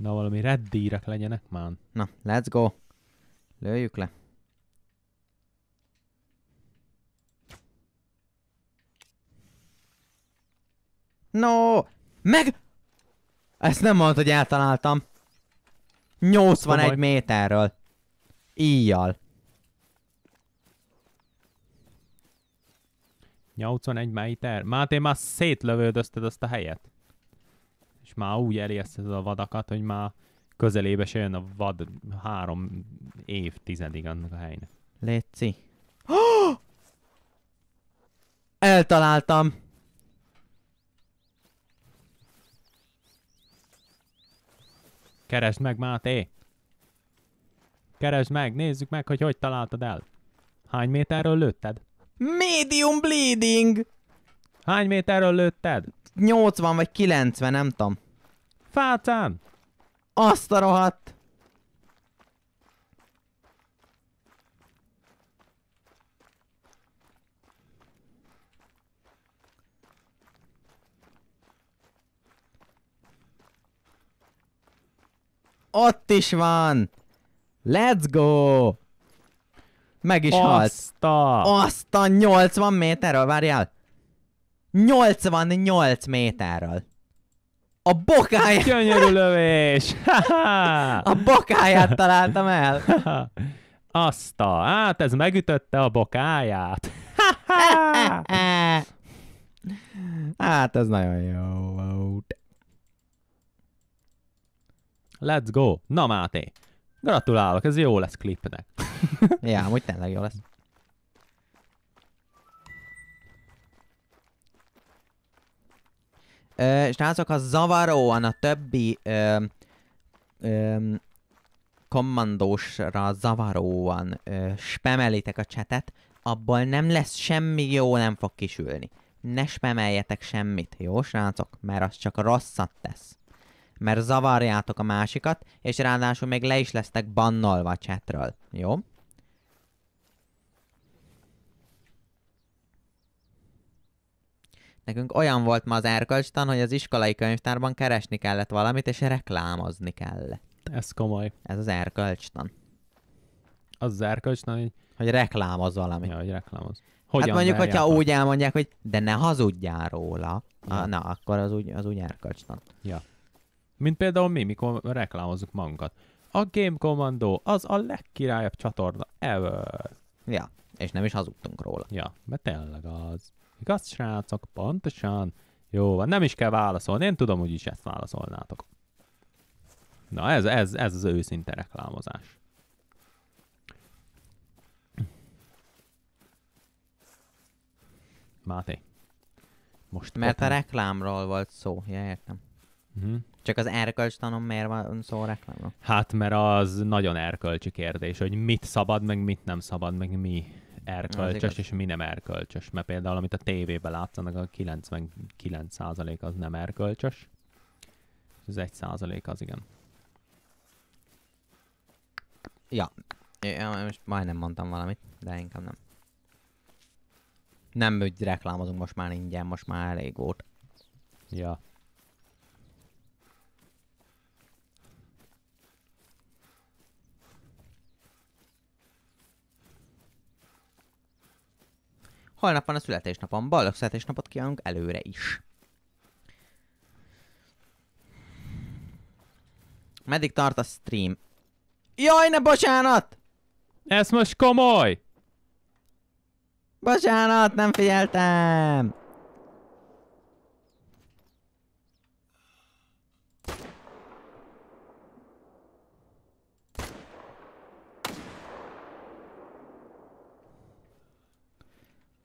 Na valami reddírek legyenek már. Na, let's go. Lőjük le. No! Meg... Ezt nem mondod, hogy eltaláltam. 81 Tomaj. méterről. Íjjal. 81 méter? Máté, már szétlövődözted azt a helyet és már úgy erjeszted a vadakat, hogy már közelébe se jön a vad három évtizedig annak a helynek. Léci. Ah! Eltaláltam! Keresd meg, Máté! Keresd meg, nézzük meg, hogy hogy találtad el. Hány méterről lőtted? Medium bleeding! Hány méterről lőtted? 80 vagy 90, nem tudom. Fácán! Azt a rohadt! Ott is van! Let's go! Meg is Azt halt. Azt a 80 méterről, várjál! 88 méterrel. A bokáját... Gyönyörű lövés! a bokáját találtam el. Azt a... Hát ez megütötte a bokáját. hát ez nagyon jó volt. Let's go! Na Máté! Gratulálok, ez jó lesz klipnek. ja, amúgy tényleg jó lesz. és rázok a zavaróan a többi ö, ö, kommandósra zavaróan ö, spemelitek a csetet, abból nem lesz semmi jó, nem fog kisülni. Ne spemeljetek semmit, jó srácok? Mert az csak rosszat tesz. Mert zavarjátok a másikat, és ráadásul még le is lesztek bannolva a chatről, jó? Nekünk olyan volt ma az erkölcstan, hogy az iskolai könyvtárban keresni kellett valamit, és reklámozni kell. Ez komoly. Ez az erkölcstan. Az az erkölcstan, hogy... Hogy reklámoz valamit. Ja, hogy reklámoz. Hogyan hát mondjuk, hogyha járnak? úgy elmondják, hogy de ne hazudjál róla, ja. a, na, akkor az úgy, az úgy erkölcstan. Ja. Mint például mi, mikor reklámozzuk magunkat. A Game Commando az a legkirályabb csatorna ever. Ja, és nem is hazudtunk róla. Ja, mert tényleg az. Igaz, srácok? Pontosan. Jó van, nem is kell válaszolni, én tudom, hogy is ezt válaszolnátok. Na ez, ez, ez az őszinte reklámozás. Máté. Most Mert a reklámról volt szó, ja, értem. Uh-huh. Csak az erkölcstanom miért van szó reklámról? Hát mert az nagyon erkölcsi kérdés, hogy mit szabad, meg mit nem szabad, meg mi erkölcsös, és mi nem erkölcsös. Mert például, amit a tévében látszanak, a 99% az nem erkölcsös, az 1% az igen. Ja, én most majdnem mondtam valamit, de inkább nem. Nem, hogy reklámozunk most már ingyen, most már elég volt. Ja. Holnap van a születésnapom, boldog születésnapot kívánunk előre is. Meddig tart a stream? Jaj, ne bocsánat! Ez most komoly! Bocsánat, nem figyeltem!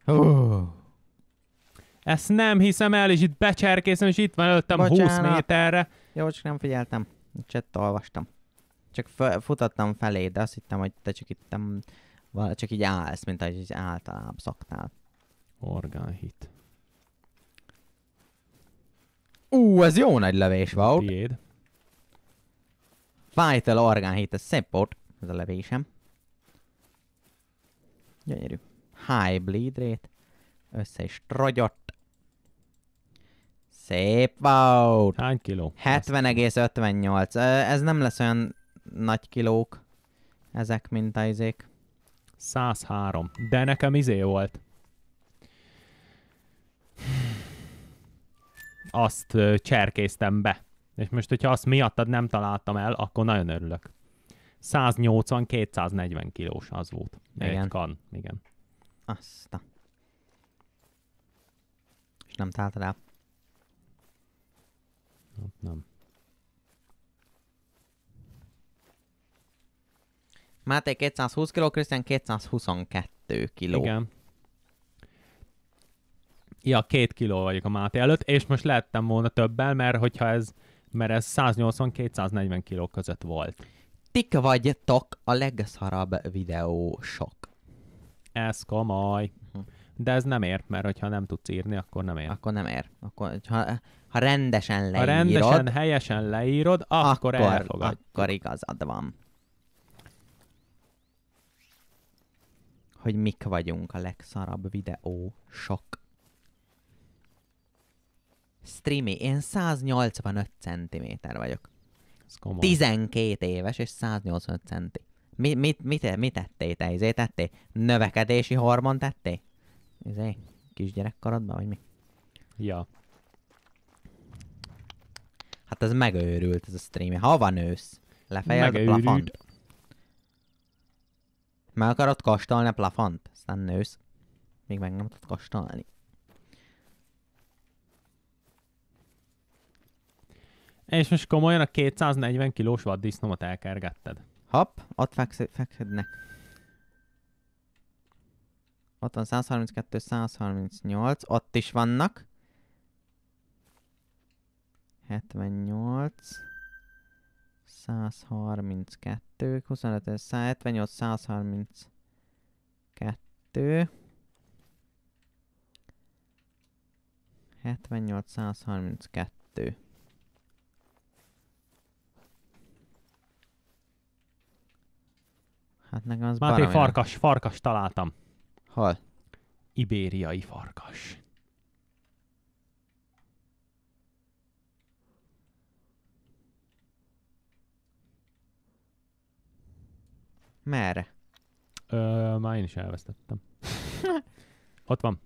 Oh. Ezt nem hiszem el, és itt becserkészem, és itt van előttem Bocsánat. 20 méterre. Jó, csak nem figyeltem. Csett olvastam. Csak futottam felé, de azt hittem, hogy te csak itt nem... Csak így állsz, mint ahogy általában szoktál. Orgánhit. Ú, ez jó nagy levés volt. Tiéd. Vital orgánhit, ez szép volt. Ez a levésem. Gyönyörű high bleed rate. Össze is tragyott. Szép volt! Hány kiló? 70,58. Ez nem lesz olyan nagy kilók. Ezek, mint izék. 103. De nekem izé volt. Azt cserkésztem be. És most, hogyha azt miattad nem találtam el, akkor nagyon örülök. 180-240 kilós az volt. Igen. Egy kan, igen. Azt a. És nem találtad el? Nem. Hát nem. Máté 220 kg, Krisztián 222 kg. Igen. Ja, két kiló vagyok a Máté előtt, és most lettem volna többel, mert hogyha ez, mert ez 180-240 kiló között volt. Tik tok a legszarabb videósok ez komoly. Mhm. De ez nem ér, mert hogyha nem tudsz írni, akkor nem ér. Akkor nem ér. Akkor, ha, ha rendesen leírod... Ha rendesen, helyesen leírod, akkor, akkor elfogad. Akkor igazad van. Hogy mik vagyunk a legszarabb videó sok. Streamy, én 185 cm vagyok. Ez komoly. 12 éves és 185 centi. Mi, mit, mit, mit tettél te? Izé tettél? Növekedési hormon tettél? Izé? Kisgyerekkarodba, vagy mi? Ja. Hát ez megőrült ez a stream. van ősz, Lefejeld a plafont. Meg akarod kastolni a plafont? Aztán nősz. Még meg nem tudod kastolni. És most komolyan a 240 kilós vaddisznomat elkergetted. Hopp, ott fekszednek. Ott van 132, 138, ott is vannak. 78, 132, 25, 178, 132, 78, 132. Hát nekem az Máté, farkas, farkas, farkas találtam. Hol? Ibériai farkas. Merre? Ö, már én is elvesztettem. ott van.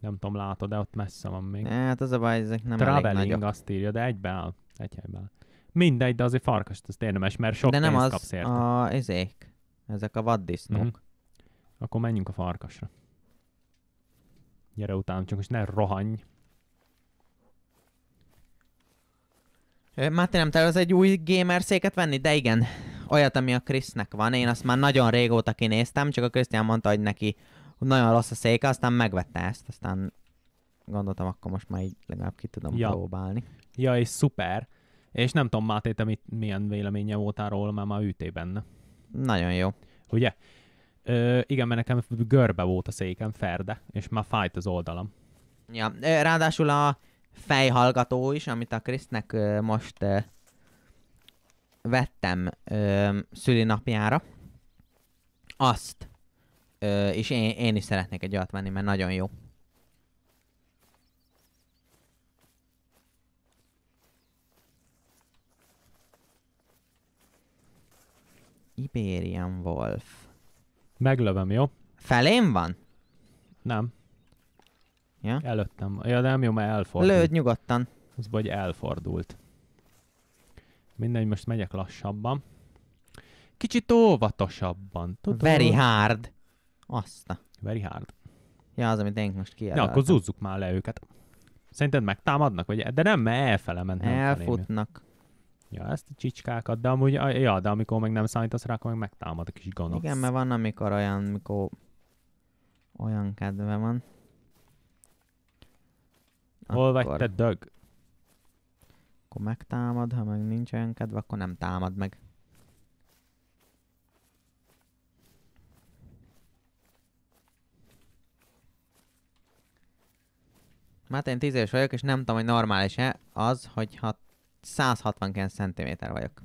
Nem tudom, látod, de ott messze van még. Hát az a baj, ezek nem Traveling elég nagyok. azt írja, de egybe áll. Egy helyben áll. Mindegy, de azért farkast azt érdemes, mert sok de nem pénzt az kapsz érte. a ezék, ezek a vaddisznók. Mm-hmm. Akkor menjünk a farkasra. Gyere utána, csak most ne rohanj. Máté, nem az egy új gamer széket venni? De igen, olyat, ami a Krisznek van. Én azt már nagyon régóta kinéztem, csak a Krisztián mondta, hogy neki nagyon rossz a széke, aztán megvette ezt, aztán gondoltam, akkor most már így legalább ki tudom ja. próbálni. Ja, és szuper. És nem tudom, Máté, te mit, milyen véleménye volt arról mert már üté benne. Nagyon jó. Ugye? Ö, igen, mert nekem görbe volt a székem, ferde, és már fájt az oldalam. Ja, ráadásul a fejhallgató is, amit a Krisznek most ö, vettem ö, szülinapjára, azt, ö, és én, én is szeretnék egy olyat venni, mert nagyon jó. Iberian Wolf. Meglövöm, jó? Felém van? Nem. Ja? Előttem. Ja, nem jó, mert elfordult. Lőd nyugodtan. Az vagy elfordult. Mindegy, most megyek lassabban. Kicsit óvatosabban. Tudod? Very hard. Azt a... Very hard. Ja, az, amit én most kijelöltem. Ja, akkor zúzzuk már le őket. Szerinted megtámadnak? Vagy... De nem, mert elfele ment. Elfutnak. Felém. Ja, ezt a csicskákat, de amúgy, ja, de amikor meg nem számítasz rá, akkor meg megtámad a kis gonosz. Igen, mert van, amikor olyan, mikor olyan kedve van. Akkor... Hol vagy te dög? Akkor megtámad, ha meg nincs olyan kedve, akkor nem támad meg. Mert hát én tíz éves vagyok, és nem tudom, hogy normális-e az, hogyha 169 cm vagyok.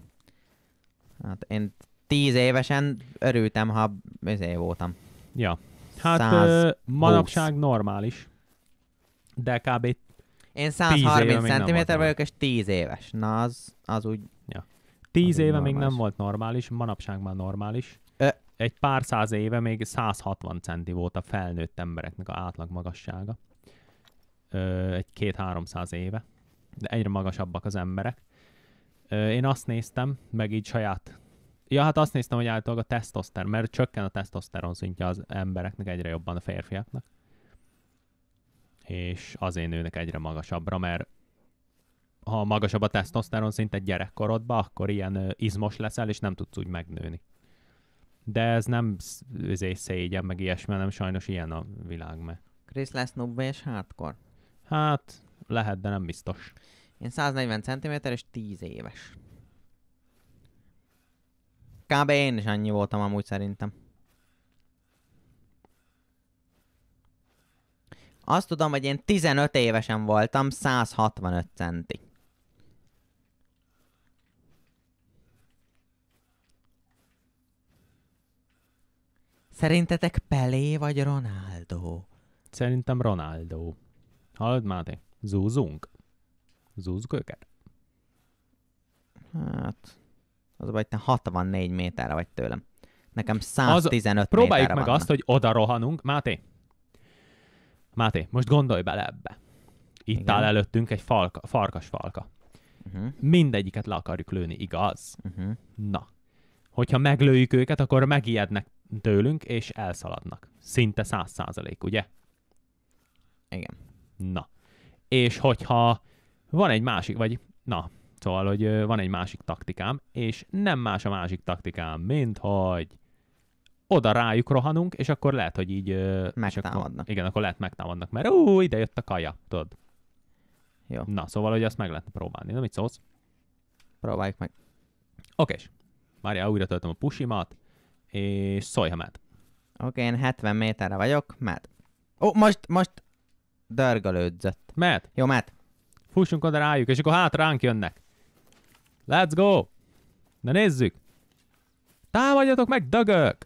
Hát én 10 évesen örültem, ha özé voltam. Ja. Hát ö, manapság normális. De kb. Én 130 cm vagyok, és 10 éves. Na, az, az úgy... Ja. 10 éve normális. még nem volt normális, manapság már normális. Ö, Egy pár száz éve még 160 centi volt a felnőtt embereknek a átlag magassága. Ö, egy két-háromszáz éve de egyre magasabbak az emberek. Én azt néztem, meg így saját... Ja, hát azt néztem, hogy általában a tesztoszter, mert csökken a tesztoszteron szintje az embereknek egyre jobban a férfiaknak. És az én nőnek egyre magasabbra, mert ha magasabb a tesztoszteron szint egy gyerekkorodba, akkor ilyen izmos leszel, és nem tudsz úgy megnőni. De ez nem izé, szégyen, meg ilyesmi, nem sajnos ilyen a világ, mert... Chris Lesnow és hardcore? Hát, lehet, de nem biztos. Én 140 cm és 10 éves. Kb. én is annyi voltam amúgy szerintem. Azt tudom, hogy én 15 évesen voltam, 165 centi. Szerintetek Pelé vagy Ronaldo? Szerintem Ronaldo. Hallod, Máté? Zúzunk. Zúzzuk őket? Hát, az vagy te 64 méterre vagy tőlem. Nekem 115 az, Próbáljuk meg vannak. azt, hogy oda rohanunk. Máté, Máté, most gondolj bele ebbe. Itt Igen. áll előttünk egy falka, farkas falka. Uh-huh. Mindegyiket le akarjuk lőni, igaz? Uh-huh. Na, hogyha meglőjük őket, akkor megijednek tőlünk, és elszaladnak. Szinte száz százalék, ugye? Igen. Na, és hogyha van egy másik, vagy na, szóval, hogy van egy másik taktikám, és nem más a másik taktikám, mint hogy oda rájuk rohanunk, és akkor lehet, hogy így... Megtámadnak. Akkor, igen, akkor lehet megtámadnak, mert ú, ide jött a kaja, tudod. Jó. Na, szóval, hogy azt meg lehetne próbálni. Na, mit szólsz? Próbáljuk meg. Oké, Mária, újra töltöm a pusimat, és szólj, ha Oké, okay, én 70 méterre vagyok, mert... Ó, most, most Dörgölődzött. Mert? Jó, mert. Fussunk oda rájuk, és akkor hát ránk jönnek. Let's go! Na nézzük! Támadjatok meg, dögök!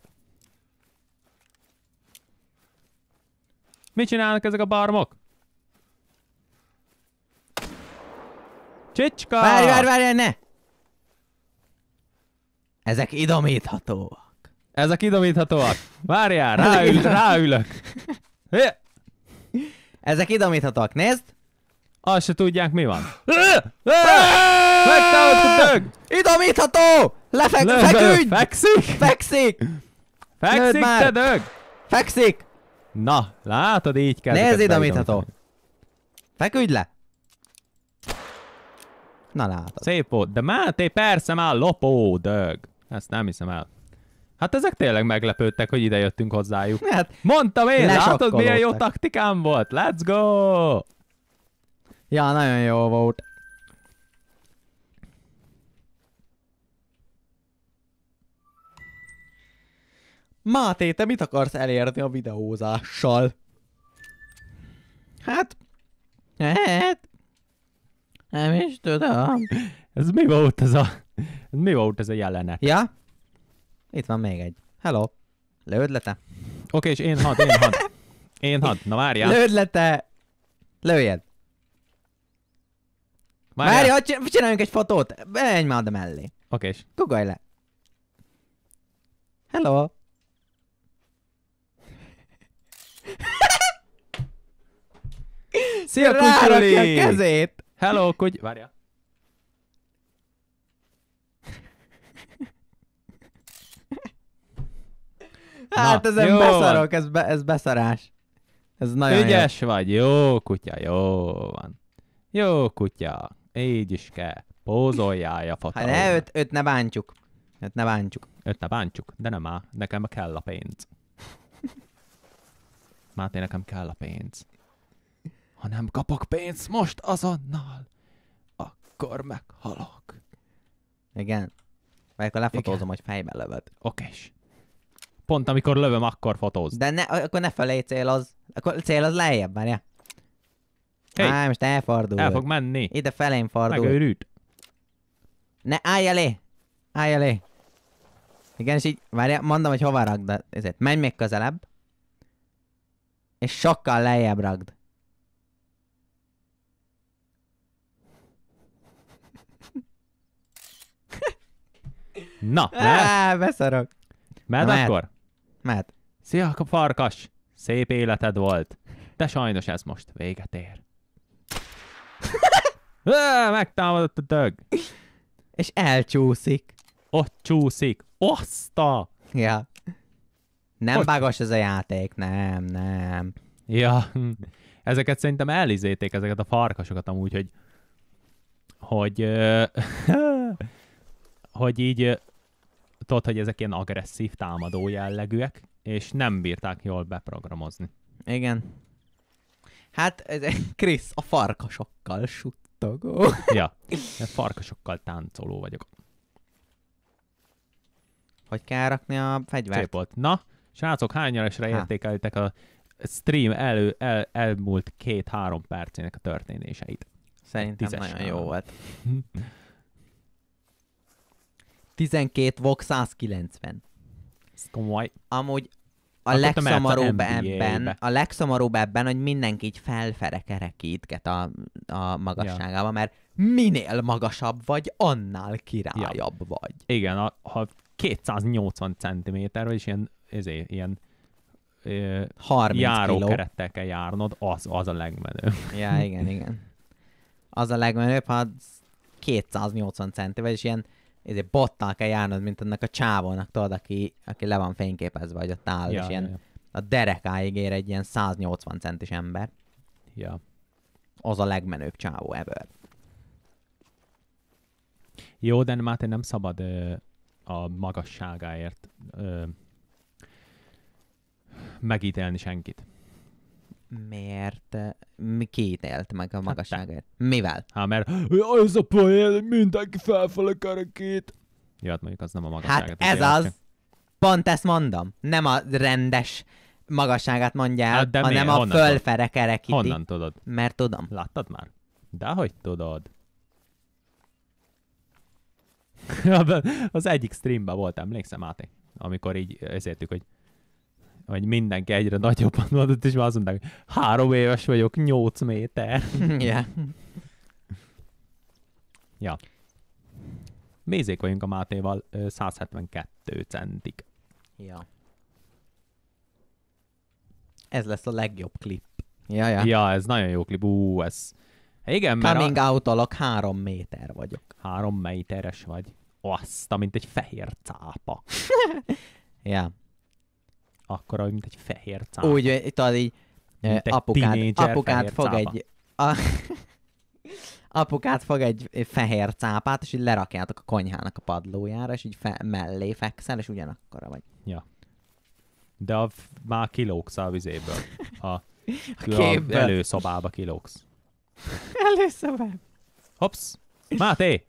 Mit csinálnak ezek a barmok? Csicska! Várj, várj, várj, ne! Ezek idomíthatóak. Ezek idomíthatóak. Várjál, ráül, ráülök. Ezek idomíthatóak, nézd! Azt se tudják mi van. Megtámadtatok! Idomítható! Lefek, feküdj! Fekszik? Fekszik! Fekszik, te dög! Fekszik! Na, látod, így kell. Nézd, idomítható. Feküdj le! Na látod. Szép volt, de Máté persze már lopó, dög. Ezt nem hiszem el. Hát ezek tényleg meglepődtek, hogy ide jöttünk hozzájuk. Hát, Mondtam én, látod milyen jó taktikám volt? Let's go! Ja, nagyon jó volt. Máté, te mit akarsz elérni a videózással? Hát... Hát... Nem is tudom. Ez mi volt ez a... Ez mi volt ez a jelenet? Ja? Itt van még egy. Hello. Lődlete. Oké, okay, és én had, én had. Én had. Na várjál. Lődlete! Lőjed. Várjál. Várjál, csináljunk egy fotót. Menj már a mellé. Oké. Okay. Kugolj le. Hello. Szia, a kezét! Hello, kuty... Várja! Hát ez beszarok, ez, be, ez beszarás. Ez nagyon Ügyes jó. vagy, jó kutya, jó van. Jó kutya, így is kell. Pózoljál a fotóra. Hát ne, öt, öt ne bántjuk. Öt ne bántjuk. Öt ne bántjuk, de nem már. Nekem kell a pénz. Máté, nekem kell a pénz. Ha nem kapok pénzt most azonnal, akkor meghalok. Igen. Vagy akkor lefotózom, Igen. hogy fejbe lövöd. Okés pont amikor lövöm, akkor fotóz. De ne, akkor ne felé az, Akkor cél az lejjebb, várja. Hey. Á, most elfordul. El fog menni. Ide felém fordul. Megőrült. Ne, állj elé! Állj elé! Igen, és így, várja, mondom, hogy hova ragd, de ezért menj még közelebb. És sokkal lejjebb ragd. Na, lehet? Á, beszarok. Mert akkor? Mert, Szia, farkas! Szép életed volt. De sajnos ez most véget ér. Megtámadott a dög. És elcsúszik. Ott csúszik. Oszta! Ja. Nem Ott... bagos ez a játék, nem, nem. Ja, ezeket szerintem elizéték, ezeket a farkasokat amúgy, hogy hogy, hogy így tudod, hogy ezek ilyen agresszív, támadó jellegűek, és nem bírták jól beprogramozni. Igen. Hát, ez, Krisz, a farkasokkal suttogó. ja, A hát farkasokkal táncoló vagyok. Hogy kell rakni a fegyvert? Szép volt. Na, srácok, hányalesre hát. értékeltek a stream elő, el, elmúlt két-három percének a történéseit? Szerintem Tízes nagyon jó volt. 12 vok 190. Ez komoly. Amúgy a legszomorúbb a ebben, a legszomorúbb ebben, hogy mindenki így felferekerekítget a, a magasságába, ja. mert minél magasabb vagy, annál királyabb ja. vagy. Igen, a, ha 280 cm, vagyis ilyen, ezért, ilyen 30 járókerettel kell járnod, az, az a legmenőbb. Ja, igen, igen. Az a legmenőbb, ha 280 cm, vagyis ilyen ezért bottal kell járnod, mint annak a csávónak, tudod, aki, aki le van fényképezve, vagy a tál, ja, és ilyen, ja. a derekáig ér egy ilyen 180 centis ember. Ja. Az a legmenőbb csávó ever. Jó, de Máté nem szabad ö, a magasságáért ö, megítélni senkit. Miért? Eh, ki ítélt meg a hát magasságért? Mivel? Há, mert az a poén, mindenki felfel a kerekét. Jó, hát mondjuk az nem a hát magasságát. Hát ez az. Ki. Pont ezt mondom. Nem a rendes magasságát mondja el, hát hanem miért? a fölfere kerekíti. Honnan tudod? Mert tudom. Láttad már? De hogy tudod? az egyik streamben volt, emlékszem, Máté? Amikor így ezértük, hogy hogy mindenki egyre nagyobban adott, és már azt mondták, hogy három éves vagyok, nyolc méter. yeah. ja. Mézék vagyunk a Mátéval 172 centik. Ja. Ez lesz a legjobb klip. Ja, ja. ja ez nagyon jó klip. Ú, ez... Igen, mert... Coming a... out alak három méter vagyok. Három méteres vagy. Azt, mint egy fehér cápa. ja akkora, mint egy fehér cápa. Úgy, itt az így, eh, egy apukát, apukát fog egy... A, apukát fog egy fehér cápát, és így lerakjátok a konyhának a padlójára, és így fe, mellé fekszel, és ugyanakkora vagy. Ja. De a, már kilóksz a vizéből. A, a, a előszobába kilóksz. Előszobába. Hops! Máté!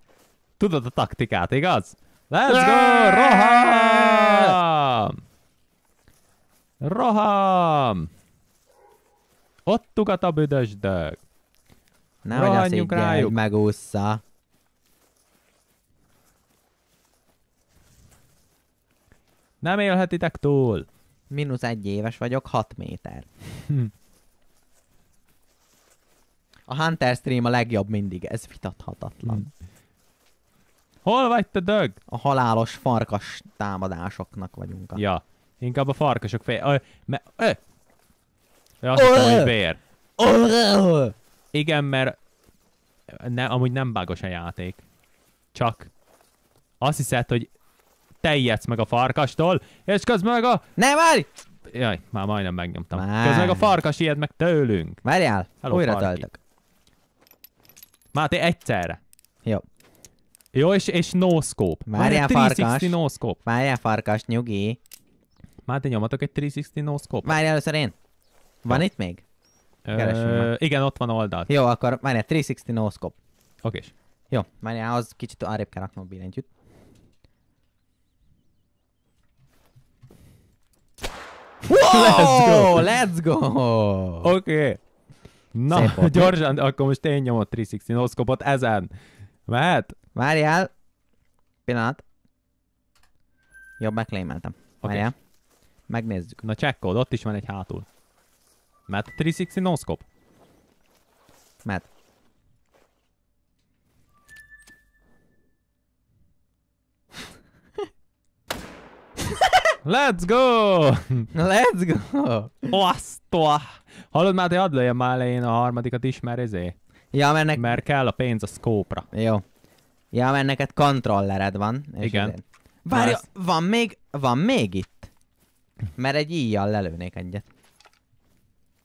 Tudod a taktikát, igaz? Let's go! Roham! Roham! Ott a büdösdög! dög. Nehogy azt így rájuk. megúszza. Nem élhetitek túl. Minusz egy éves vagyok, 6 méter. Hm. A Hunter stream a legjobb mindig, ez vitathatatlan. Hm. Hol vagy te dög? A halálos farkas támadásoknak vagyunk. A... Ja. Inkább a farkasok fej... Ö, me, ö. Ö, azt hiszem, hogy bér. Igen, mert ne, amúgy nem bágos a játék. Csak azt hiszed, hogy te ijedsz meg a farkastól, és közben meg a... Ne várj! Jaj, már majdnem megnyomtam. Már. Közben meg a farkas ijed meg tőlünk. Várjál, Hello, újra töltök. Máté, egyszerre. Jó. Jó, és, és no scope. Várjál, farkas. No scope. Várjál, farkas, nyugi. Máté, nyomatok egy 360 no scope Várj először én. Van ja. itt még? Ö, igen, ott van oldalt. Jó, akkor már 360 no scope. Oké. Jó, már az kicsit arrébb kell raknom a billentyűt. Wow! Let's go! Oké. Okay. Na, Szép gyorsan, akkor most én nyomod 360 oszkopot ezen. Mehet? Várjál. Pillanat. Jobb, megklémeltem. Oké. Okay. Megnézzük. Na csekkold, ott is van egy hátul. Mert 360 noszkop. Mert. Let's go! Let's go! Basztoa! Hallod már, te add le már elején a harmadikat is, mert ezé. Ja, mert, nek... mert kell a pénz a scope-ra. Jó. Ja, mert neked kontrollered van. És Igen. Várj, ez... van még, van még itt. Mert egy íjjal lelőnék egyet.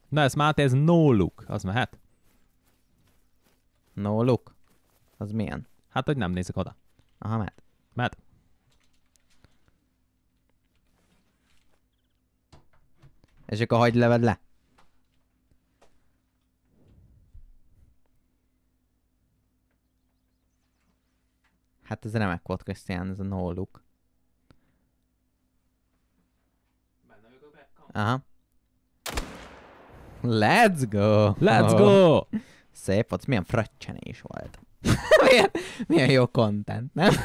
Na ez Máté, ez no look, az mehet? No look? Az milyen? Hát, hogy nem nézek oda. Aha, mehet. Mehet. És akkor hagyd leved le. Hát ez remek volt, Krisztián, ez a no look. Aha. Let's go! Let's go! Szép volt, milyen fröccsenés volt. milyen, milyen jó content, nem?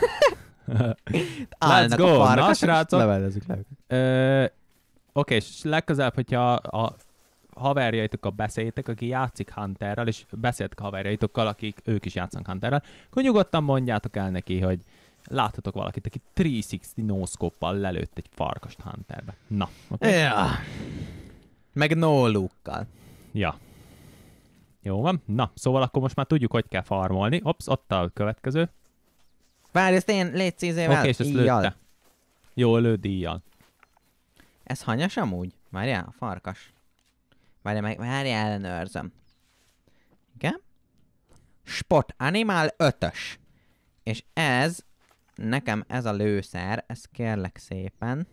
Let's go! A Na, srácok! Levelezzük le. Oké, okay, és legközelebb, hogyha a haverjaitokkal beszéltek, aki játszik Hunterrel, és beszéltek haverjaitokkal, akik ők is játszanak Hunterrel, akkor nyugodtan mondjátok el neki, hogy láthatok valakit, aki 360 nószkoppal lelőtt egy farkast Hunterbe. Na, oké. Okay. Ja. Meg no look-kal. Ja. Jó van. Na, szóval akkor most már tudjuk, hogy kell farmolni. Ops, ott a következő. Várj, ezt én légy cízével. Oké, és ezt íjjal. lőtte. Jó, lőd íjjal. Ez hanyas amúgy? Várjál, a farkas. Várjál, meg, várjál, ellenőrzöm. Igen? Spot Animal 5-ös. És ez nekem ez a lőszer, ez kérlek szépen.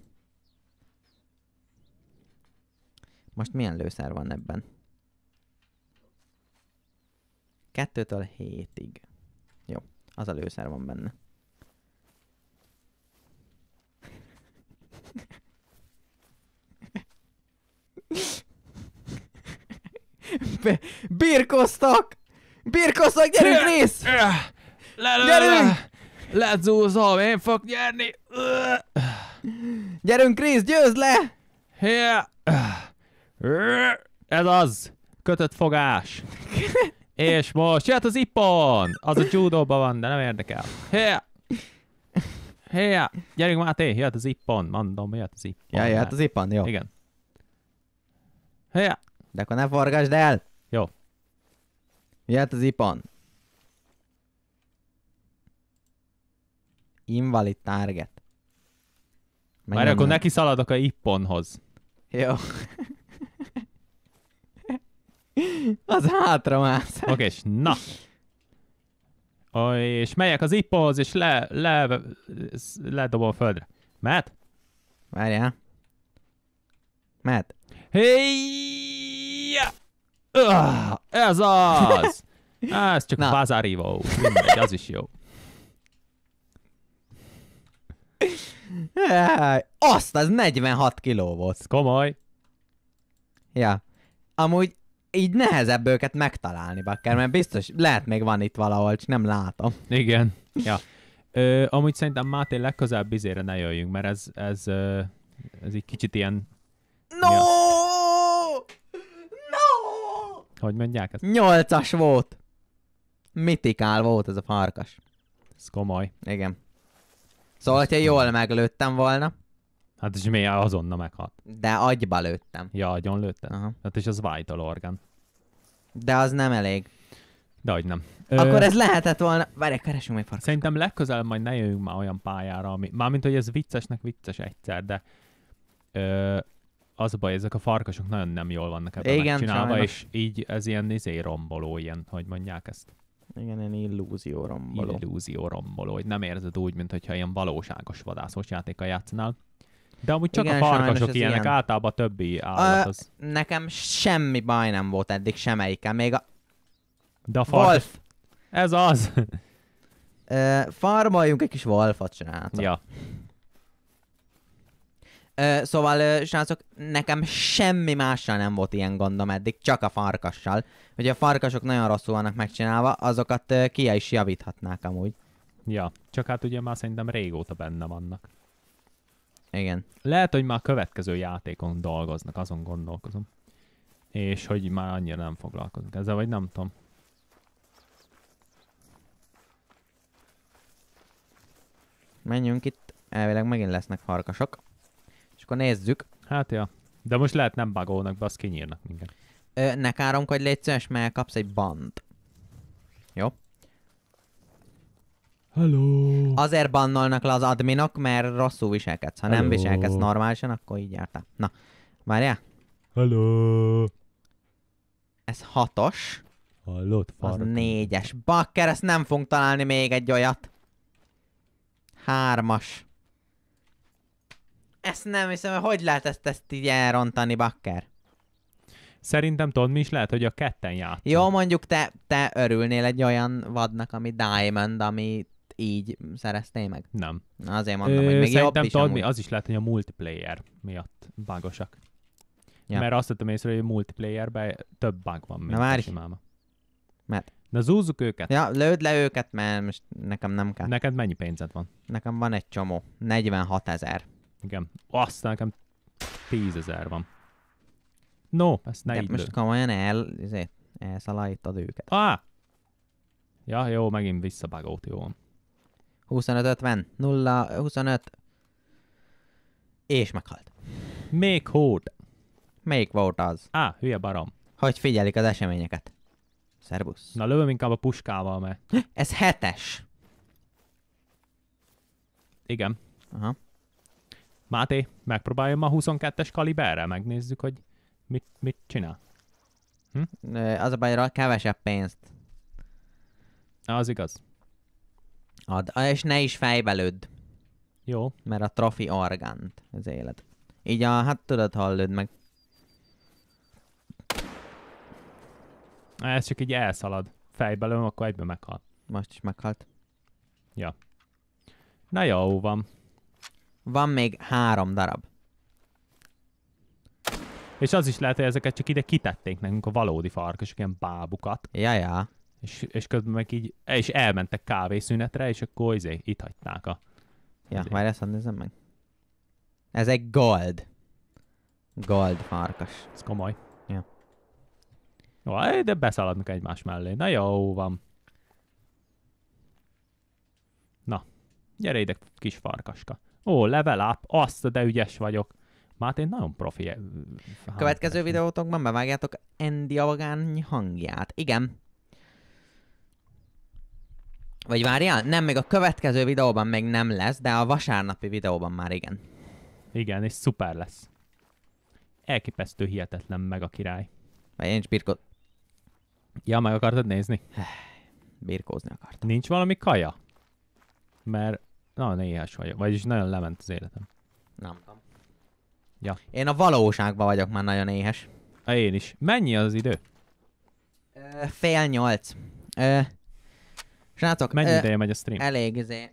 Most milyen lőszer van ebben? Kettőtől hétig. Jó, az a lőszer van benne. Be- birkoztak! Birkoztak, gyerünk, rész! Gyerünk! Lezúzom, én fog nyerni! Gyerünk, Krisz, győzd le! Yeah. Ez az! Kötött fogás! És most jött az ippon! Az a judóban van, de nem érdekel. Yeah. Yeah. Gyerünk Máté, jött az ippon, mondom, jött az ippon. Ja, jött az ippon, jó. Igen. Yeah. De akkor ne forgasd el! Jó. Jött az ippon. Invalid target. már akkor neki szaladok a ipponhoz. Jó. az hátra mász. Oké, és na. O, és megyek az ipponhoz, és le, le, ledobom a földre. Mert? Várjál. Mert? Hey! ez az! ez csak a bazárivó. Mindegy, az is jó. Azt, az 46 kiló volt. Ez komoly. Ja. Amúgy így nehezebb őket megtalálni, bakker, mert biztos lehet még van itt valahol, csak nem látom. Igen. Ja. Ö, amúgy szerintem Máté legközelebb bizére ne jöjjünk, mert ez, ez, ez, ez egy kicsit ilyen... No! Ja. No! Hogy mondják ezt? Nyolcas volt! Mitikál volt ez a farkas. Ez komoly. Igen. Szóval, hogyha jól meglőttem volna. Hát és mi azonnal meghalt. De agyba lőttem. Ja, agyon lőttem. Aha. Hát és az vital organ. De az nem elég. De hogy nem. Akkor Ö... ez lehetett volna... Várj, keresünk még farkas. Szerintem legközelebb majd ne jöjjünk már olyan pályára, ami... Mármint, hogy ez viccesnek vicces egyszer, de... Ö... Az a baj, ezek a farkasok nagyon nem jól vannak ebben Igen, megcsinálva, sajnos. és így ez ilyen izé romboló, ilyen, hogy mondják ezt. Igen, ilyen illúzió romboló. Illúzió romboló, hogy nem érzed úgy, mintha ilyen valóságos vadászos játékkal játszanál. De amúgy csak Igen, a farkasok ilyenek, ilyen. általában többi állat az... A, nekem semmi baj nem volt eddig semmelyikkel, még a... De a farkas... Wolf. Ez az! Ö, farmoljunk egy kis Wolfot, srácok. Ja. Szóval, srácok, nekem semmi mással nem volt ilyen gondom eddig, csak a farkassal. Hogy a farkasok nagyon rosszul vannak megcsinálva, azokat kia is javíthatnák amúgy. Ja, csak hát ugye már szerintem régóta benne vannak. Igen. Lehet, hogy már a következő játékon dolgoznak, azon gondolkozom. És hogy már annyira nem foglalkozunk ezzel, vagy nem tudom. Menjünk itt, elvileg megint lesznek farkasok akkor nézzük. Hát ja. De most lehet nem bagolnak be, azt kinyírnak minket. Ö, ne káromkodj, légy szíves, mert kapsz egy band. Jó? Hello. Azért bannolnak le az adminok, mert rosszul viselkedsz. Ha Hello. nem viselkedsz normálisan, akkor így jártál. Na, várjál. Hello. Ez hatos. Hallott, Az négyes. Bakker, ezt nem fogunk találni még egy olyat. Hármas. Ezt nem hiszem, hogy, hogy lehet ezt, ezt így elrontani, bakker? Szerintem tudod, mi is lehet, hogy a ketten játszunk. Jó, mondjuk te, te örülnél egy olyan vadnak, ami Diamond, ami így szereztél meg? Nem. Na azért mondom, Ö, hogy még jobb is tudod, mi? Az is lehet, hogy a multiplayer miatt bágosak. Ja. Mert azt tettem észre, hogy a multiplayerben több bug van, mint Na, a simáma. Mert Na zúzzuk őket. Ja, lőd le őket, mert most nekem nem kell. Neked mennyi pénzed van? Nekem van egy csomó. 46 ezer. Igen. Aztán nekem tízezer van. No, ezt ne De most lő. komolyan el, ezért, elszalajtad őket. Á! Ah! Ja, jó, megint visszabágót, jó. 25-50, 0, 25. És meghalt. Még hód. Melyik volt az? Á, ah, hülye barom. Hogy figyelik az eseményeket. Szerbusz. Na lövöm inkább a puskával, mert... Ez hetes. Igen. Aha. Máté, megpróbáljam a 22-es kaliberrel, megnézzük, hogy mit, mit csinál. Hm? Az a baj, hogy kevesebb pénzt. Az igaz. Ad. És ne is fejbelőd. Jó. Mert a trofi argant, az élet. Így a, hát tudod, hallod meg. Ez csak így elszalad. Fejbelőm, akkor egyben meghal. Most is meghalt. Ja. Na jó van. Van még három darab. És az is lehet, hogy ezeket csak ide kitették nekünk a valódi farkasok, ilyen bábukat. Ja, ja. És, és közben meg így, és elmentek kávészünetre, és akkor izé, itt hagyták a... Ja, izé. várj, ezt nézem meg. Ez egy gold. Gold farkas. Ez komoly. Ja. Jó, de beszaladnak egymás mellé. Na jó, van. Na, gyere ide, kis farkaska. Ó, level up, azt, de ügyes vagyok. Már hát én nagyon profi. Eh, következő videótokban bevágjátok Andy Avagány hangját. Igen. Vagy várjál? Nem, még a következő videóban még nem lesz, de a vasárnapi videóban már igen. Igen, és szuper lesz. Elképesztő hihetetlen meg a király. Vagy én is birkó... Ja, meg akartad nézni? Birkózni akartam. Nincs valami kaja? Mert nagyon éhes vagyok, vagyis nagyon lement az életem. Nem tudom. Ja. Én a valóságban vagyok már nagyon éhes. A én is. Mennyi az idő? Ö, fél nyolc. Ö, srácok, Mennyi ö, ideje megy a stream? Elég, izé,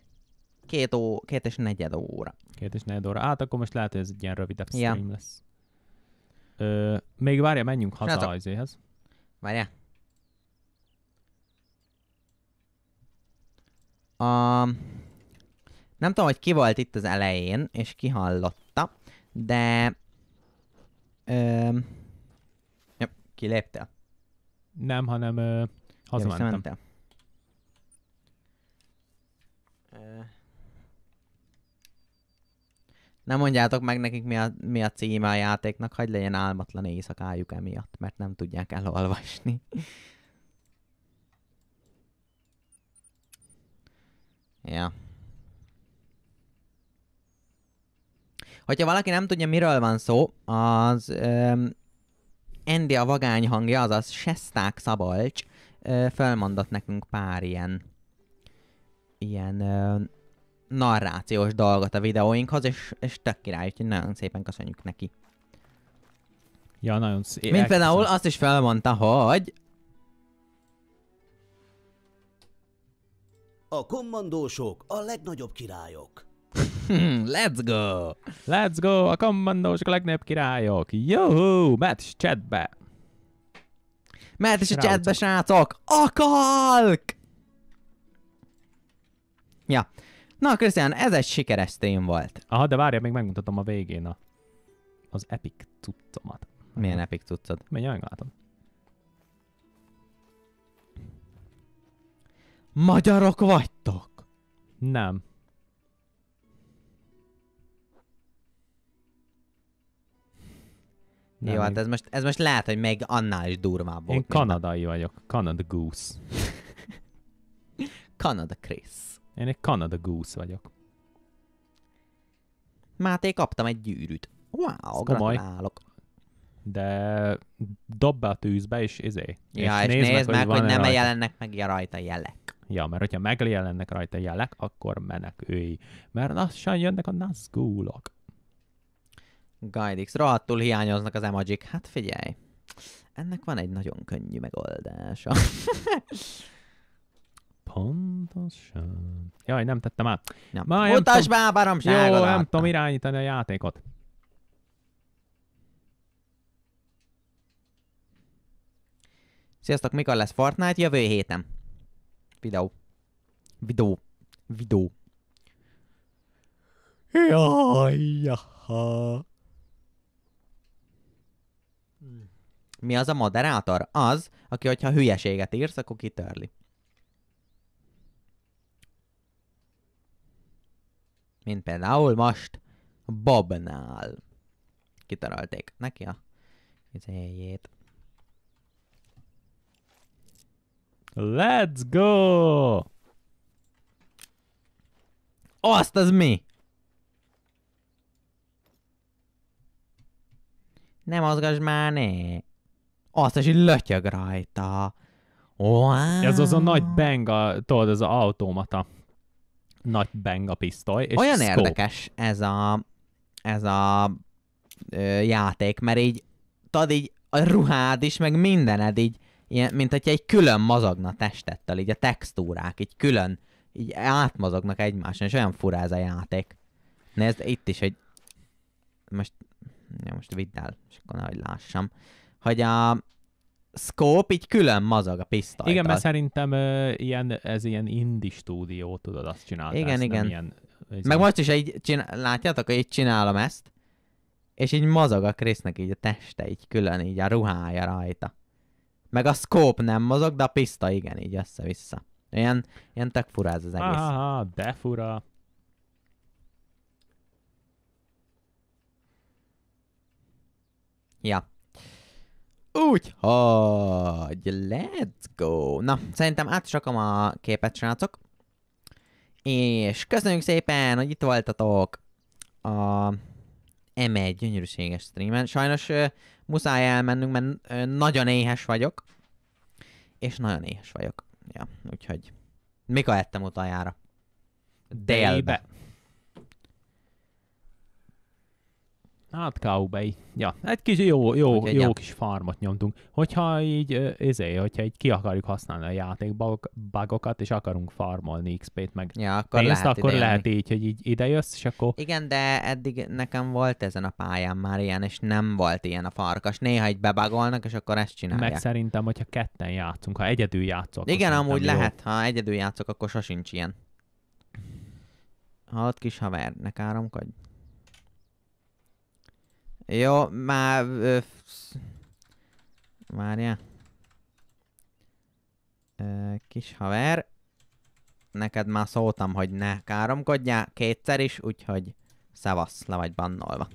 két, ó, két és negyed óra. Két és negyed óra. Hát akkor most lehet, hogy ez egy ilyen rövidebb ja. stream lesz. Ö, még várja, menjünk haza srácok. éhez. Várja. Um, nem tudom, hogy ki volt itt az elején, és ki hallotta, de... Öm... Jop, kiléptél? Nem, hanem ö, hazamentem. Nem mondjátok meg nekik, mi a, mi a címe a játéknak, Hagyd legyen álmatlan éjszakájuk emiatt, mert nem tudják elolvasni. ja. Hogyha valaki nem tudja, miről van szó, az um, Endi a vagány hangja, azaz Sesták Szabolcs uh, felmondott nekünk pár ilyen ilyen uh, narrációs dolgot a videóinkhoz, és, és tök király, úgyhogy nagyon szépen köszönjük neki. Ja, nagyon szép. Mint például azt is felmondta, hogy... A kommandósok a legnagyobb királyok. Hmm, let's go! Let's go! A kommandósok a legnagyobb királyok! Jó! Matt is chatbe! Matt is a chatbe, srácok! Akalk! Ja. Na, Krisztián, ez egy sikeres stream volt. Aha, de várja, még megmutatom a végén a, az epic cuccomat. Milyen epic cuccod? Még jaj, látom. Magyarok vagytok! Nem. Nem. Jó, hát ez most, ez most lehet, hogy még annál is durvább volt. Én kanadai a... vagyok. Canada Goose. Canada Chris. Én egy Canada Goose vagyok. Máté, kaptam egy gyűrűt. Wow, gratulálok. De dob be a tűzbe, és izé. Ja, és, és nézd, nézd meg, meg hogy, hogy nem rajta. jelennek meg rajta jelek. Ja, mert hogyha megjelennek rajta jelek, akkor menekülj. Mert lassan jönnek a nazgulok. Gaidix, Rohadtul hiányoznak az emojik. Hát figyelj. Ennek van egy nagyon könnyű megoldása. Pontosan. Jaj, nem tettem át. Nem. Már Mutasd be a Jó, nem tudom irányítani a játékot. Sziasztok, mikor lesz Fortnite? Jövő héten. Videó. Videó. Videó. Jaj, jaj. Mi az a moderátor? Az, aki, hogyha hülyeséget írsz, akkor kitörli. Mint például most Bobnál. Kitörölték neki a izéjét. Let's go! Azt az mi? Nem mozgass már, ne! Azt is így lötyög rajta. Wow. Ez az a nagy benga, tudod, ez az automata. Nagy benga pisztoly. És Olyan scope. érdekes ez a, ez a ö, játék, mert így, tudod így a ruhád is, meg mindened így, ilyen, mint hogyha egy külön mozogna testettel, így a textúrák, így külön, így átmozognak egymáson, és olyan furá ez a játék. Nézd, itt is, hogy most, ja, most vidd el, és akkor nehogy lássam hogy a scope így külön mazag a pisztolytól. Igen, mert szerintem ö, ilyen, ez ilyen indie stúdió, tudod, azt csinálta. Igen, ezt, igen. Ilyen, ez Meg most is így csinál, látjátok, hogy így csinálom ezt, és így mozog a Krisznek így a teste, így külön, így a ruhája rajta. Meg a scope nem mozog, de a piszta igen, így össze-vissza. Ilyen, ilyen tök fura ez az egész. Aha, de fura. Ja. Úgyhogy, let's go! Na, szerintem át is rakom a képet, srácok. És köszönjük szépen, hogy itt voltatok a M1 gyönyörűséges streamen. Sajnos uh, muszáj elmennünk, mert uh, nagyon éhes vagyok. És nagyon éhes vagyok. Ja, úgyhogy mikor ettem utoljára? Délbe. Délbe. Hát cowboy. Ja, egy kis jó, jó, okay, jó ja. kis farmot nyomtunk. Hogyha így, ezé, hogyha így ki akarjuk használni a játék bagokat és akarunk farmolni XP-t, meg ja, akkor pénzt, lehet akkor lehet így, hogy így ide jössz, és akkor... Igen, de eddig nekem volt ezen a pályán már ilyen, és nem volt ilyen a farkas. Néha egy bebagolnak, és akkor ezt csinálják. Meg szerintem, hogyha ketten játszunk, ha egyedül játszok. Igen, amúgy jó. lehet, ha egyedül játszok, akkor sosincs ilyen. Hallott kis haver, ne káromkodj. Jó, már... várjál. kis haver. Neked már szóltam, hogy ne káromkodjál kétszer is, úgyhogy szevasz, le vagy bannolva.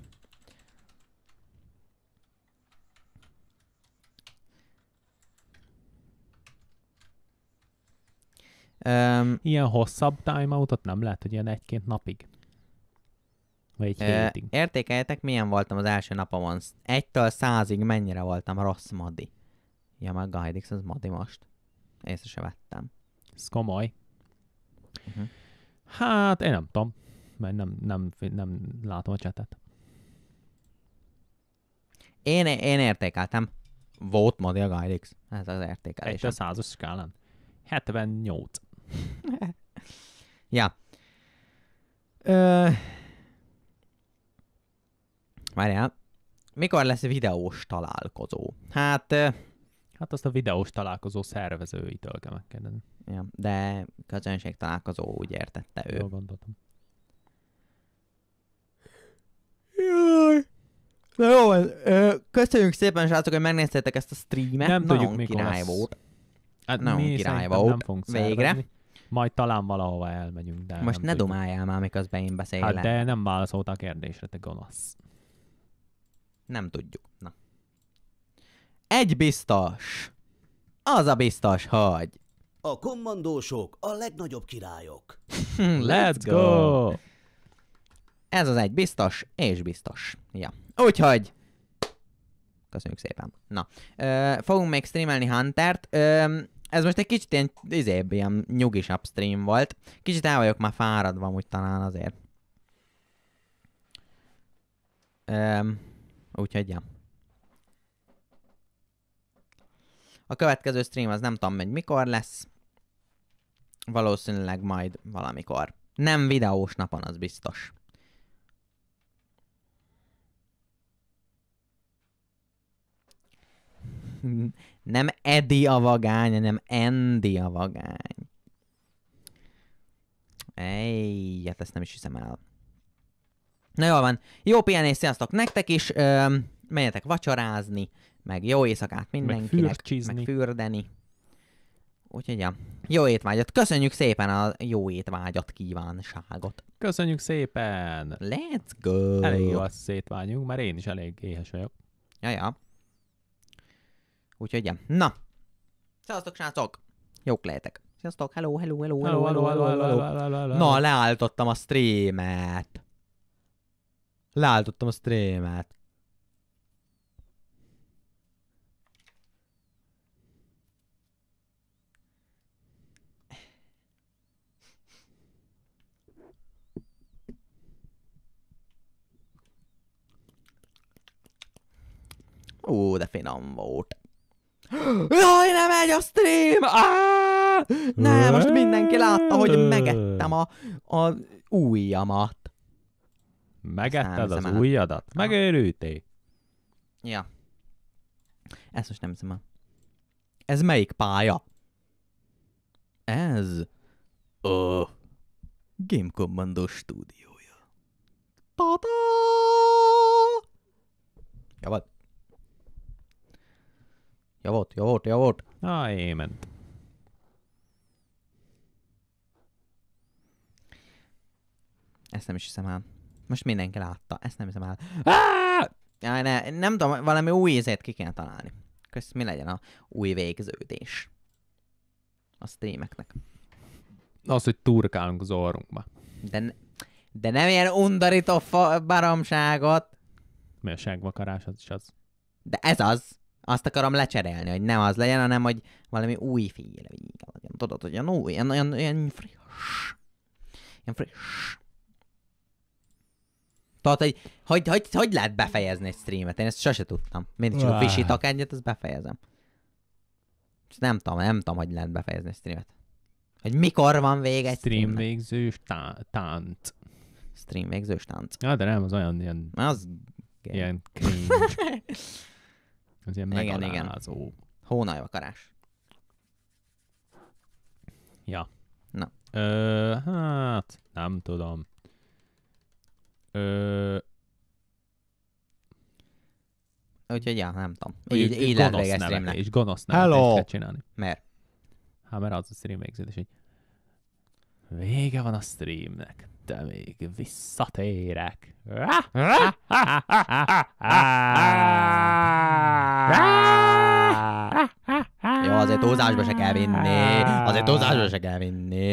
Um, ilyen hosszabb timeoutot nem lehet, hogy ilyen egy-két napig? Vagy egy hétig. Értékeljetek, milyen voltam az első napomon. Egytől százig mennyire voltam rossz Madi. Ja, meg Gajdix az Madi most. Észre se vettem. Ez komoly. Uh-huh. Hát, én nem tudom. Mert nem, nem, nem látom a csetet. Én, én értékeltem. Volt Madi a Gajdix. Ez az értékelés. Egytől százos skálán. 78. ja. Ö, Várjál, mikor lesz videós találkozó? Hát... Hát azt a videós találkozó szervezőitől kell megkérdezni. Ja, de közönség találkozó, úgy értette ő. Jól gondoltam. Jaj. Na jó, köszönjük szépen, srácok, hogy megnéztétek ezt a streamet. Nem tudjuk, mikor király lesz. volt. Hát Nagyon mi király volt. Nem fogunk Végre. Szervezni. Majd talán valahova elmegyünk, de Most ne tudjuk. domáljál már, miközben én beszélek. Hát de nem válaszoltál a kérdésre, te gonosz. Nem tudjuk. Na. Egy biztos. Az a biztos, hogy... A kommandósok a legnagyobb királyok. Hmm, let's go! Ez az egy biztos és biztos. Ja. Úgyhogy... Köszönjük szépen. Na. Ö, fogunk még streamelni Huntert. Ö, ez most egy kicsit ilyen, izébb, ilyen nyugisabb stream volt. Kicsit el vagyok már fáradva, úgy talán azért. Ö, Úgyhogy, ja. A következő stream az nem tudom, hogy mikor lesz. Valószínűleg majd valamikor. Nem videós napon, az biztos. nem Edi a vagány, hanem Endi a vagány. Ejj, hát ezt nem is hiszem el. Na jól van, jó pihenést, sziasztok nektek is, ö, menjetek vacsorázni, meg jó éjszakát mindenkinek, meg, meg fürdeni. Úgyhogy ja, jó étvágyat. Köszönjük szépen a jó étvágyat kívánságot. Köszönjük szépen! Let's go! Elég jó azt szétvágyunk, mert én is elég éhes vagyok. Ja, ja. Úgyhogy ja. Na! Sziasztok, srácok! Jók lehetek! Sziasztok! Hello, hello, hello, hello, hello, hello, hello, hello, hello, hello, hello. hello, hello, a streamet! Leálltottam a streamet. Ó, de finom volt. Jaj, nem megy a stream! Ah! Nem, most mindenki látta, hogy megettem a, a ujjamat. Megetted az újadat, ujjadat? Megőrültél? Ja. Ezt most nem hiszem el. Ez melyik pálya? Ez a Game Commando stúdiója. Tada! ja volt, ja volt. Na, amen. Ezt nem is hiszem el. Most mindenki látta, ezt nem hiszem el. Ah! ne, nem tudom, valami új ízét ki kéne találni. Kösz, mi legyen a új végződés a streameknek. Az, hogy turkálunk az orrunkba. De, ne, de nem ilyen undarító baromságot. Mi a ságvakarás, az is az. De ez az. Azt akarom lecserélni, hogy nem az legyen, hanem hogy valami új féle. Tudod, hogy olyan új, olyan, olyan, olyan friss. Ilyen friss. Tehát, hogy hogy, hogy, hogy lehet befejezni egy streamet? Én ezt sose tudtam. Mindig csak visítok egyet, azt befejezem. És nem tudom, nem tudom, hogy lehet befejezni egy streamet. Hogy mikor van vége egy Stream streamnek. végzős tá- tánc. Stream végzős tánc. Ja, de nem, az olyan ilyen... Az... Ilyen cringe. az ilyen igen, megalázó. Igen. Hónajvakarás. Ja. Na. Ö, hát, nem tudom. Ö... Úgyhogy, ja, nem tudom. Így, így lehet még streamnek. És gonosz Hello. kell csinálni. Mert? Hát mert az a stream és így... vége van a streamnek, de még visszatérek. Jó, azért túlzásba se kell vinni. Azért túlzásba se kell vinni.